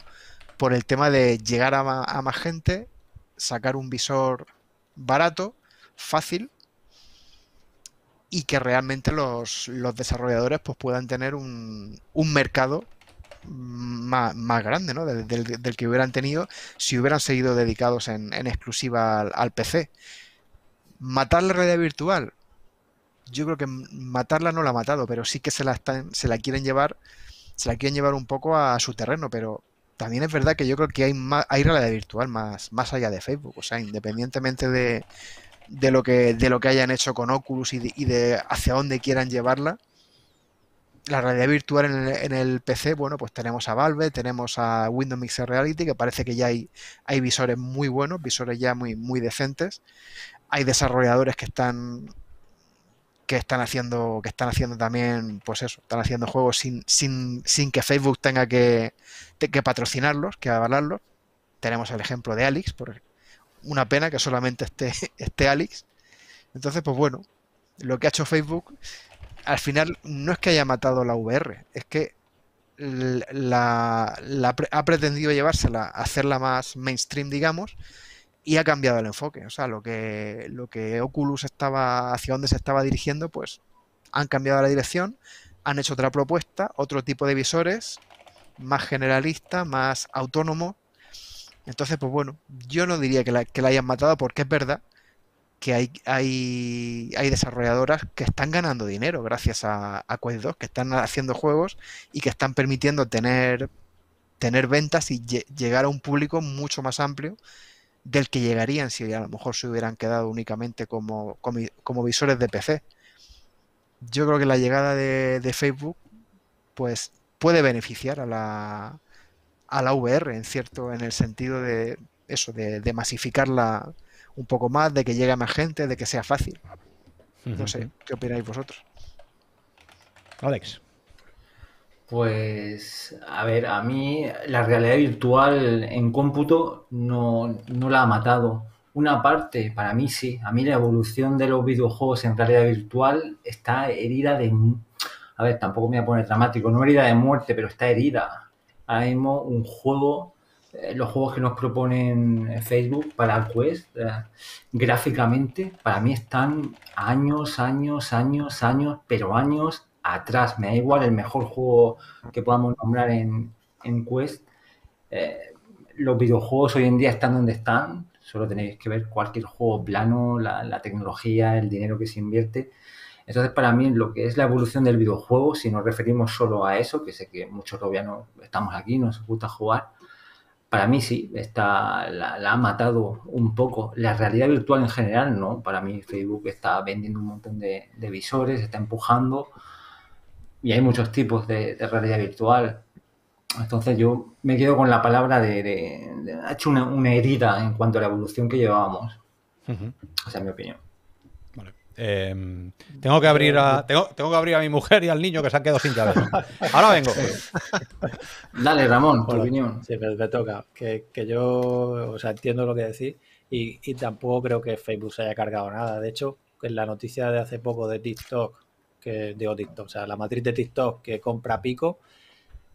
por el tema de llegar a, a, más gente, sacar un visor barato, fácil, y que realmente los, desarrolladores pues, puedan tener un, un mercado más, grande ¿no? Del, que hubieran tenido si hubieran seguido dedicados en, exclusiva al, PC. Matar la realidad virtual. Yo creo que matarla no la ha matado, pero sí que se la, están, se la quieren llevar se la quieren llevar un poco a su terreno, pero también es verdad que yo creo que hay, más, hay realidad virtual más, más allá de Facebook. O sea, independientemente de, de lo que, de lo que hayan hecho con Oculus y de, hacia dónde quieran llevarla. La realidad virtual en el, PC, bueno, pues tenemos a Valve, tenemos a Windows Mixer Reality, que parece que ya hay, hay visores muy buenos, visores ya muy, muy decentes. Hay desarrolladores que están que están haciendo que están haciendo también pues eso están haciendo juegos sin, sin, sin que Facebook tenga que, patrocinarlos que avalarlos tenemos el ejemplo de Alex por, ejemplo una pena que solamente esté, esté Alex. Entonces, pues bueno, lo que ha hecho Facebook, al final no es que haya matado la VR, es que la, ha pretendido llevársela, hacerla más mainstream, digamos, y ha cambiado el enfoque. O sea, lo que, lo que Oculus estaba, hacia donde se estaba dirigiendo, pues han cambiado la dirección, han hecho otra propuesta, otro tipo de visores, más generalista, más autónomo, entonces, pues bueno, yo no diría que la, hayan matado porque es verdad que hay, desarrolladoras que están ganando dinero gracias a, Quest 2, que están haciendo juegos y que están permitiendo tener, ventas y llegar a un público mucho más amplio del que llegarían si a lo mejor se hubieran quedado únicamente como, visores de PC. Yo creo que la llegada de, de, Facebook pues puede beneficiar a la, a la VR, en cierto, en el sentido de eso, de, masificarla un poco más, de que llegue a más gente, de que sea fácil. No sé, ¿qué opináis vosotros? Alex. Pues, a ver, a mí la realidad virtual en cómputo no, no, la ha matado. Una parte, para mí sí, a mí la evolución de los videojuegos en realidad virtual está herida de... A ver, tampoco me voy a poner dramático, no herida de muerte, pero está herida mismo, un juego, eh, los juegos que nos proponen eh, Facebook para Quest, eh, gráficamente, para mí están años, años, años, años, pero años atrás. Me da igual el mejor juego que podamos nombrar en, Quest. los videojuegos hoy en día están donde están, solo tenéis que ver cualquier juego plano, la, tecnología, el dinero que se invierte. Entonces, para mí, lo que es la evolución del videojuego, si nos referimos solo a eso, que sé que muchos todavía no estamos aquí, nos gusta jugar, para mí sí, está, la, ha matado un poco. La realidad virtual en general, no. Para mí Facebook está vendiendo un montón de, visores, está empujando y hay muchos tipos de, realidad virtual. Entonces yo me quedo con la palabra de... ha hecho una, herida en cuanto a la evolución que llevábamos. o sea Esa mi opinión. Em, tengo, que abrir a, tengo, que abrir a mi mujer y al niño que se han quedado sin llaves. Ahora vengo. Dale, Ramón, opinión. Sí, me, toca. Que, yo entiendo lo que decís y, tampoco creo que Facebook se haya cargado nada. De hecho, en la noticia de hace poco de TikTok, que digo TikTok, o sea, la matriz de TikTok que compra Pico,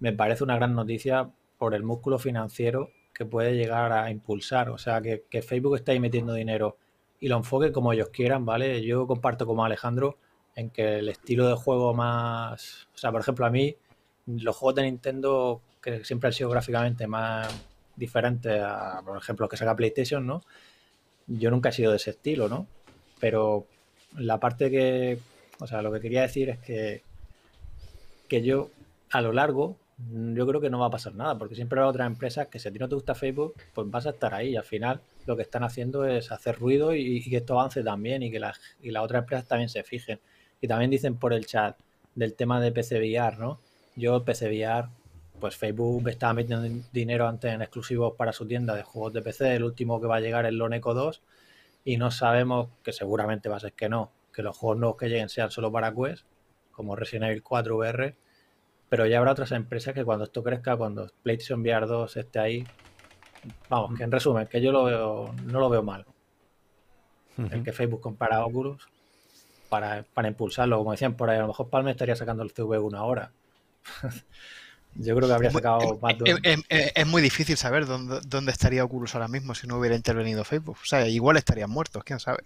me parece una gran noticia por el músculo financiero que puede llegar a impulsar. O sea, que, que Facebook está ahí metiendo dinero y lo enfoque como ellos quieran, ¿vale? Yo comparto como Alejandro en que el estilo de juego más, o sea, por ejemplo, a mí los juegos de Nintendo que siempre han sido gráficamente más diferentes a, por ejemplo, los que salga PlayStation, ¿no? Yo nunca he sido de ese estilo, ¿no? Pero la parte que, o sea, lo que quería decir es que, que yo a lo largo yo creo que no va a pasar nada, porque siempre habrá otras empresas que si a ti no te gusta Facebook, pues vas a estar ahí y al final lo que están haciendo es hacer ruido y, que esto avance también y que las y otras empresas también se fijen. Y también dicen por el chat del tema de PC VR, ¿no? Yo PC VR pues Facebook estaba metiendo dinero antes en exclusivos para su tienda de juegos de PC, el último que va a llegar es Loneco 2 y no sabemos, que seguramente va a ser que no, que los juegos nuevos que lleguen sean solo para Quest, como Resident Evil 4 VR, pero ya habrá otras empresas que cuando esto crezca, cuando PlayStation VR 2 esté ahí, Vamos, que en resumen, que yo lo no lo veo mal. El que Facebook compara a Oculus para, impulsarlo, como decían por ahí, a lo mejor Palme estaría sacando el CV1 ahora. yo creo que habría sacado em, más em, em, eh, es, muy difícil saber dónde, dónde, estaría Oculus ahora mismo si no hubiera intervenido Facebook. O sea, igual estarían muertos, quién sabe.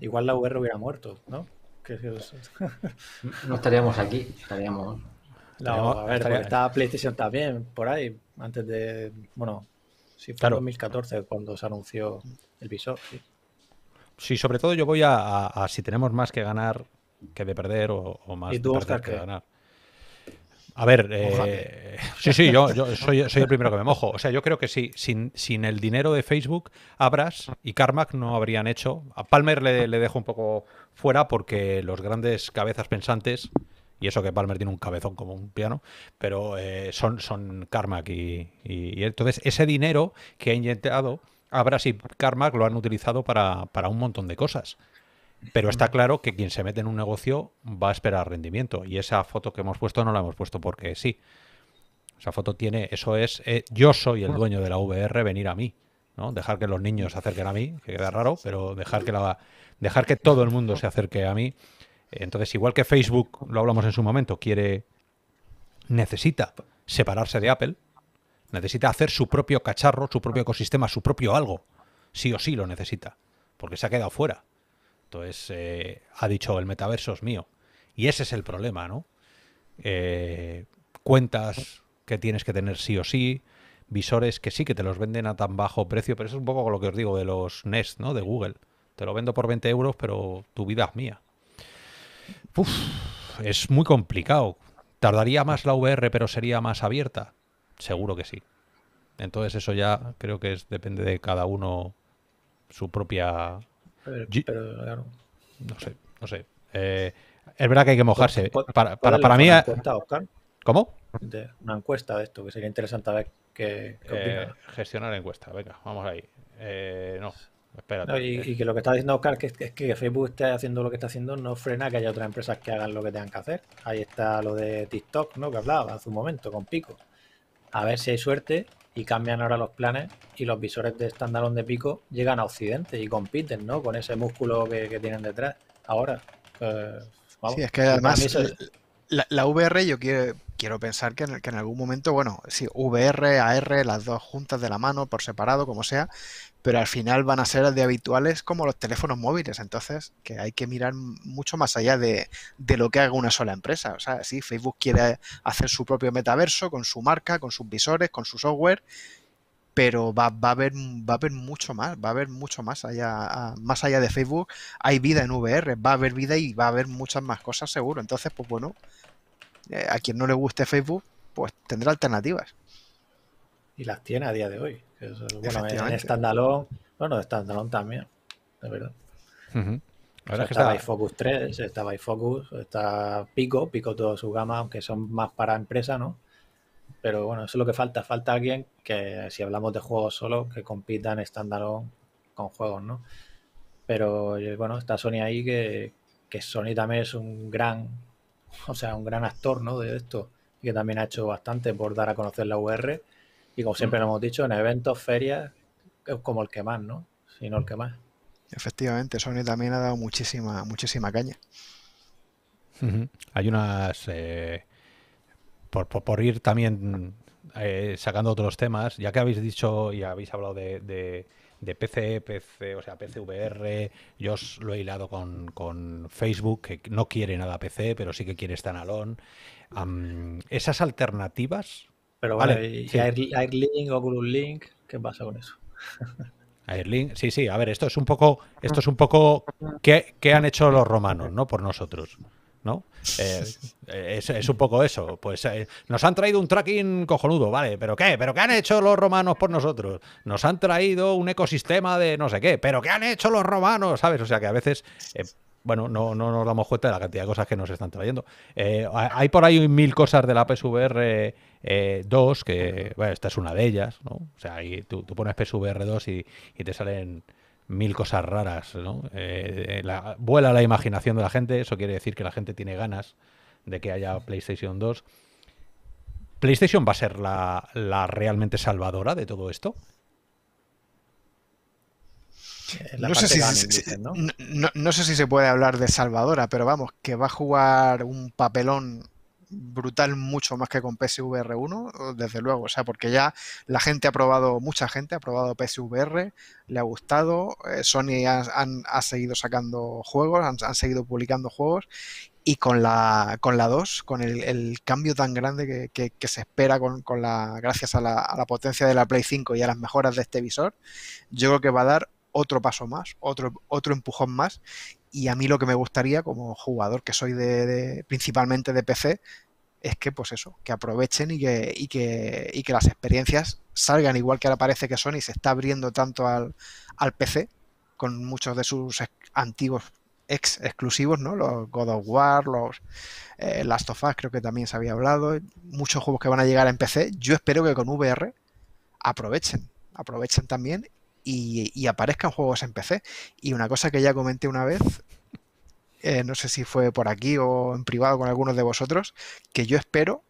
Igual la VR hubiera muerto, ¿no? no estaríamos aquí, estaríamos la a PlayStation también por ahí, antes de. Bueno, si fue claro. en 2014 cuando se anunció el visor. Sí, sobre todo yo voy a, si tenemos más que ganar que de perder o, más ¿Y que ganar. A ver, eh, sí, sí, yo, soy, el primero que me mojo. O sea, yo creo que sí, sin, el dinero de Facebook, Abras y Carmack no habrían hecho. A Palmer le dejo un poco fuera porque los grandes cabezas pensantes y eso que Palmer tiene un cabezón como un piano, pero eh, son, son Carmack y, entonces ese dinero que ha inyectado, Abras y Carmack lo han utilizado para, un montón de cosas. Pero está claro que quien se mete en un negocio va a esperar rendimiento. Y esa foto que hemos puesto no la hemos puesto porque sí. Esa foto tiene, eso es, eh, yo soy el dueño de la VR, venir a mí. ¿no? Dejar que los niños se acerquen a mí, que queda raro, pero dejar que, la, dejar que todo el mundo se acerque a mí entonces, igual que Facebook, lo hablamos en su momento, quiere, necesita separarse de Apple, necesita hacer su propio cacharro, su propio ecosistema, su propio algo. Sí o sí lo necesita, porque se ha quedado fuera. Entonces, eh, ha dicho, el metaverso es mío. Y ese es el problema, ¿no? Eh, cuentas que tienes que tener sí o sí, visores que sí que te los venden a tan bajo precio, pero eso es un poco lo que os digo de los Nest, ¿no? De Google. Te lo vendo por 20 euros, pero tu vida es mía es muy complicado. ¿Tardaría más la VR pero sería más abierta? Seguro que sí. Entonces eso ya creo que es, depende de cada uno su propia... No sé, no sé. Eh, es verdad que hay que mojarse. Para, para, para mí... ¿Cómo? De una encuesta de esto, que sería interesante ver qué, eh, Gestionar encuesta, venga, vamos ahí. Eh, no, eh. y, que lo que está diciendo Oscar es, que, Facebook esté haciendo lo que está haciendo no frena que haya otras empresas que hagan lo que tengan que hacer. Ahí está lo de TikTok, ¿no? Que hablaba hace un momento con Pico. A ver si hay suerte y cambian ahora los planes y los visores de estándar de Pico llegan a Occidente y compiten, ¿no? Con ese músculo que, tienen detrás. Ahora. Pues, sí, es que además La, la, VR yo quiero, quiero pensar que en, que en algún momento, bueno, si VR, AR, las dos juntas de la mano, por separado, como sea, pero al final van a ser de habituales como los teléfonos móviles. Entonces, que hay que mirar mucho más allá de, de lo que haga una sola empresa. O sea, sí, Facebook quiere hacer su propio metaverso con su marca, con sus visores, con su software, pero va, va, a haber va a haber mucho más, va a haber mucho más allá más allá de Facebook, hay vida en VR, va a haber vida y va a haber muchas más cosas seguro. Entonces, pues bueno, eh, a quien no le guste Facebook, pues tendrá alternativas y las tiene a día de hoy. bueno, en Standalone, bueno, Standalone también, de verdad. está iFocus 3, está iFocus, está Pico, Pico toda su gama, aunque son más para empresa, ¿no? Pero bueno, eso es lo que falta. Falta alguien que, si hablamos de juegos solo, que compita en standalone con juegos, ¿no? Pero eh, bueno, está Sony ahí, que, que Sony también es un gran, o sea, un gran actor, ¿no? De esto, y que también ha hecho bastante por dar a conocer la VR y como siempre lo hemos dicho, en eventos, ferias, es como el que más, ¿no? sino el que más. Efectivamente, Sony también ha dado muchísima, muchísima caña. Hay unas. Eh, por, ir también eh, sacando otros temas, ya que habéis dicho y habéis hablado de, de, PC, PC, o sea, PCVR, yo os lo he hilado con, Facebook, que no quiere nada PC, pero sí que quiere standalone. esas alternativas pero vale, y sí. Airlink, Oculus Link, ¿qué pasa con eso? Airlink, sí, sí, a ver, esto es un poco, esto es un poco qué, han hecho los romanos, ¿no? Por nosotros. ¿no? Eh, es, un poco eso. Pues eh, nos han traído un tracking cojonudo, ¿vale? ¿Pero qué? ¿Pero qué han hecho los romanos por nosotros? Nos han traído un ecosistema de no sé qué. ¿Pero qué han hecho los romanos? ¿Sabes? O sea que a veces eh, bueno, no, no, nos damos cuenta de la cantidad de cosas que nos están trayendo. Eh, hay por ahí mil cosas de la PSVR 2, eh, que esta es una de ellas, ¿no? O sea, ahí tú, pones PSVR 2 y, y, te salen mil cosas raras, ¿no? Eh, la, vuela la imaginación de la gente, eso quiere decir que la gente tiene ganas de que haya PlayStation 2. ¿PlayStation va a ser la, la realmente salvadora de todo esto? no, sé si, se puede hablar de salvadora, pero vamos, que va a jugar un papelón brutal mucho más que con PSVR 1, desde luego, o sea, porque ya la gente ha probado, mucha gente ha probado PSVR, le ha gustado, eh, Sony ha, seguido sacando juegos, han, seguido publicando juegos, y con la, con la 2, con el, cambio tan grande que, se espera con, la, gracias a la, a la potencia de la Play 5 y a las mejoras de este visor, yo creo que va a dar otro paso más, otro, otro empujón más. Y a mí lo que me gustaría como jugador que soy de, principalmente de PC es que pues eso, que aprovechen y que, y que, y que las experiencias salgan igual que ahora parece que Sony se está abriendo tanto al, al PC con muchos de sus antiguos ex exclusivos, ¿no? Los God of War, los eh, Last of Us, creo que también se había hablado, muchos juegos que van a llegar en PC. Yo espero que con VR aprovechen, aprovechen también y, aparezcan juegos en PC. Y una cosa que ya comenté una vez, eh, no sé si fue por aquí o en privado con algunos de vosotros, que yo espero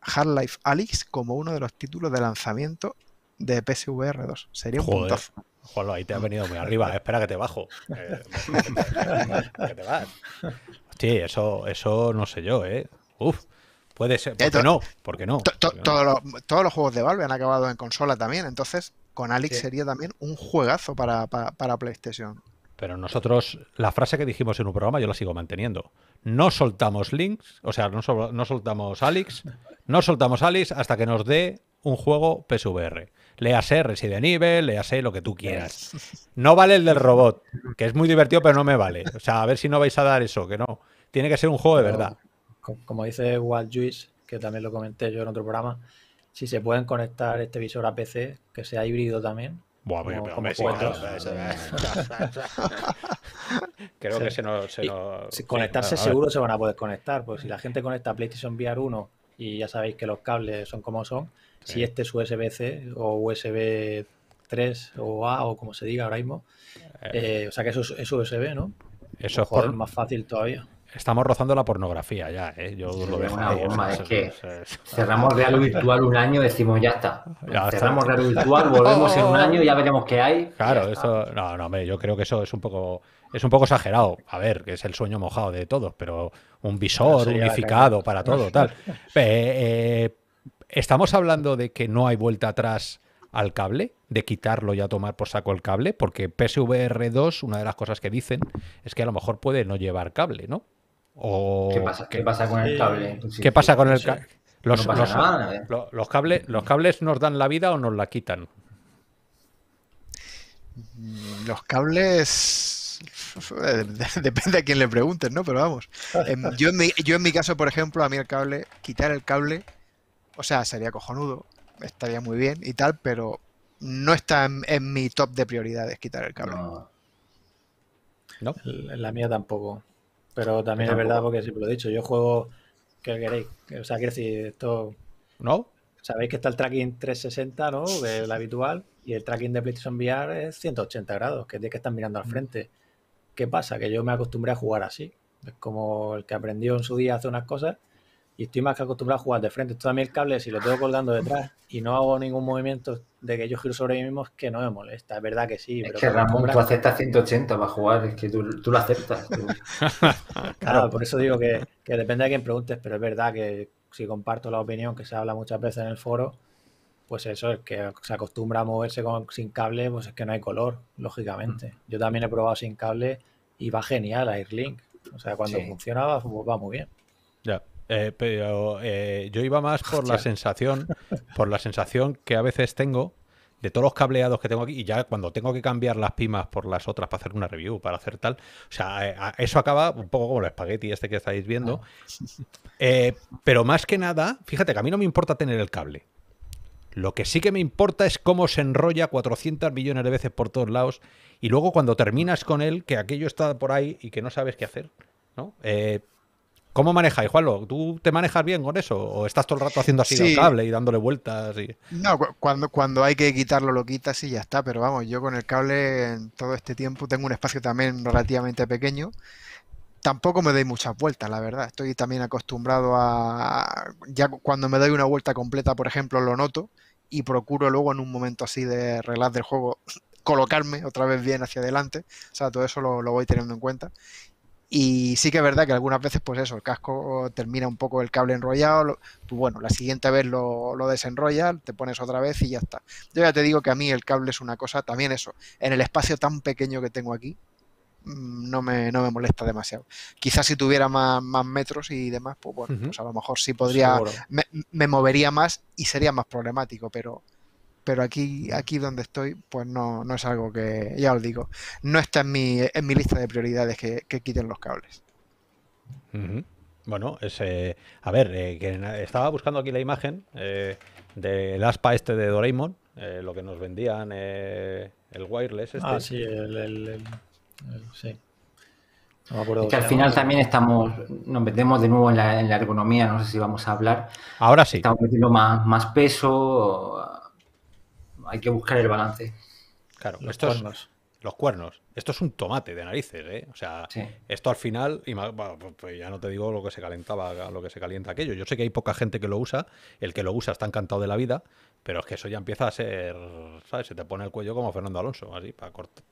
Hard life Alyx como uno de los títulos de lanzamiento de PSVR 2. Sería un Joder. ahí te has venido muy arriba. Espera que te bajo. Eh, Hostia, eso, eso no sé yo, ¿eh? Uf. Puede ser, eh, ¿por qué no? ¿Por no? Todos, los, juegos de Valve han acabado en consola también, entonces con Alex sería también un juegazo para, PlayStation. Pero nosotros, la frase que dijimos en un programa, yo la sigo manteniendo. No soltamos links, o sea, no, soltamos Alex, no soltamos Alex hasta que nos dé un juego PSVR. reside Resident Evil, léase lo que tú quieras. No vale el del robot, que es muy divertido, pero no me vale. O sea, a ver si no vais a dar eso, que no. Tiene que ser un juego de verdad como dice Walt Juice, que también lo comenté yo en otro programa, si se pueden conectar este visor a PC, que sea híbrido también. Buah, pues, como, Creo que se nos... Se conectarse seguro se van a poder conectar, pues si la gente conecta a PlayStation VR 1 y ya sabéis que los cables son como son, si este es USB-C o USB 3 o A o como se diga ahora mismo, eh. Eh, o sea que eso es, USB, ¿no? Eso es más fácil todavía. Estamos rozando la pornografía ya, ¿eh? Yo lo veo una que cerramos Real Virtual un año y decimos, ya está. cerramos Real Virtual, volvemos en un año, y ya veremos qué hay. Claro, eso... No, no, hombre, yo creo que eso es un poco... Es un poco exagerado, a ver, que es el sueño mojado de todos, pero un visor unificado para todo, tal. Eh, ¿Estamos hablando de que no hay vuelta atrás al cable, de quitarlo y a tomar por saco el cable, porque PSVR2, una de las cosas que dicen es que a lo mejor puede no llevar cable, ¿no? ¿Qué, pasa, ¿Qué, pasa, con el cable? ¿Qué pasa con el cable? Los, cables, ¿Los cables nos dan la vida o nos la quitan? Los cables... Eh, depende a quién le preguntes, ¿no? Pero vamos. Em, yo en, mi, caso, por ejemplo, a mí el cable, quitar el cable, o sea, sería cojonudo, estaría muy bien y tal, pero no está en, mi top de prioridades quitar el cable. ¿No? La mía tampoco. Pero también es verdad, porque siempre lo he dicho, yo juego que queréis. O sea, quiero decir, esto. ¿No? Sabéis que está el tracking 360, ¿no? el habitual. Y el tracking de PlayStation VR es 180 grados, que es de que están mirando al mm. frente. ¿Qué pasa? Que yo me acostumbré a jugar así. Es como el que aprendió en su día a hacer unas cosas y estoy más que acostumbrado a jugar de frente. esto también el cable, si lo tengo colgando detrás y no hago ningún movimiento de que yo giro sobre mí mismo, es que no me molesta. Es verdad que sí. Es que Ramón, tú aceptas 180 para jugar, es que tú, lo aceptas. claro, por eso digo que, depende de quién preguntes, pero es verdad que si comparto la opinión que se habla muchas veces en el foro, pues eso, es que se acostumbra a moverse sin cable, pues es que no hay color, lógicamente. Mm. Yo también he probado sin cable y va genial a Link, O sea, cuando funcionaba, pues va muy bien. Ya. Eh, pero eh, yo iba más por la sensación, por la sensación que a veces tengo de todos los cableados que tengo aquí, y ya cuando tengo que cambiar las pimas por las otras para hacer una review, para hacer tal, o sea, eh, eso acaba un poco como el espagueti este que estáis viendo. Ah. pero más que nada, fíjate que a mí no me importa tener el cable. Lo que sí que me importa es cómo se enrolla 400 millones de veces por todos lados y luego cuando terminas con él, que aquello está por ahí y que no sabes qué hacer, ¿no? ¿Cómo manejáis, Juanlo? ¿Tú te manejas bien con eso? ¿O estás todo el rato haciendo así el cable y dándole vueltas? No, cuando, cuando hay que quitarlo lo quitas y ya está, pero vamos, yo con el cable en todo este tiempo tengo un espacio también relativamente pequeño tampoco me doy muchas vueltas, la verdad. Estoy también acostumbrado a. Ya cuando me doy una vuelta completa, por ejemplo, lo noto y procuro luego en un momento así de relax del juego colocarme otra vez bien hacia adelante. O sea, todo eso lo, lo voy teniendo en cuenta. Y sí que es verdad que algunas veces, pues eso, el casco termina un poco el cable enrollado. Pues bueno, la siguiente vez lo, lo desenrollas, te pones otra vez y ya está. Yo ya te digo que a mí el cable es una cosa, también eso, en el espacio tan pequeño que tengo aquí, mm, no me, no me molesta demasiado. Quizás si tuviera más, más metros y demás, pues bueno, pues a lo mejor sí podría, me, movería más y sería más problemático, pero, pero aquí, aquí donde estoy, pues no, no es algo que, ya os digo, no está en mi, en mi lista de prioridades que, quiten los cables. Bueno, es, a ver, eh, estaba buscando aquí la imagen eh, del aspa este de Doraemon, eh, lo que nos vendían el wireless. Este. Ah, sí, el, sí. No me acuerdo que al final también estamos, nos metemos de nuevo en la, en la, ergonomía, no sé si vamos a hablar. Ahora sí. Estamos metiendo más, más peso, hay que buscar el balance. Claro, los cuernos. Los cuernos. Esto es un tomate de narices, ¿eh? O sea, esto al final, y pues, pues ya no te digo lo que se calentaba, lo que se calienta aquello. Yo sé que hay poca gente que lo usa, el que lo usa está encantado de la vida, pero es que eso ya empieza a ser, Se te pone el cuello como Fernando Alonso, así, para cortar.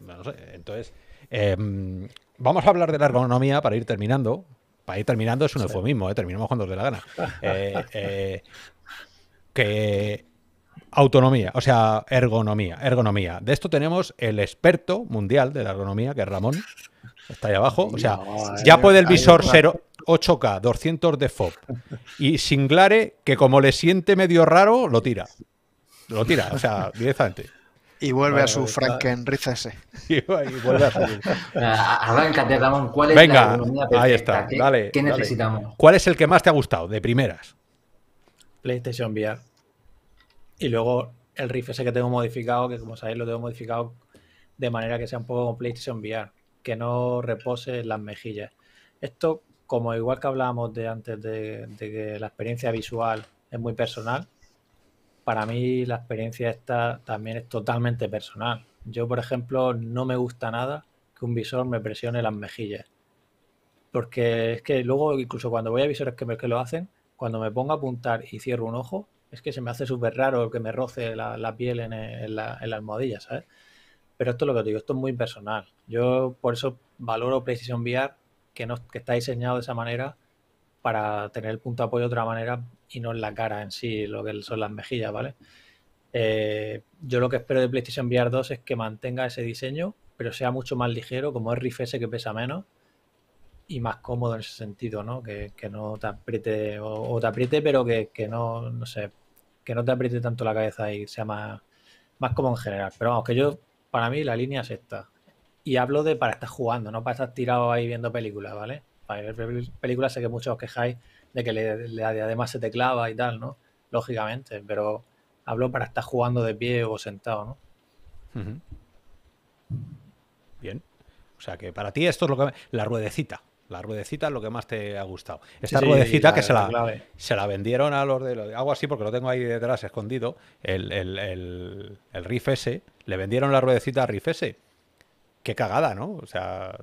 no sé. Entonces, em, vamos a hablar de la ergonomía para ir terminando. Para ir terminando es un eufemismo, ¿eh? terminamos cuando os dé la gana. Eh, eh, que Autonomía, o sea, ergonomía, ergonomía. De esto tenemos el experto mundial de la ergonomía, que es Ramón. Está ahí abajo. O sea, ya puede el visor ser 8K, 200 de FOB. Y Singlare, que como le siente medio raro, lo tira. Lo tira, o sea, directamente. Y vuelve a su franken Y, vuelve a su. Ah, arráncate, Ramón. ¿Cuál es Venga, la ergonomía Ahí está. ¿Qué, necesitamos? ¿Cuál es el que más te ha gustado de primeras? PlayStation VR. Y luego el riff ese que tengo modificado, que como sabéis lo tengo modificado de manera que sea un poco como PlayStation VR, que no repose en las mejillas. Esto, como igual que hablábamos de antes de, que la experiencia visual es muy personal, para mí la experiencia esta también es totalmente personal. Yo, por ejemplo, no me gusta nada que un visor me presione las mejillas. Porque es que luego, incluso cuando voy a visores que, me, que lo hacen, cuando me pongo a apuntar y cierro un ojo, es que se me hace súper raro que me roce la, piel en, la, almohadilla, ¿sabes? Pero esto es lo que te digo, esto es muy personal. Yo por eso valoro Precision VR, que, está diseñado de esa manera para tener el punto de apoyo de otra manera y no en la cara en sí, lo que son las mejillas, ¿vale? Eh, yo lo que espero de PlayStation VR 2 es que mantenga ese diseño, pero sea mucho más ligero, como es Riff S que pesa menos, y más cómodo en ese sentido, ¿no? Que, no te apriete o, te apriete, pero que, no, no sé, que no te apriete tanto la cabeza y sea más, más cómodo en general. Pero vamos, que yo, para mí la línea es esta. Y hablo de para estar jugando, no para estar tirado ahí viendo películas, ¿vale? Para ver películas sé que muchos os quejáis de que le, además se te clava y tal, ¿no? Lógicamente, pero hablo para estar jugando de pie o sentado, ¿no? Bien. O sea que para ti esto es lo que... La ruedecita. La ruedecita es lo que más te ha gustado. Esta ruedecita que se la, se la vendieron a los de... Los, así porque lo tengo ahí detrás escondido. El, el, el, Riff S. Le vendieron la ruedecita a Riff S. Qué cagada, ¿no? O sea...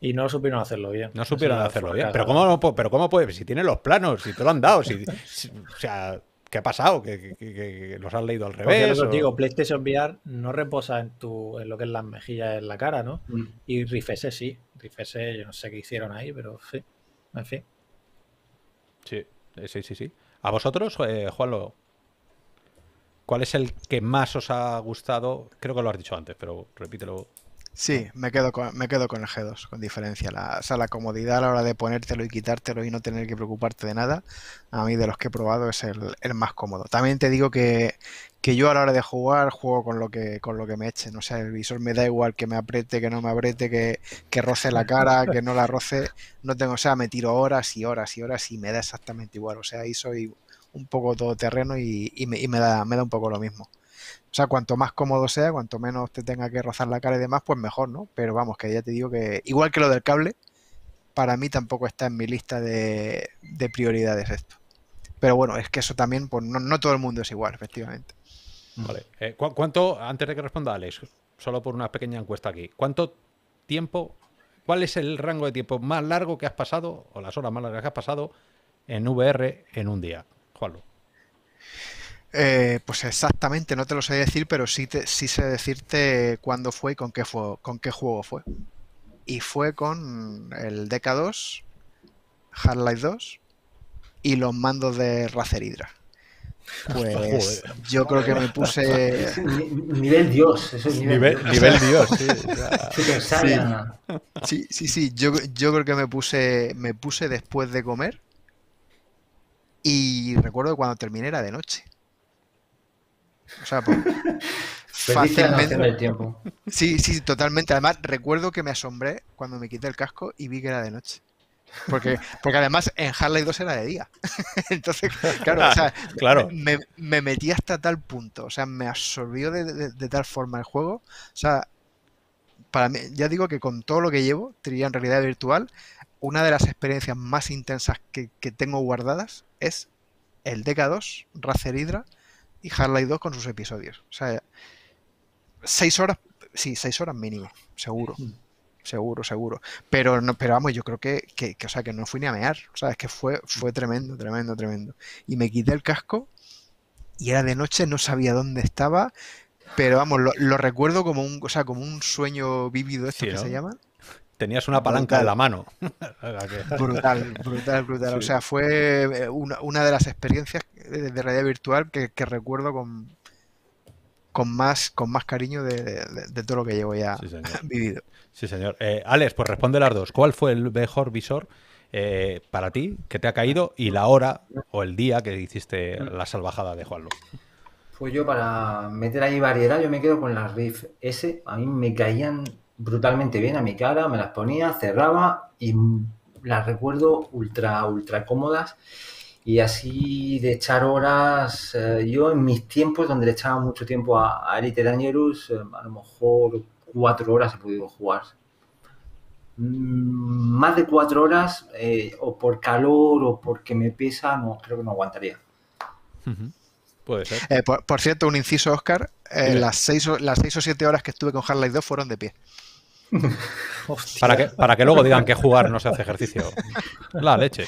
Y no supieron hacerlo bien. No supieron hacerlo bien. Pero ¿cómo, pero ¿cómo puede? Si tiene los planos, si te lo han dado, si, o sea... ¿Qué ha pasado? ¿Que, los has leído al revés? digo, PlayStation VR no reposa en, tu, en lo que es las mejillas, en la cara, ¿no? Mm. Y Riff S sí yo no sé qué hicieron ahí, pero sí, en fin. Sí, eh, sí, sí, sí. ¿A vosotros, eh, Juanlo, cuál es el que más os ha gustado? Creo que lo has dicho antes, pero repítelo. Sí, me quedo con, me quedo con el G2, con diferencia. La, o la comodidad a la hora de ponértelo y quitártelo y no tener que preocuparte de nada, a mí de los que he probado es el, el más cómodo. También te digo que, que yo a la hora de jugar juego con lo que con lo que me echen. O sea, el visor me da igual que me apriete, que no me apriete, que, roce la cara, que no la roce. No tengo, o sea, me tiro horas y horas y horas y me da exactamente igual. O sea, ahí soy un poco todoterreno y, y, me, me, da, me da un poco lo mismo. O sea, cuanto más cómodo sea, cuanto menos te tenga que rozar la cara y demás, pues mejor, ¿no? Pero vamos, que ya te digo que igual que lo del cable, para mí tampoco está en mi lista de, de prioridades esto. Pero bueno, es que eso también, pues no, no todo el mundo es igual, efectivamente. Mm. Eh, ¿Cuánto, antes de que responda Alex, solo por una pequeña encuesta aquí, ¿cuánto tiempo, cuál es el rango de tiempo más largo que has pasado, o las horas más largas que has pasado en VR en un día? Juanlo. Eh, pues exactamente, no te lo sé decir, pero sí, sí sé decirte cuándo fue y con qué, fue, con qué juego fue. Y fue con el DK2, Life 2 y los mandos de Razer Hydra. Pues yo creo que me puse. Nivel Dios, nivel, Dios. Sí, sí, sí, Yo, yo creo que me puse, me puse después de comer. Y recuerdo cuando terminé era de noche. O sea, pues, fácilmente. El tiempo. Sí, sí, totalmente. Además, recuerdo que me asombré cuando me quité el casco y vi que era de noche. Porque, porque además en Harley 2 era de día. Entonces, claro, ah, Me, metí hasta tal punto. O sea, me absorbió de, tal forma el juego. O sea, para mí, ya digo que con todo lo que llevo, diría en realidad virtual, una de las experiencias más intensas que, tengo guardadas es el DK2, Racer Hydra y Harley 2 con sus episodios. O sea, seis horas, sí, seis horas mínimo, seguro. Hmm seguro, seguro. Pero no, pero vamos, yo creo que, sea, que no fui ni a mear. O sea, es que fue, fue mm. tremendo, tremendo, tremendo. Y me quité el casco y era de noche, no sabía dónde estaba. Pero vamos, lo, recuerdo como un, o como un sueño vívido esto que se llama. Tenías una palanca en de la mano. brutal, brutal, brutal. O sea, fue eh, una, de las experiencias eh, de realidad virtual que recuerdo con, con más, con más cariño de, todo lo que llevo ya sí, vivido. Sí, señor. Eh, Alex, pues responde las dos. ¿Cuál fue el mejor visor eh, para ti que te ha caído y la hora o el día que hiciste la salvajada de Juan Pues yo para meter ahí variedad, yo me quedo con las rif S. A mí me caían brutalmente bien a mi cara, me las ponía, cerraba y las recuerdo ultra, ultra cómodas y así de echar horas, eh, yo en mis tiempos, donde le echaba mucho tiempo a, a Elite eh, a lo mejor cuatro horas he podido jugar. Mm, más de cuatro horas, eh, o por calor o porque me pesa, no, creo que no aguantaría. Puede ser. Por, cierto, un inciso, Oscar, las, seis, las seis o siete horas que estuve con half 2 fueron de pie. para, que, para que luego digan que jugar no se hace ejercicio. La leche.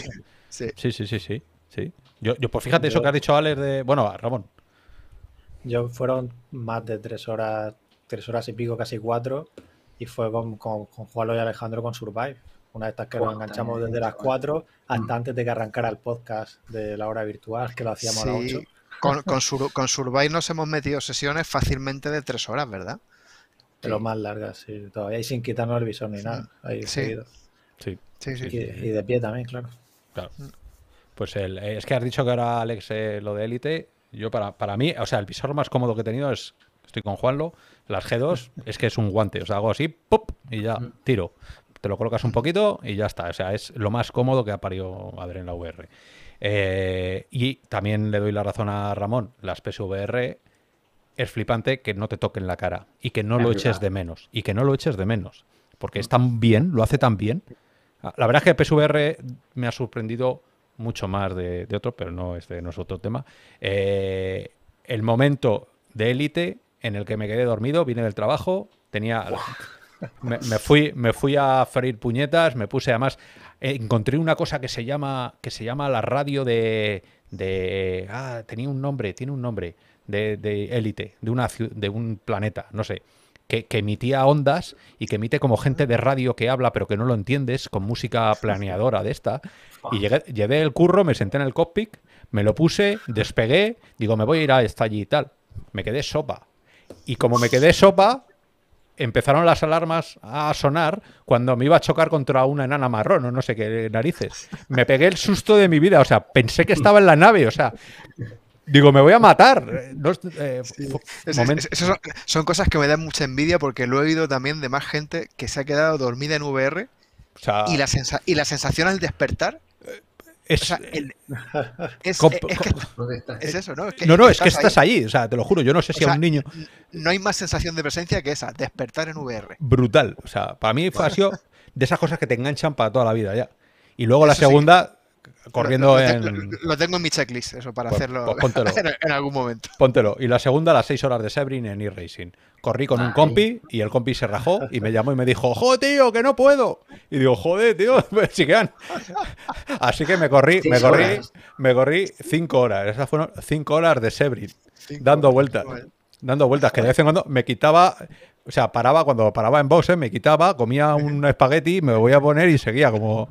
sí, sí, sí. sí. Sí. Yo, yo pues fíjate eso que has dicho Alex de. Bueno, Ramón. Yo fueron más de tres horas, tres horas y pico, casi cuatro. Y fue con, con, Juanlo y Alejandro con Survive. Una de estas que nos enganchamos desde las cuatro hasta mm. antes de que arrancara el podcast de la hora virtual, que lo hacíamos a las Con, con, Survive nos hemos metido sesiones fácilmente de tres horas, ¿verdad? De lo más largas, sí, todavía. sin quitarnos el visor ni nada. Ahí sí. sí. Sí. y, y de pie también, claro. Claro. Mm. Pues el, eh, es que has dicho que ahora, Alex, eh, lo de élite, yo para, para mí, o sea, el visor más cómodo que he tenido es, estoy con Juanlo, las G2 es que es un guante, o sea, hago así, ¡pop! y ya, mm. tiro. Te lo colocas un poquito y ya está, o sea, es lo más cómodo que ha parido ver en la VR. Eh, y también le doy la razón a Ramón, las PSVR es flipante que no te toquen la cara y que no lo eches de menos, y que no lo eches de menos, porque mm. es tan bien, lo hace tan bien. La verdad es que PSVR me ha sorprendido mucho más de, otro, pero no, este no es otro tema. Eh, el momento de élite en el que me quedé dormido, vine del trabajo, tenía... Me, fui, me fui a freír puñetas, me puse además... encontré una cosa que se llama, que se llama la radio de... de ah, tenía un nombre, tiene un nombre. De élite, de, una, de un planeta, no sé que, emitía ondas y que emite como gente de radio que habla pero que no lo entiendes, con música planeadora de esta. Y llegué, llevé el curro, me senté en el cockpit, me lo puse, despegué, digo, me voy a ir a esta allí y tal. Me quedé sopa. Y como me quedé sopa, empezaron las alarmas a sonar cuando me iba a chocar contra una enana marrón o no sé qué narices. Me pegué el susto de mi vida, o sea, pensé que estaba en la nave, o sea, Digo, me voy a matar. Eh, son, cosas que me dan mucha envidia porque lo he oído también de más gente que se ha quedado dormida en VR y, la y la sensación al despertar eh, es, es, eso, ¿no? no, no, es que estás ahí. o sea, te lo juro, yo no sé si es a un niño. No hay más sensación de presencia que esa, despertar en VR. Brutal, o sea, para mí fue, ha de esas cosas que te enganchan para toda la vida ya. Y luego la segunda, corriendo lo, en... Lo, tengo en mi checklist, eso, para pues, hacerlo pues en, algún momento. Póntelo. Y la segunda, las 6 horas de Sebring en e-racing. Corrí con un ah. compi y el compi se rajó y me llamó y me dijo, joder, tío, que no puedo. Y digo, joder, tío, pues Así que me corrí, me corrí, me corrí 5 horas. Esas fueron 5 horas de Sebrin, dando vueltas. Dando vueltas, que de vez en cuando me quitaba o sea, paraba cuando paraba en boxe, me quitaba, comía un espagueti, me voy a poner y seguía como.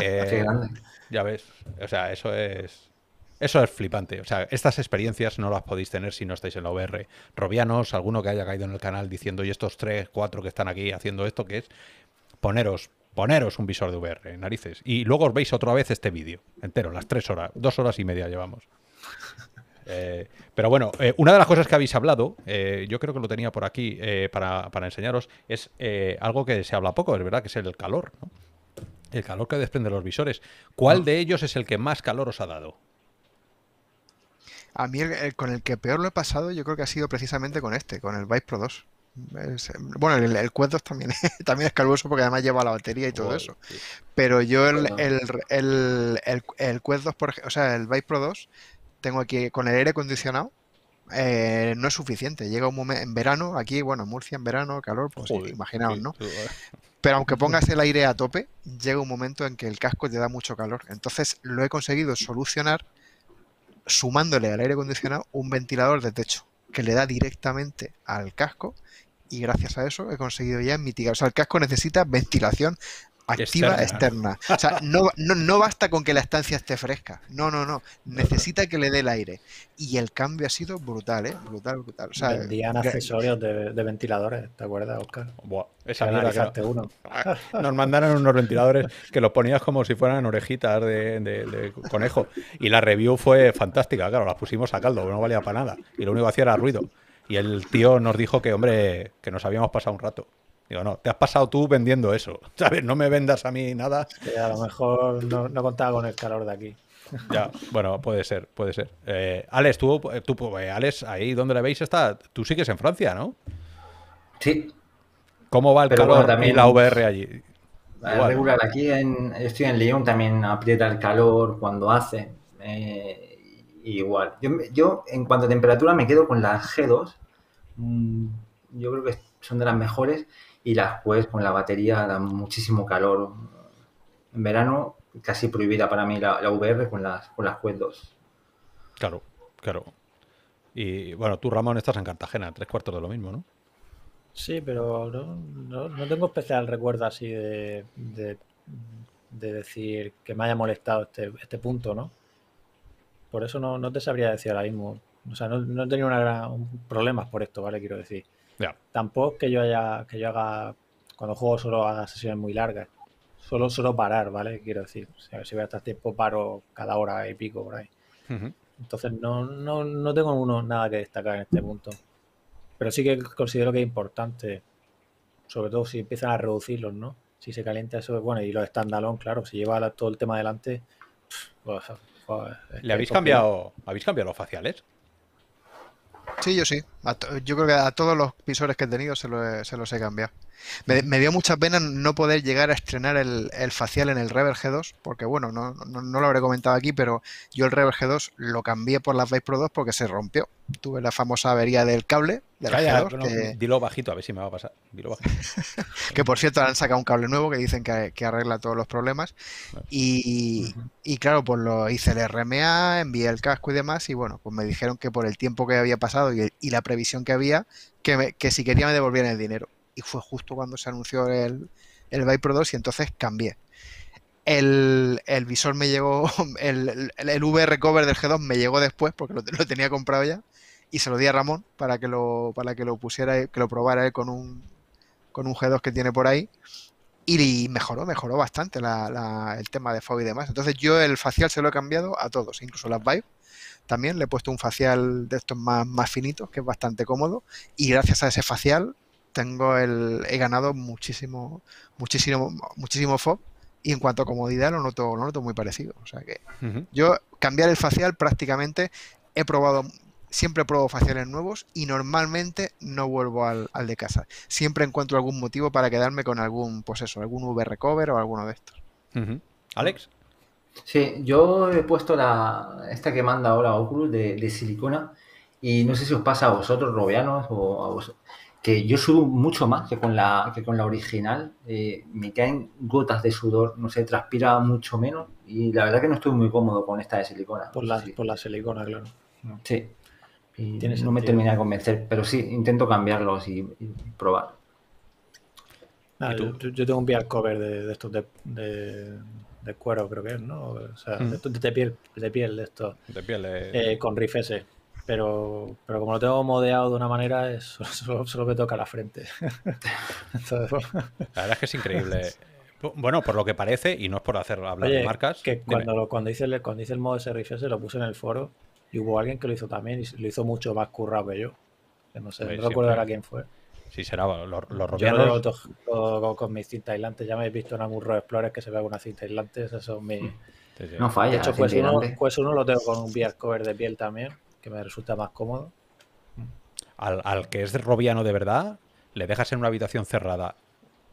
Eh, ya ves. O sea, eso es. Eso es flipante. O sea, estas experiencias no las podéis tener si no estáis en la VR. Robianos, alguno que haya caído en el canal diciendo, y estos tres, cuatro que están aquí haciendo esto, que es poneros, poneros un visor de VR, narices. Y luego os veis otra vez este vídeo entero, las tres horas, dos horas y media llevamos. Eh, pero bueno, eh, una de las cosas que habéis hablado, eh, yo creo que lo tenía por aquí para, para enseñaros, es algo que se habla poco, es verdad, que es el calor. ¿no? el calor que desprenden los visores. ¿Cuál de ellos es el que más calor os ha dado? A mí con el que peor lo he pasado yo creo que ha sido precisamente con este, con el Vice Pro 2. bueno, el, el Quest 2 también, también es caluroso porque además lleva la batería y todo eso. Pero yo el, el, Quest 2, o sea, el Vice Pro 2, tengo aquí con el aire acondicionado, eh, no es suficiente. Llega un momento en verano, aquí, bueno, Murcia en verano, calor, pues imaginaos, ¿no? Eh. Pero aunque pongas el aire a tope, llega un momento en que el casco te da mucho calor. Entonces lo he conseguido solucionar sumándole al aire acondicionado un ventilador de techo que le da directamente al casco y gracias a eso he conseguido ya mitigar. O sea, el casco necesita ventilación activa externa. O sea, no, no, basta con que la estancia esté fresca. No, no, no. Necesita que le dé el aire. Y el cambio ha sido brutal, ¿eh? Brutal, brutal. Vendían accesorios de, ventiladores, ¿te acuerdas, Oscar? Buah, esa uno. Nos mandaron unos ventiladores que los ponías como si fueran orejitas de, de, conejo. Y la review fue fantástica, claro, las pusimos a caldo, no valía para nada. Y lo único que hacía era ruido. Y el tío nos dijo que, hombre, que nos habíamos pasado un rato. Digo, no, te has pasado tú vendiendo eso. ¿Sabes? No me vendas a mí nada. a lo mejor no, contaba con el calor de aquí. Ya, bueno, puede ser, puede ser. Eh, Alex, tú, eh, tú eh, Alex, ahí donde le veis está, tú sigues en Francia, ¿no? Sí. ¿Cómo va el calor también... y la VR allí? Es regular. Aquí estoy en Lyon también aprieta el calor cuando hace. igual. Yo, yo, en cuanto a temperatura, me quedo con las G2. Mm, yo creo que son de las mejores y las juez con la batería dan muchísimo calor. En verano casi prohibida para mí la, la VR con las, con las juez 2. Claro, claro. Y bueno, tú Ramón estás en Cartagena, tres cuartos de lo mismo, ¿no? Sí, pero no, no, tengo especial recuerdo así de, de, decir que me haya molestado este, este, punto, ¿no? Por eso no, no, te sabría decir ahora mismo. O sea, no, he tenido una gran, problemas por esto, ¿vale? Quiero decir. Tampoco que yo haya, que yo haga, cuando juego solo haga sesiones muy largas. Solo, solo parar, ¿vale? Quiero decir, si voy a estar tiempo, paro cada hora y pico por ahí. Entonces no, no, no tengo uno, nada que destacar en este punto. Pero sí que considero que es importante, sobre todo si empiezan a reducirlos, ¿no? Si se calienta eso, bueno, y los standalone, claro, si lleva todo el tema adelante, ¿Le habéis cambiado, habéis cambiado los faciales? Sí, yo sí yo creo que a todos los visores que he tenido se, los he cambiado. Me, dio mucha pena no poder llegar a estrenar el, facial en el Rever G2, porque bueno, no, lo habré comentado aquí, pero yo el Rever G2 lo cambié por las Vice Pro 2 porque se rompió. Tuve la famosa avería del cable. De Dilo bajito, a ver si me va a pasar. que por cierto, han sacado un cable nuevo que dicen que, arregla todos los problemas. Y, claro, pues lo hice el RMA, envié el casco y demás, y bueno, pues me dijeron que por el tiempo que había pasado y, y la visión que había, que, si quería me devolvían el dinero. Y fue justo cuando se anunció el, el Pro 2 y entonces cambié. El, el, visor me llegó, el, el, VR cover del G2 me llegó después porque lo, tenía comprado ya y se lo di a Ramón para que lo, para que lo pusiera, que lo probara con un, con un G2 que tiene por ahí y, mejoró, mejoró bastante el tema de FOB y demás. Entonces yo el facial se lo he cambiado a todos, incluso las Vive. También le he puesto un facial de estos más, más finitos, que es bastante cómodo. Y gracias a ese facial tengo el, he ganado muchísimo, muchísimo, muchísimo FOB. Y en cuanto a comodidad lo noto, lo noto muy parecido. O sea que yo cambiar el facial prácticamente he probado siempre pruebo faciales nuevos y normalmente no vuelvo al, de casa. Siempre encuentro algún motivo para quedarme con algún, pues eso, algún VR cover o alguno de estos. Alex. Sí, yo he puesto la, esta que manda ahora Oculus de, silicona y no sé si os pasa a vosotros, robianos, o a que yo subo mucho más que con la, que con la original. Eh, me caen gotas de sudor, no sé, transpira mucho menos y la verdad que no estoy muy cómodo con esta de silicona. Por la, por la silicona, claro. Sí. no me termina de convencer, pero sí, intento cambiarlos y, probar. yo, tengo un VR cover de, estos de de cuero creo que es, ¿no? O sea, mm. de, piel, de piel de esto. De piel. Eh, eh con rifese. Eh. Pero, pero como lo tengo modeado de una manera, es, solo, me toca la frente. la verdad es que es increíble. Bueno, por lo que parece, y no es por hacer hablar de marcas. Que cuando, lo, cuando, hice el, cuando hice el modo lo puse en el foro y hubo alguien que lo hizo también y lo hizo mucho más currado que yo. no sé, no recuerdo ahora quién fue. Sí, será los, lo toco con mis cintas aislantes. Ya me habéis visto en algún Amurro Explorer que se ve con una cinta aislante. Esos son mm. No falla. De hecho, pues uno, pues lo tengo con un VR cover de piel también, que me resulta más cómodo. Al, al que es robiano de verdad, le dejas en una habitación cerrada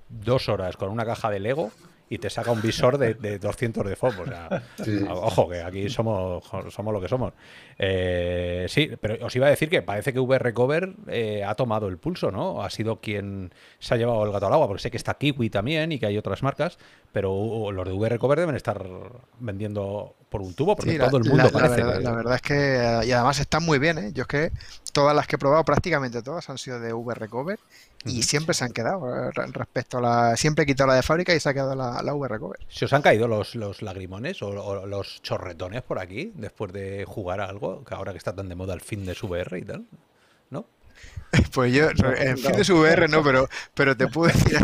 dos horas con una caja de Lego y te saca un visor de, 200 de FOB. O sea, ojo, que aquí somos, somos lo que somos. Eh, sí, pero os iba a decir que parece que cover eh, ha tomado el pulso, ¿no? Ha sido quien se ha llevado el gato al agua, porque sé que está Kiwi también y que hay otras marcas, pero los de VR Cover deben estar vendiendo por un tubo, porque todo el mundo parece. la verdad, es que, y además están muy bien, ¿eh? Yo es que todas las que he probado, prácticamente todas han sido de VR Cover y siempre se han quedado eh, respecto a la... Siempre he quitado la de fábrica y se ha quedado la, VR Cover. ¿Se os han caído los, los lagrimones o, los chorretones por aquí después de jugar algo? Que ahora que está tan de moda el fin de VR y tal. Pues yo, en fin de su VR no, pero, pero te puedo decir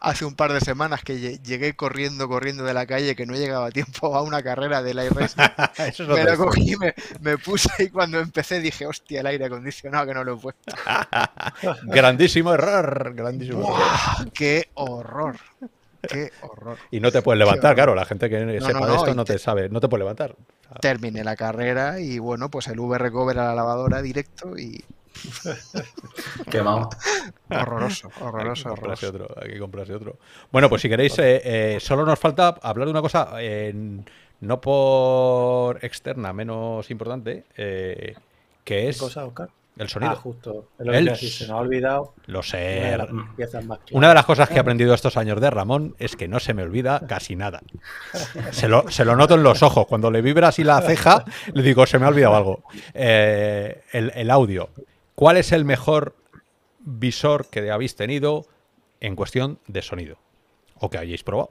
hace un, par de semanas que llegué corriendo, corriendo de la calle, que no llegaba a tiempo a una carrera del aire. me lo cogí, me, me, puse y cuando empecé dije, hostia, el aire acondicionado que no lo he puesto. grandísimo error, grandísimo error. ¡Qué horror! Qué horror. Y no te puedes levantar, claro, la gente que sepa de esto no te, sabe, no te puedes levantar. Terminé la carrera y bueno, pues el vr recover a la lavadora directo y, Quemado. Horroroso, horroroso, hay Otro, comprarse otro. Bueno, pues si queréis, eh, eh, solo nos falta hablar de una cosa, eh, no por externa, menos importante, que es... El sonido. Ah, justo. El se ha olvidado. Lo sé. Una de, las, cosas que he aprendido estos años de Ramón es que no se me olvida casi nada. Se lo, noto en los ojos. Cuando le vibra así la ceja, le digo, se me ha olvidado algo. el, el, audio. ¿Cuál es el mejor visor que habéis tenido en cuestión de sonido? ¿O que hayáis probado?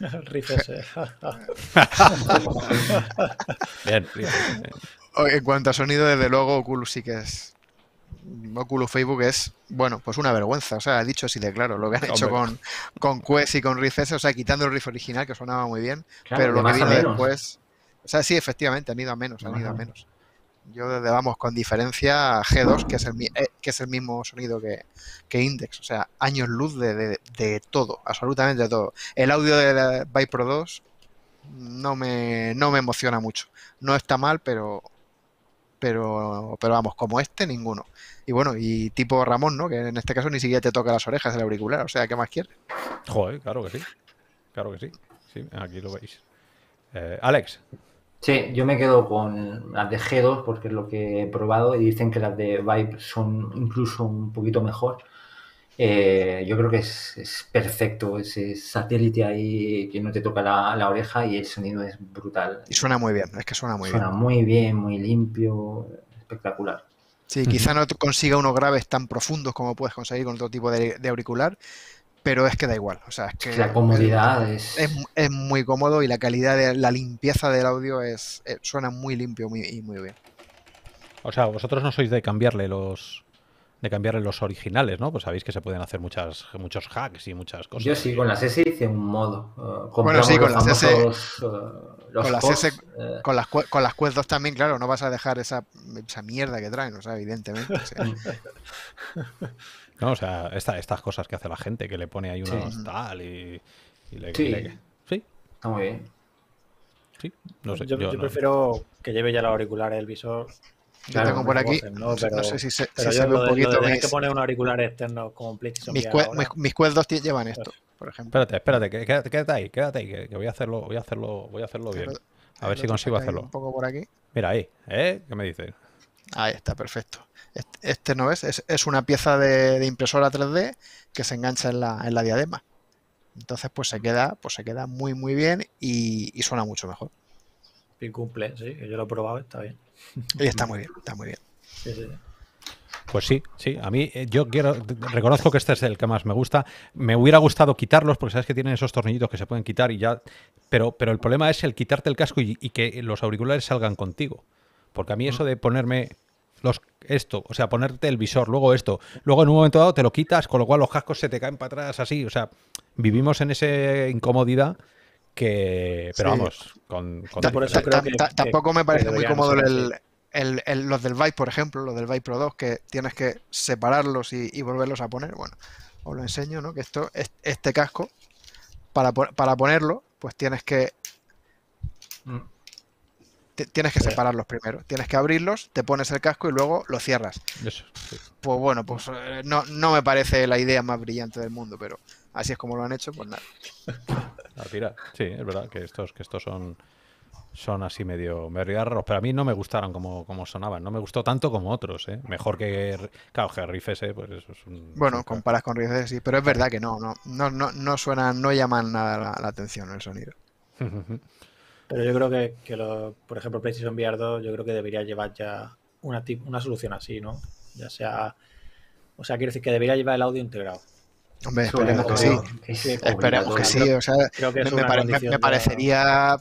S. Eh. Bien, eh. En cuanto a sonido, desde luego, Oculus sí que es. Oculus Facebook es, bueno, pues una vergüenza. O sea, dicho así de claro, lo que han hecho con, con Quest y con Riff S, o sea, quitando el Riff original que sonaba muy bien, pero lo que viene después. O sea, sí, efectivamente, han ido a menos, han ido a menos. Yo desde, vamos, con diferencia G2, que es el, eh, que es el mismo sonido que, que Index. O sea, años luz de, de, todo, absolutamente de todo. El audio de pro 2 no me, no me emociona mucho. No está mal, pero, pero, pero vamos, como este, ninguno. Y bueno, y tipo Ramón, ¿no? Que en este caso ni siquiera te toca las orejas el auricular. O sea, ¿qué más quieres? Joder, claro que sí. Claro que sí. aquí lo veis. Eh, Alex. Sí, yo me quedo con las de G2 porque es lo que he probado y dicen que las de Vibe son incluso un poquito mejor. Eh, yo creo que es, perfecto ese satélite ahí que no te toca la, oreja y el sonido es brutal. Y suena muy bien, es que suena muy bien. Suena muy bien, muy limpio, espectacular. Sí, quizá no consiga unos graves tan profundos como puedes conseguir con otro tipo de, de auricular, pero es que da igual. O sea, es que la comodidad es, muy cómodo y la calidad, de, la limpieza del audio es, eh, suena muy limpio y muy bien. O sea, vosotros no sois de cambiarle los de cambiarle los originales, ¿no? Pues sabéis que se pueden hacer muchas muchos hacks y muchas cosas. Yo sí, con las S hice un modo. Eh, bueno, sí, con las S. Eh, con, las con, las 2 también, claro, no vas a dejar esa, esa mierda que traen, o sea, evidentemente. O No, o sea, estas cosas que hace la gente, que le pone ahí unos tal y, y le, sí. sí. Está muy bien. Sí, no sé. Yo, yo, prefiero que lleve ya los auriculares el visor. Claro, tengo por aquí. ¿no? Pero, ¿no? sé si se, si se ve un poquito. Tienes que poner un auricular externo con PlayStation Mis, cue mis, mis llevan esto, por ejemplo. Espérate, espérate, que, quédate, quédate ahí, quédate ahí, que, que, voy a hacerlo, voy a hacerlo, voy a hacerlo bien. A ver si consigo hacerlo. Un poco por aquí. Mira ahí, ¿eh? ¿Qué me dices? Ahí está, perfecto. Este no es, es, una pieza de, impresora 3D que se engancha en la, diadema. Entonces, pues se queda, pues se queda muy, muy bien y, suena mucho mejor. Y cumple, sí, yo lo he probado, está bien. Y está muy bien, está muy bien. Pues sí, sí, a mí eh, yo quiero, reconozco que este es el que más me gusta. Me hubiera gustado quitarlos porque sabes que tienen esos tornillitos que se pueden quitar y ya, pero, pero el problema es el quitarte el casco y que los auriculares salgan contigo. Porque a mí eso de ponerme esto, o sea, ponerte el visor, luego esto, luego en un momento dado te lo quitas, con lo cual los cascos se te caen para atrás, así, o sea, vivimos en esa incomodidad que, pero vamos, con... con tampoco me parece muy cómodo los del Vive, por ejemplo, los del Vive Pro 2, que tienes que separarlos y, volverlos a poner, bueno, os lo enseño, ¿no? Que esto, este casco, para, ponerlo, pues tienes que... Mm tienes que separarlos primero, tienes que abrirlos, te pones el casco y luego lo cierras. Pues bueno, pues eh, no, no me parece la idea más brillante del mundo, pero así es como lo han hecho, pues nada. Sí, es verdad que estos, que estos son, son así medio, raros, pero a mí no me gustaron como, como sonaban, no me gustó tanto como otros, ¿eh? Mejor que, claro, que ¿eh? pues eso es un... Bueno, comparas con rifes, sí, pero es verdad que no, no, no, no, suena, no llaman nada la atención el sonido. Pero yo creo que, lo, por ejemplo, PlayStation VR 2, yo creo que debería llevar ya una, una solución así, ¿no? Ya sea. O sea, quiere decir que debería llevar el audio integrado. Hombre, esperemos que sí. esperemos que sí. O sea, me, parecería.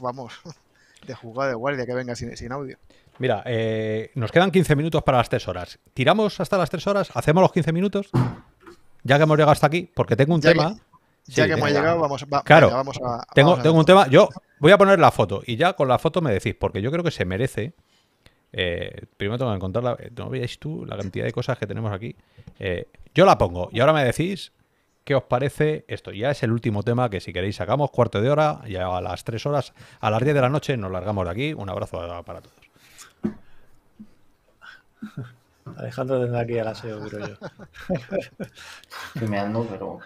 vamos, de jugada de guardia que venga sin, audio. Mira, eh, nos quedan 15 minutos para las 3 horas. ¿Tiramos hasta las 3 horas? ¿Hacemos los 15 minutos? Ya que hemos llegado hasta aquí, porque tengo un tema. Ya que hemos llegado, vamos, claro, vamos a. Tengo, un tema. Yo voy a poner la foto y ya con la foto me decís, porque yo creo que se merece. Eh, primero tengo que encontrarla. Eh, no veáis tú la cantidad de cosas que tenemos aquí. Eh, yo la pongo y ahora me decís qué os parece esto. Ya es el último tema que si queréis sacamos, cuarto de hora, ya a las 3 horas, a las 10 de la noche nos largamos de aquí. Un abrazo para todos. Alejandro tendrá aquí a la aseo, creo yo. Estoy pero...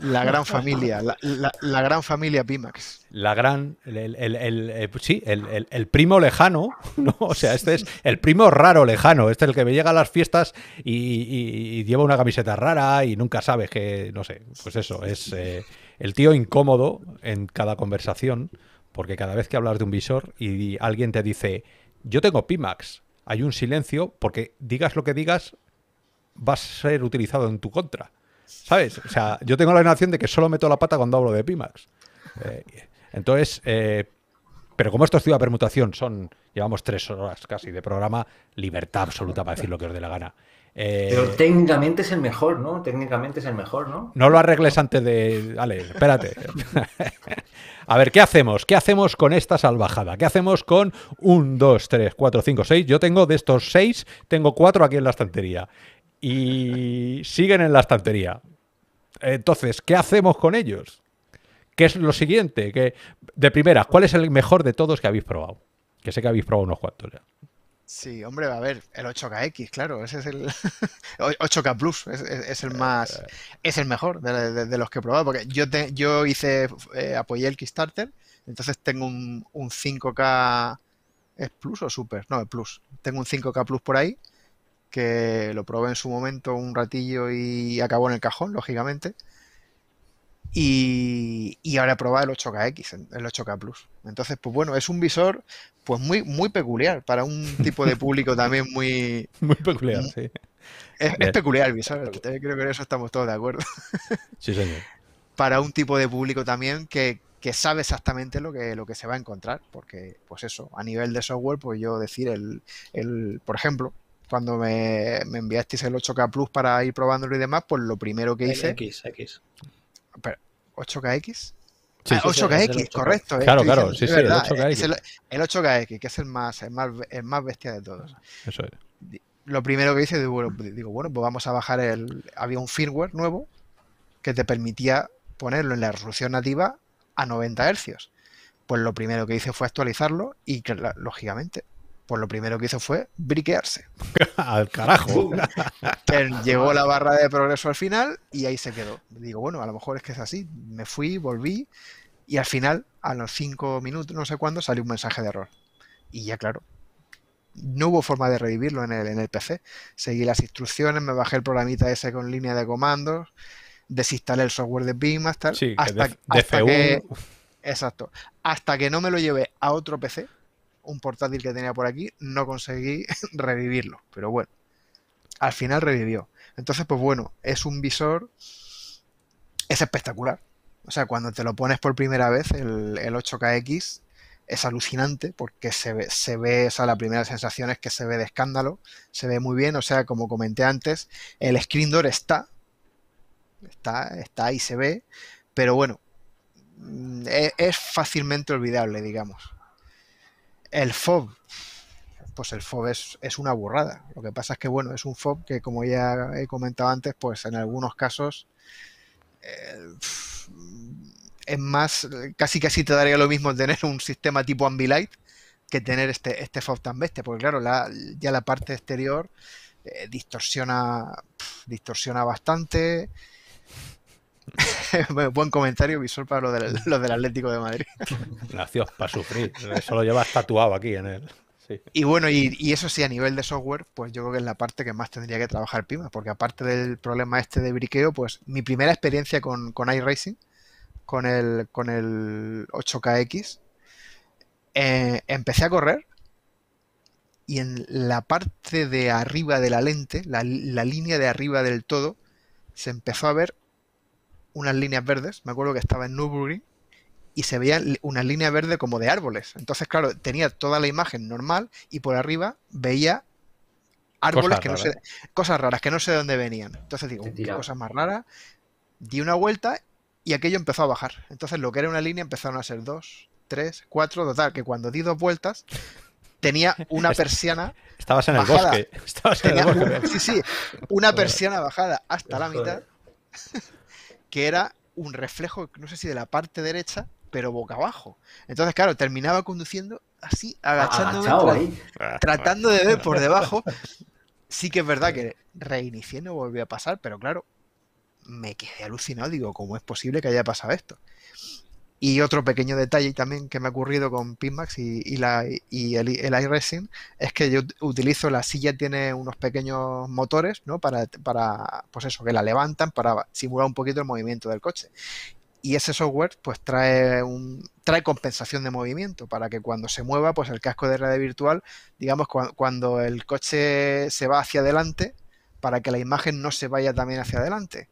La gran familia, la, gran familia Pimax. La gran, el, el, eh, pues sí, el, primo lejano, ¿no? O sea, este es el primo raro lejano, este es el que me llega a las fiestas y, lleva una camiseta rara y nunca sabe que, no sé, pues eso, es eh, el tío incómodo en cada conversación, porque cada vez que hablas de un visor y alguien te dice, yo tengo Pimax, hay un silencio porque digas lo que digas, va a ser utilizado en tu contra. ¿Sabes? O sea, yo tengo la noción de que solo meto la pata cuando hablo de Pimax. Eh, entonces, eh, pero como esto es ciudad permutación, son, llevamos tres horas casi de programa, libertad absoluta para decir lo que os dé la gana. Eh, pero técnicamente es el mejor, ¿no? Técnicamente es el mejor, ¿no? No lo arregles antes de. Vale, espérate. A ver, ¿qué hacemos? ¿Qué hacemos con esta salvajada? ¿Qué hacemos con un, dos, tres, cuatro, cinco, seis? Yo tengo de estos seis, tengo cuatro aquí en la estantería. Y siguen en la estantería. Entonces, ¿qué hacemos con ellos? ¿Qué es lo siguiente? Que, de primera, ¿cuál es el mejor de todos que habéis probado? Que sé que habéis probado unos cuantos Sí, hombre, va a ver, el 8KX, claro, ese es el 8K Plus, es, el más, eh. es el mejor de, los que he probado, porque yo, yo hice, eh, apoyé el Kickstarter, entonces tengo un, un 5K, ¿es Plus o Super? No, es Plus, tengo un 5K Plus por ahí, que lo probé en su momento un ratillo y acabó en el cajón, lógicamente. Y, y ahora probado el 8KX, el 8K Plus. Entonces, pues bueno, es un visor pues muy, muy peculiar para un tipo de público también muy... Muy peculiar, sí. Es, peculiar el visor, creo que en eso estamos todos de acuerdo. Sí, señor. Para un tipo de público también que, sabe exactamente lo que, lo que se va a encontrar, porque pues eso, a nivel de software, pues yo decir, el, el por ejemplo, cuando me, me enviasteis el 8K Plus para ir probándolo y demás, pues lo primero que hice. X, X. ¿8KX? Sí, 8KX, correcto. Claro, claro, sí, sí, ah, el 8KX. Eh, el, eh, que es el más, el más, el más bestia de todos. Eso es. Lo primero que hice, pues, digo, bueno, pues vamos a bajar el. Había un firmware nuevo que te permitía ponerlo en la resolución nativa a 90 Hz. Pues lo primero que hice fue actualizarlo y, lógicamente, pues lo primero que hizo fue briquearse. al carajo. Llegó la barra de progreso al final y ahí se quedó. Digo, bueno, a lo mejor es que es así. Me fui, volví y al final, a los cinco minutos, no sé cuándo, salió un mensaje de error. Y ya claro, no hubo forma de revivirlo en el, en el PC. Seguí las instrucciones, me bajé el programita ese con línea de comandos, desinstalé el software de Beammaster, hasta, que... Exacto. Hasta que no me lo llevé a otro PC, un portátil que tenía por aquí, no conseguí revivirlo, pero bueno, al final revivió. Entonces, pues bueno, es un visor, es espectacular. O sea, cuando te lo pones por primera vez, el, 8KX, es alucinante porque se ve, se ve, o sea, la primera sensación es que se ve de escándalo, se ve muy bien, o sea, como comenté antes, el screen door está, está, está y se ve, pero bueno, mm, e, es fácilmente olvidable, digamos. El FOB, pues el FOB es, una burrada. Lo que pasa es que, bueno, es un FOB que, como ya he comentado antes, pues en algunos casos eh, es más, casi casi te daría lo mismo tener un sistema tipo Ambilight que tener este, este FOB tan bestia, porque claro, ya la parte exterior eh, distorsiona, distorsiona bastante, Buen comentario visor para los del, Atlético de Madrid. Nació para sufrir. Eso lo llevas tatuado aquí en él. Y bueno, y, eso sí, a nivel de software, pues yo creo que es la parte que más tendría que trabajar Pima, porque aparte del problema este de briqueo, pues mi primera experiencia con, con iRacing, con el, con el 8KX, eh, empecé a correr y en la parte de arriba de la lente, la, la línea de arriba del todo, se empezó a ver unas líneas verdes. Me acuerdo que estaba en newbury y se veía una línea verde como de árboles. Entonces, claro, tenía toda la imagen normal y por arriba veía árboles cosas que raras. no sé, cosas raras que no sé de dónde venían. Entonces digo, qué cosas más raras. Di una vuelta y aquello empezó a bajar. Entonces, lo que era una línea empezaron a ser dos, tres, cuatro, total, que cuando di dos vueltas tenía una persiana. Estabas en el bosque. Estabas en el bosque. sí, sí, una persiana bajada hasta la mitad que era un reflejo, no sé si de la parte derecha, pero boca abajo. Entonces, claro, terminaba conduciendo así, ah, agachándome, tratando de ver por debajo. Sí que es verdad que reinicié, no volví a pasar, pero claro, me quedé alucinado. Digo, ¿cómo es posible que haya pasado esto? Y otro pequeño detalle también que me ha ocurrido con Pinmax y, el, iRacing es que yo utilizo la silla, tiene unos pequeños motores, ¿no? Para, para, pues eso, que la levantan para simular un poquito el movimiento del coche. Y ese software, pues trae un trae compensación de movimiento para que cuando se mueva, pues el casco de red virtual, digamos, cuando el coche se va hacia adelante, para que la imagen no se vaya también hacia adelante.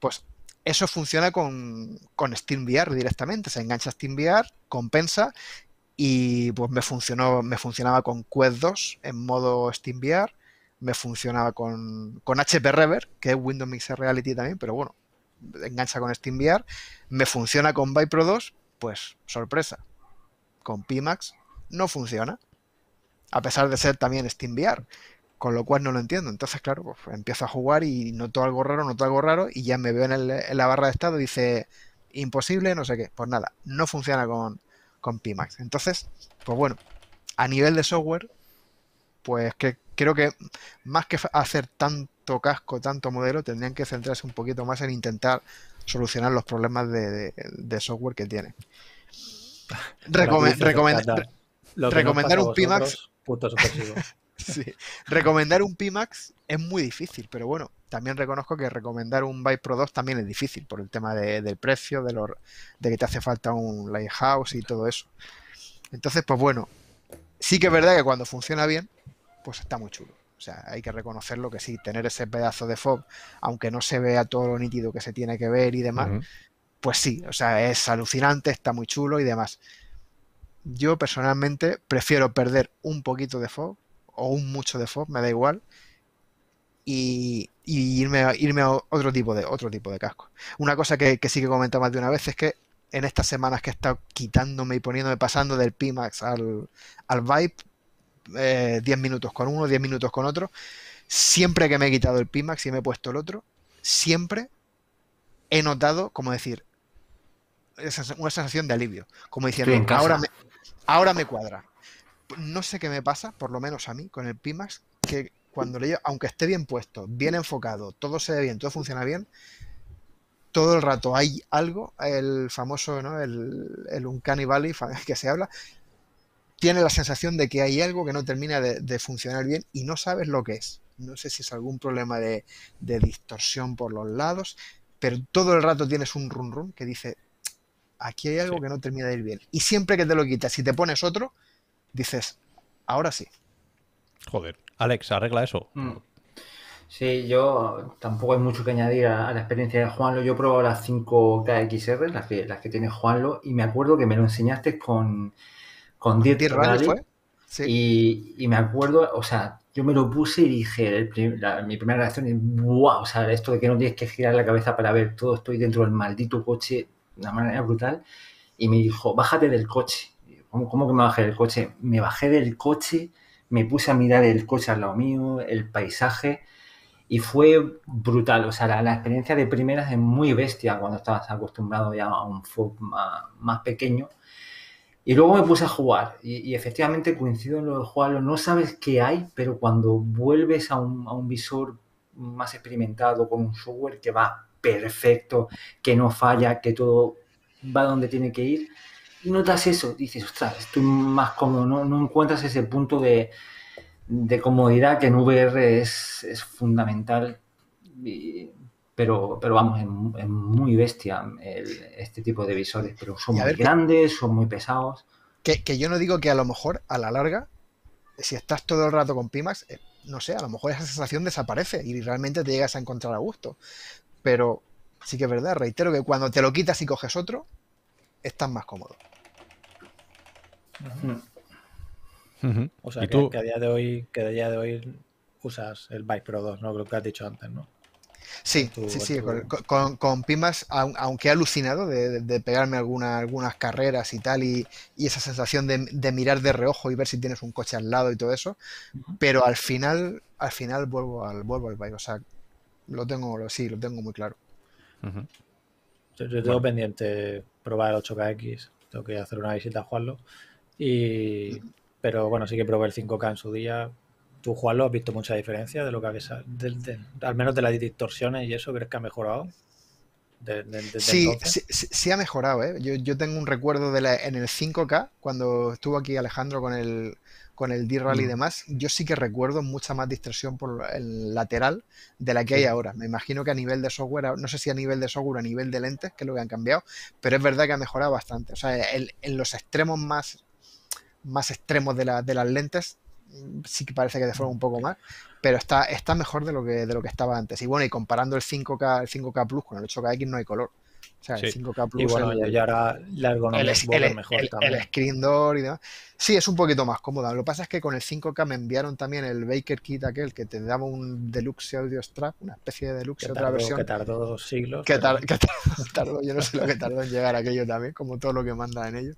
Pues eso funciona con, con SteamVR directamente. Se engancha SteamVR, compensa y pues me funcionó, me funcionaba con Quest 2 en modo SteamVR, me funcionaba con, HP Rever, que es Windows Mixed Reality también, pero bueno, engancha con SteamVR, me funciona con Pro 2, pues sorpresa, con Pimax no funciona, a pesar de ser también SteamVR con lo cual no lo entiendo. Entonces, claro, pues empiezo a jugar y noto algo raro, noto algo raro, y ya me veo en, el, la barra de estado, dice imposible, no sé qué. Pues nada, no funciona con, con Pimax. Entonces, pues bueno, a nivel de software, pues que creo que más que hacer tanto casco, tanto modelo, tendrían que centrarse un poquito más en intentar solucionar los problemas de, software que tiene. recomendar, recomendar un Pimax. Sí. Recomendar un Pimax es muy difícil, pero bueno, también reconozco que recomendar un Pro 2 también es difícil por el tema del precio, de, de que te hace falta un Lighthouse y todo eso. Entonces, pues bueno, sí que es verdad que cuando funciona bien, pues está muy chulo. O sea, hay que reconocerlo que sí, tener ese pedazo de FOB, aunque no se vea todo lo nítido que se tiene que ver y demás, pues sí, o sea, es alucinante, está muy chulo y demás. Yo personalmente prefiero perder un poquito de FOB o un mucho de FOB, me da igual. Y, irme, a, irme a otro tipo de, otro tipo de casco. Una cosa que, sí que he comentado más de una vez es que en estas semanas que he estado quitándome y poniéndome, pasando del Pimax al, al Vibe, 10 eh, minutos con uno, 10 minutos con otro, siempre que me he quitado el Pimax y me he puesto el otro, siempre he notado, como decir, una sensación de alivio. Como diciendo, ahora me, ahora me cuadra, no sé qué me pasa, por lo menos a mí, con el Pimax, que cuando le llevo, aunque esté bien puesto, bien enfocado, todo se ve bien, todo funciona bien, todo el rato hay algo, el famoso, ¿no? El, Uncanny Valley que se habla, tiene la sensación de que hay algo que no termina de, funcionar bien y no sabes lo que es. No sé si es algún problema de, distorsión por los lados, pero todo el rato tienes un run run que dice, aquí hay algo que no termina de ir bien. Y siempre que te lo quitas, si te pones otro, dices, ahora sí. Joder, Alex, arregla eso. Mm. Sí, yo tampoco hay mucho que añadir a, la experiencia de Juanlo. Yo he probado las 5 KXR, las que, las que tiene Juanlo, y me acuerdo que me lo enseñaste con, con 10 rally, fue? Y, me acuerdo, o sea, yo me lo puse y dije, mi primera reacción es, wow, o sea, esto de que no tienes que girar la cabeza para ver todo, estoy dentro del maldito coche de una manera brutal. Y me dijo, bájate del coche. ¿cómo, que me bajé del coche? Me bajé del coche, me puse a mirar el coche al lado mío, el paisaje, y fue brutal. O sea, la, experiencia de primeras es muy bestia cuando estabas acostumbrado ya a un FOB más, pequeño. Y luego me puse a jugar y, efectivamente coincido en lo de jugarlo. No sabes qué hay, pero cuando vuelves a un, a un visor más experimentado, con un software que va perfecto, que no falla, que todo va donde tiene que ir, notas eso, dices, ostras, estoy más cómodo, no, encuentras ese punto de, de, comodidad que en VR es, es fundamental. pero, pero vamos, es, muy bestia este tipo de visores, pero son muy grandes, son muy pesados. Que, que, yo no digo que a lo mejor a la larga, si estás todo el rato con Pimax, eh, no sé, a lo mejor esa sensación desaparece y realmente te llegas a encontrar a gusto. Pero sí que es verdad, reitero que cuando te lo quitas y coges otro, estás más cómodo. O sea, que, a día de hoy, que a día de hoy usas el Bike Pro 2, ¿no? Lo que has dicho antes, ¿no? Sí, sí, sí, con, Pimas, aunque he alucinado de, pegarme alguna, algunas carreras y tal, y, esa sensación de, mirar de reojo y ver si tienes un coche al lado y todo eso, pero al final, al final vuelvo al vuelvo al bike, o sea, lo tengo, sí, lo tengo muy claro. yo, tengo pendiente probar el 8KX, tengo que hacer una visita a Juanlo y, pero bueno, sí que probé el 5K en su día. ¿Tú, Juan, lo has visto mucha diferencia de lo que al menos de las distorsiones y eso? ¿Crees que ha mejorado? sí, sí, ha mejorado. ¿eh? Yo, tengo un recuerdo en el 5K, cuando estuvo aquí Alejandro con el, con el D-Rally y mm. demás, yo sí que recuerdo mucha más distorsión por el lateral de la que hay ahora. Me imagino que a nivel de software, no sé si a nivel de software a nivel de lentes, que es lo que han cambiado, pero es verdad que ha mejorado bastante. O sea, en los extremos más más extremos de, de las lentes, sí que parece que deforma un poco más, pero está, está mejor de lo, que, de lo que estaba antes. Y bueno, y comparando el 5K, el 5K Plus con el 8KX no hay color. O sea, el 5K Plus. Y bueno, ya ahora la mejor el, El screen door y demás. Sí, es un poquito más cómoda. Lo que pasa es que con el 5K me enviaron también el Baker Kit aquel que te daba un deluxe audio strap, una especie de deluxe, otra versión. Que tardó dos siglos. Que, tardó, yo no sé lo que tardó en llegar aquello también, como todo lo que manda en ellos.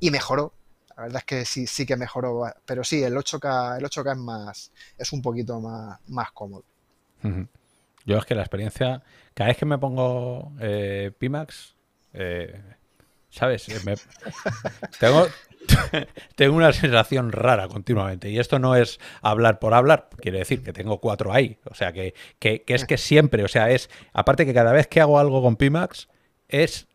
Y mejoró, la verdad es que sí, sí que mejoró, pero sí, el 8K, el 8K es más, es un poquito más, más cómodo. Yo es que la experiencia, cada vez que me pongo eh, Pimax, eh, ¿sabes? Eh, tengo, una sensación rara continuamente. Y esto no es hablar por hablar, quiere decir que tengo cuatro ahí. O sea, que, es que siempre, o sea, es, aparte que cada vez que hago algo con Pimax, es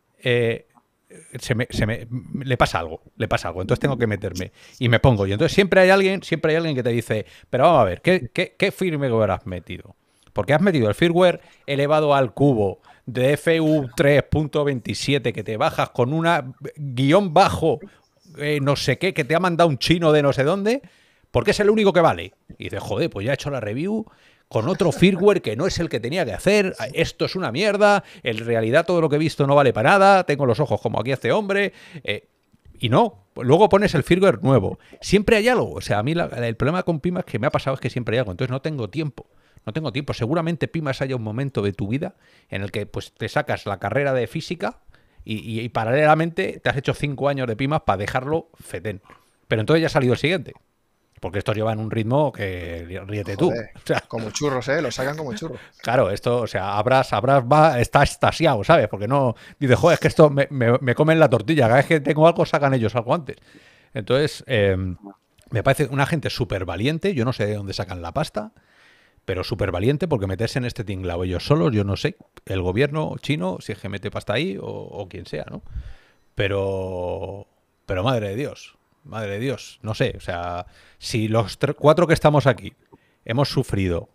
se me, le pasa algo, le pasa algo, entonces tengo que meterme y me pongo. Y entonces siempre hay alguien, siempre hay alguien que te dice, pero vamos a ver, ¿qué, qué, firmware has metido? Porque has metido el firmware elevado al cubo de FU 3.27 que te bajas con una guión bajo, eh, no sé qué, que te ha mandado un chino de no sé dónde, porque es el único que vale. Y dices, joder, pues ya he hecho la review, con otro firmware que no es el que tenía que hacer, esto es una mierda, en realidad todo lo que he visto no vale para nada, tengo los ojos como aquí hace este hombre. Eh, y no, luego pones el firmware nuevo. Siempre hay algo. O sea, a mí el problema con Pimas que me ha pasado es que siempre hay algo. Entonces no tengo tiempo. No tengo tiempo. Seguramente Pimas haya un momento de tu vida en el que pues, te sacas la carrera de física y, paralelamente te has hecho cinco años de Pimas para dejarlo fetén. Pero entonces ya ha salido el siguiente. Porque estos llevan un ritmo que ríete tú. O sea, como churros, ¿eh? Lo sacan como churros. Claro, esto, o sea, Abras, Abras va, está extasiado, ¿sabes? Porque no. Dice, joder, es que esto me, comen la tortilla. Cada vez que tengo algo, sacan ellos algo antes. Entonces, em, me parece una gente súper valiente. Yo no sé de dónde sacan la pasta, pero súper valiente porque meterse en este tinglado ellos solos, yo no sé. El gobierno chino, si es que mete pasta ahí o, o quien sea, ¿no? Pero. Pero madre de Dios madre de Dios, no sé, o sea, si los cuatro que estamos aquí hemos sufrido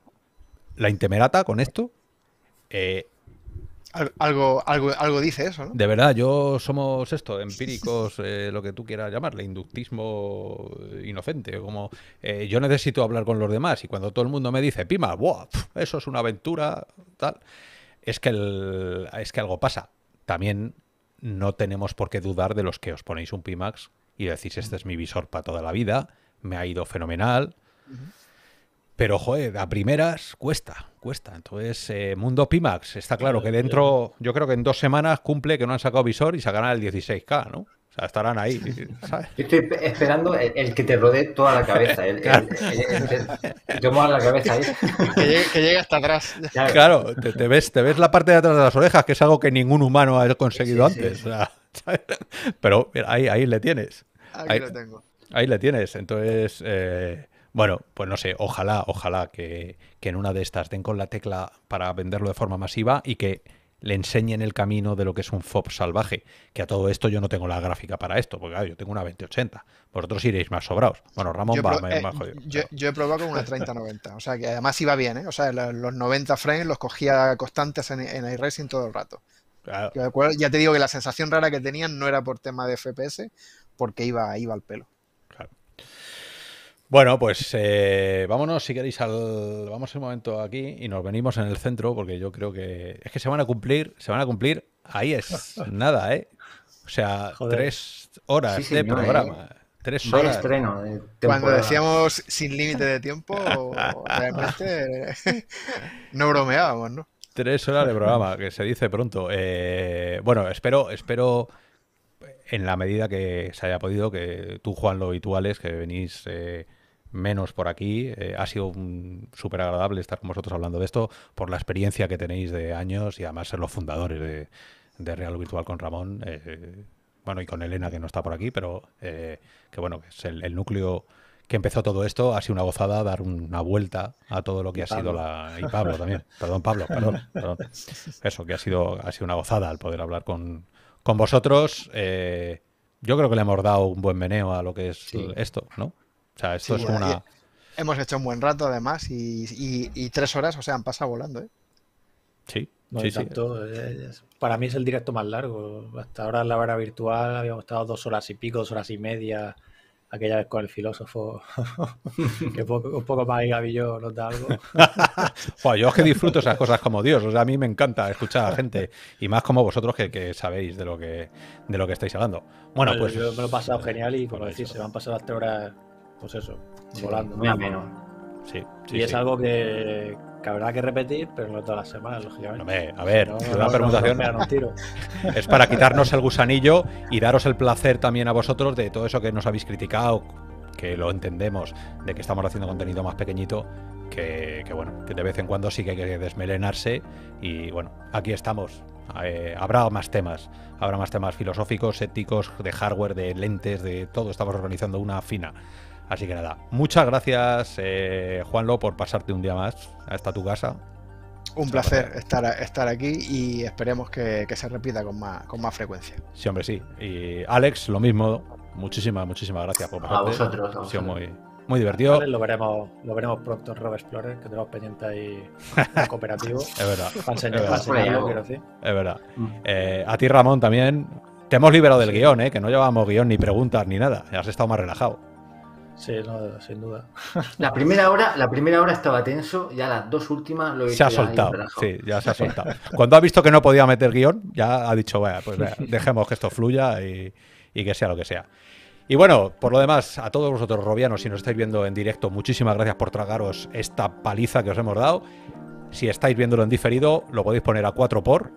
la intemerata con esto, eh, algo, algo, algo dice eso, ¿no? De verdad, yo somos esto, empíricos, eh, lo que tú quieras llamarle, inductismo inocente, como eh, yo necesito hablar con los demás y cuando todo el mundo me dice, Pima, wow, eso es una aventura, tal, es que, el, es que algo pasa. También no tenemos por qué dudar de los que os ponéis un Pimax y decís, este es mi visor para toda la vida, me ha ido fenomenal. Pero, joder, a primeras cuesta, cuesta. Entonces, eh, Mundo Pimax, está claro que dentro, yo creo que en dos semanas cumple que no han sacado visor y sacarán el 16K, ¿no? O sea, estarán ahí. estoy esperando el, que te rodee toda la cabeza. El, la cabeza Que llegue, hasta atrás. Claro, te, ves, te ves la parte de atrás de las orejas, que es algo que ningún humano ha conseguido antes. O sea. Pero ahí, ahí le tienes. ahí, lo tengo. Ahí le tienes. Entonces, eh, bueno, pues no sé, ojalá, ojalá que, en una de estas den con la tecla para venderlo de forma masiva y que le enseñen el camino de lo que es un FOB salvaje. Que a todo esto yo no tengo la gráfica para esto, porque yo tengo una 2080. Vosotros iréis más sobrados. Bueno, Ramón yo va eh, Yo, he probado con una 3090. O sea, que además iba bien, ¿eh? O sea, los 90 frames los cogía constantes en, en iRacing todo el rato. Ya te digo que la sensación rara que tenían no era por tema de FPS, porque iba, iba al pelo. Bueno, pues eh, vámonos si queréis al. Vamos un momento aquí y nos venimos en el centro, porque yo creo que. Es que se van a cumplir, se van a cumplir. Ahí es nada, ¿eh? O sea, tres horas de programa. ¿eh? Tres horas. estreno Cuando decíamos sin límite de tiempo, realmente no bromeábamos, ¿no? Tres horas de programa, que se dice pronto. Eh, bueno, espero, espero en la medida que se haya podido, que tú, Juan, lo habituales, que venís eh, menos por aquí. Eh, ha sido súper agradable estar con vosotros hablando de esto, por la experiencia que tenéis de años y además ser los fundadores de, de Real Virtual con Ramón. bueno, y con Elena, que no está por aquí, pero que bueno, es el núcleo que empezó todo esto, ha sido una gozada dar una vuelta a todo lo que ha sido la. Y Pablo también. Perdón, Pablo, perdón, Eso, que ha sido, ha sido una gozada al poder hablar con, vosotros. Eh, yo creo que le hemos dado un buen meneo a lo que es esto, ¿no? O sea, esto es una. Eh, hemos hecho un buen rato además y, y, tres horas, o sea, han pasado volando, ¿eh? Sí, sí, eh, para mí es el directo más largo. Hasta ahora en la vara virtual habíamos estado dos horas y pico, dos horas y media aquella vez con el filósofo, que poco, poco más Gavillo nos da algo. pues yo es que disfruto esas cosas como Dios, a mí me encanta escuchar a la gente, y más como vosotros que, sabéis de lo que, de lo que estáis hablando. Bueno, pues... Yo me lo he pasado eh, genial y, como decís, se van a pasar las tres horas, pues eso, volando. Muy Sí, sí, y es algo que, que habrá que repetir, pero no todas las semanas, lógicamente. a ver, es para quitarnos el gusanillo y daros el placer también a vosotros de todo eso que nos habéis criticado, que lo entendemos, de que estamos haciendo contenido más pequeñito, que, bueno, que de vez en cuando sí que hay que desmelenarse y bueno, aquí estamos. Eh, habrá más temas, habrá más temas filosóficos, éticos, de hardware, de lentes, de todo. Estamos organizando una fina. Así que nada, muchas gracias, eh, Juanlo, por pasarte un día más hasta tu casa. Un placer estar, estar aquí y esperemos que, se repita con más, frecuencia. Sí, hombre, sí. Y Alex, lo mismo. Muchísimas, muchísimas gracias por pasar. A vosotros. ha sido muy, muy divertido. Lo veremos, lo veremos pronto en Rob Explorer, que tenemos pendiente ahí cooperativo. es verdad. a ti, Ramón, también. Te hemos liberado del guión, ¿eh? que no llevábamos guión ni preguntas ni nada. Has estado más relajado. Sí, sin duda. La primera hora, la primera hora estaba tenso, ya las dos últimas lo he Se ha soltado, sí, ya se ha soltado. Cuando ha visto que no podía meter guión, ya ha dicho, vaya, pues dejemos que esto fluya y, y que sea lo que sea. Y bueno, por lo demás, a todos vosotros robianos, si nos estáis viendo en directo, muchísimas gracias por tragaros esta paliza que os hemos dado. Si estáis viéndolo en diferido, lo podéis poner a 4 por,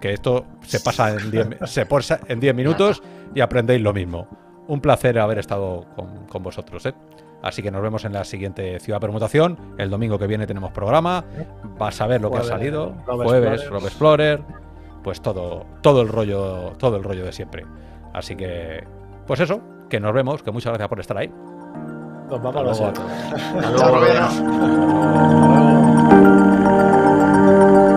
que esto se pasa en 10 minutos y aprendéis lo mismo un placer haber estado con, vosotros. ¿eh? Así que nos vemos en la siguiente Ciudad Permutación. El domingo que viene tenemos programa. Vas a ver lo que ha salido. Jueves, Rob Explorer. Pues todo, todo el rollo, todo el rollo de siempre. Así que, pues eso, que nos vemos, que muchas gracias por estar ahí. Nos vamos a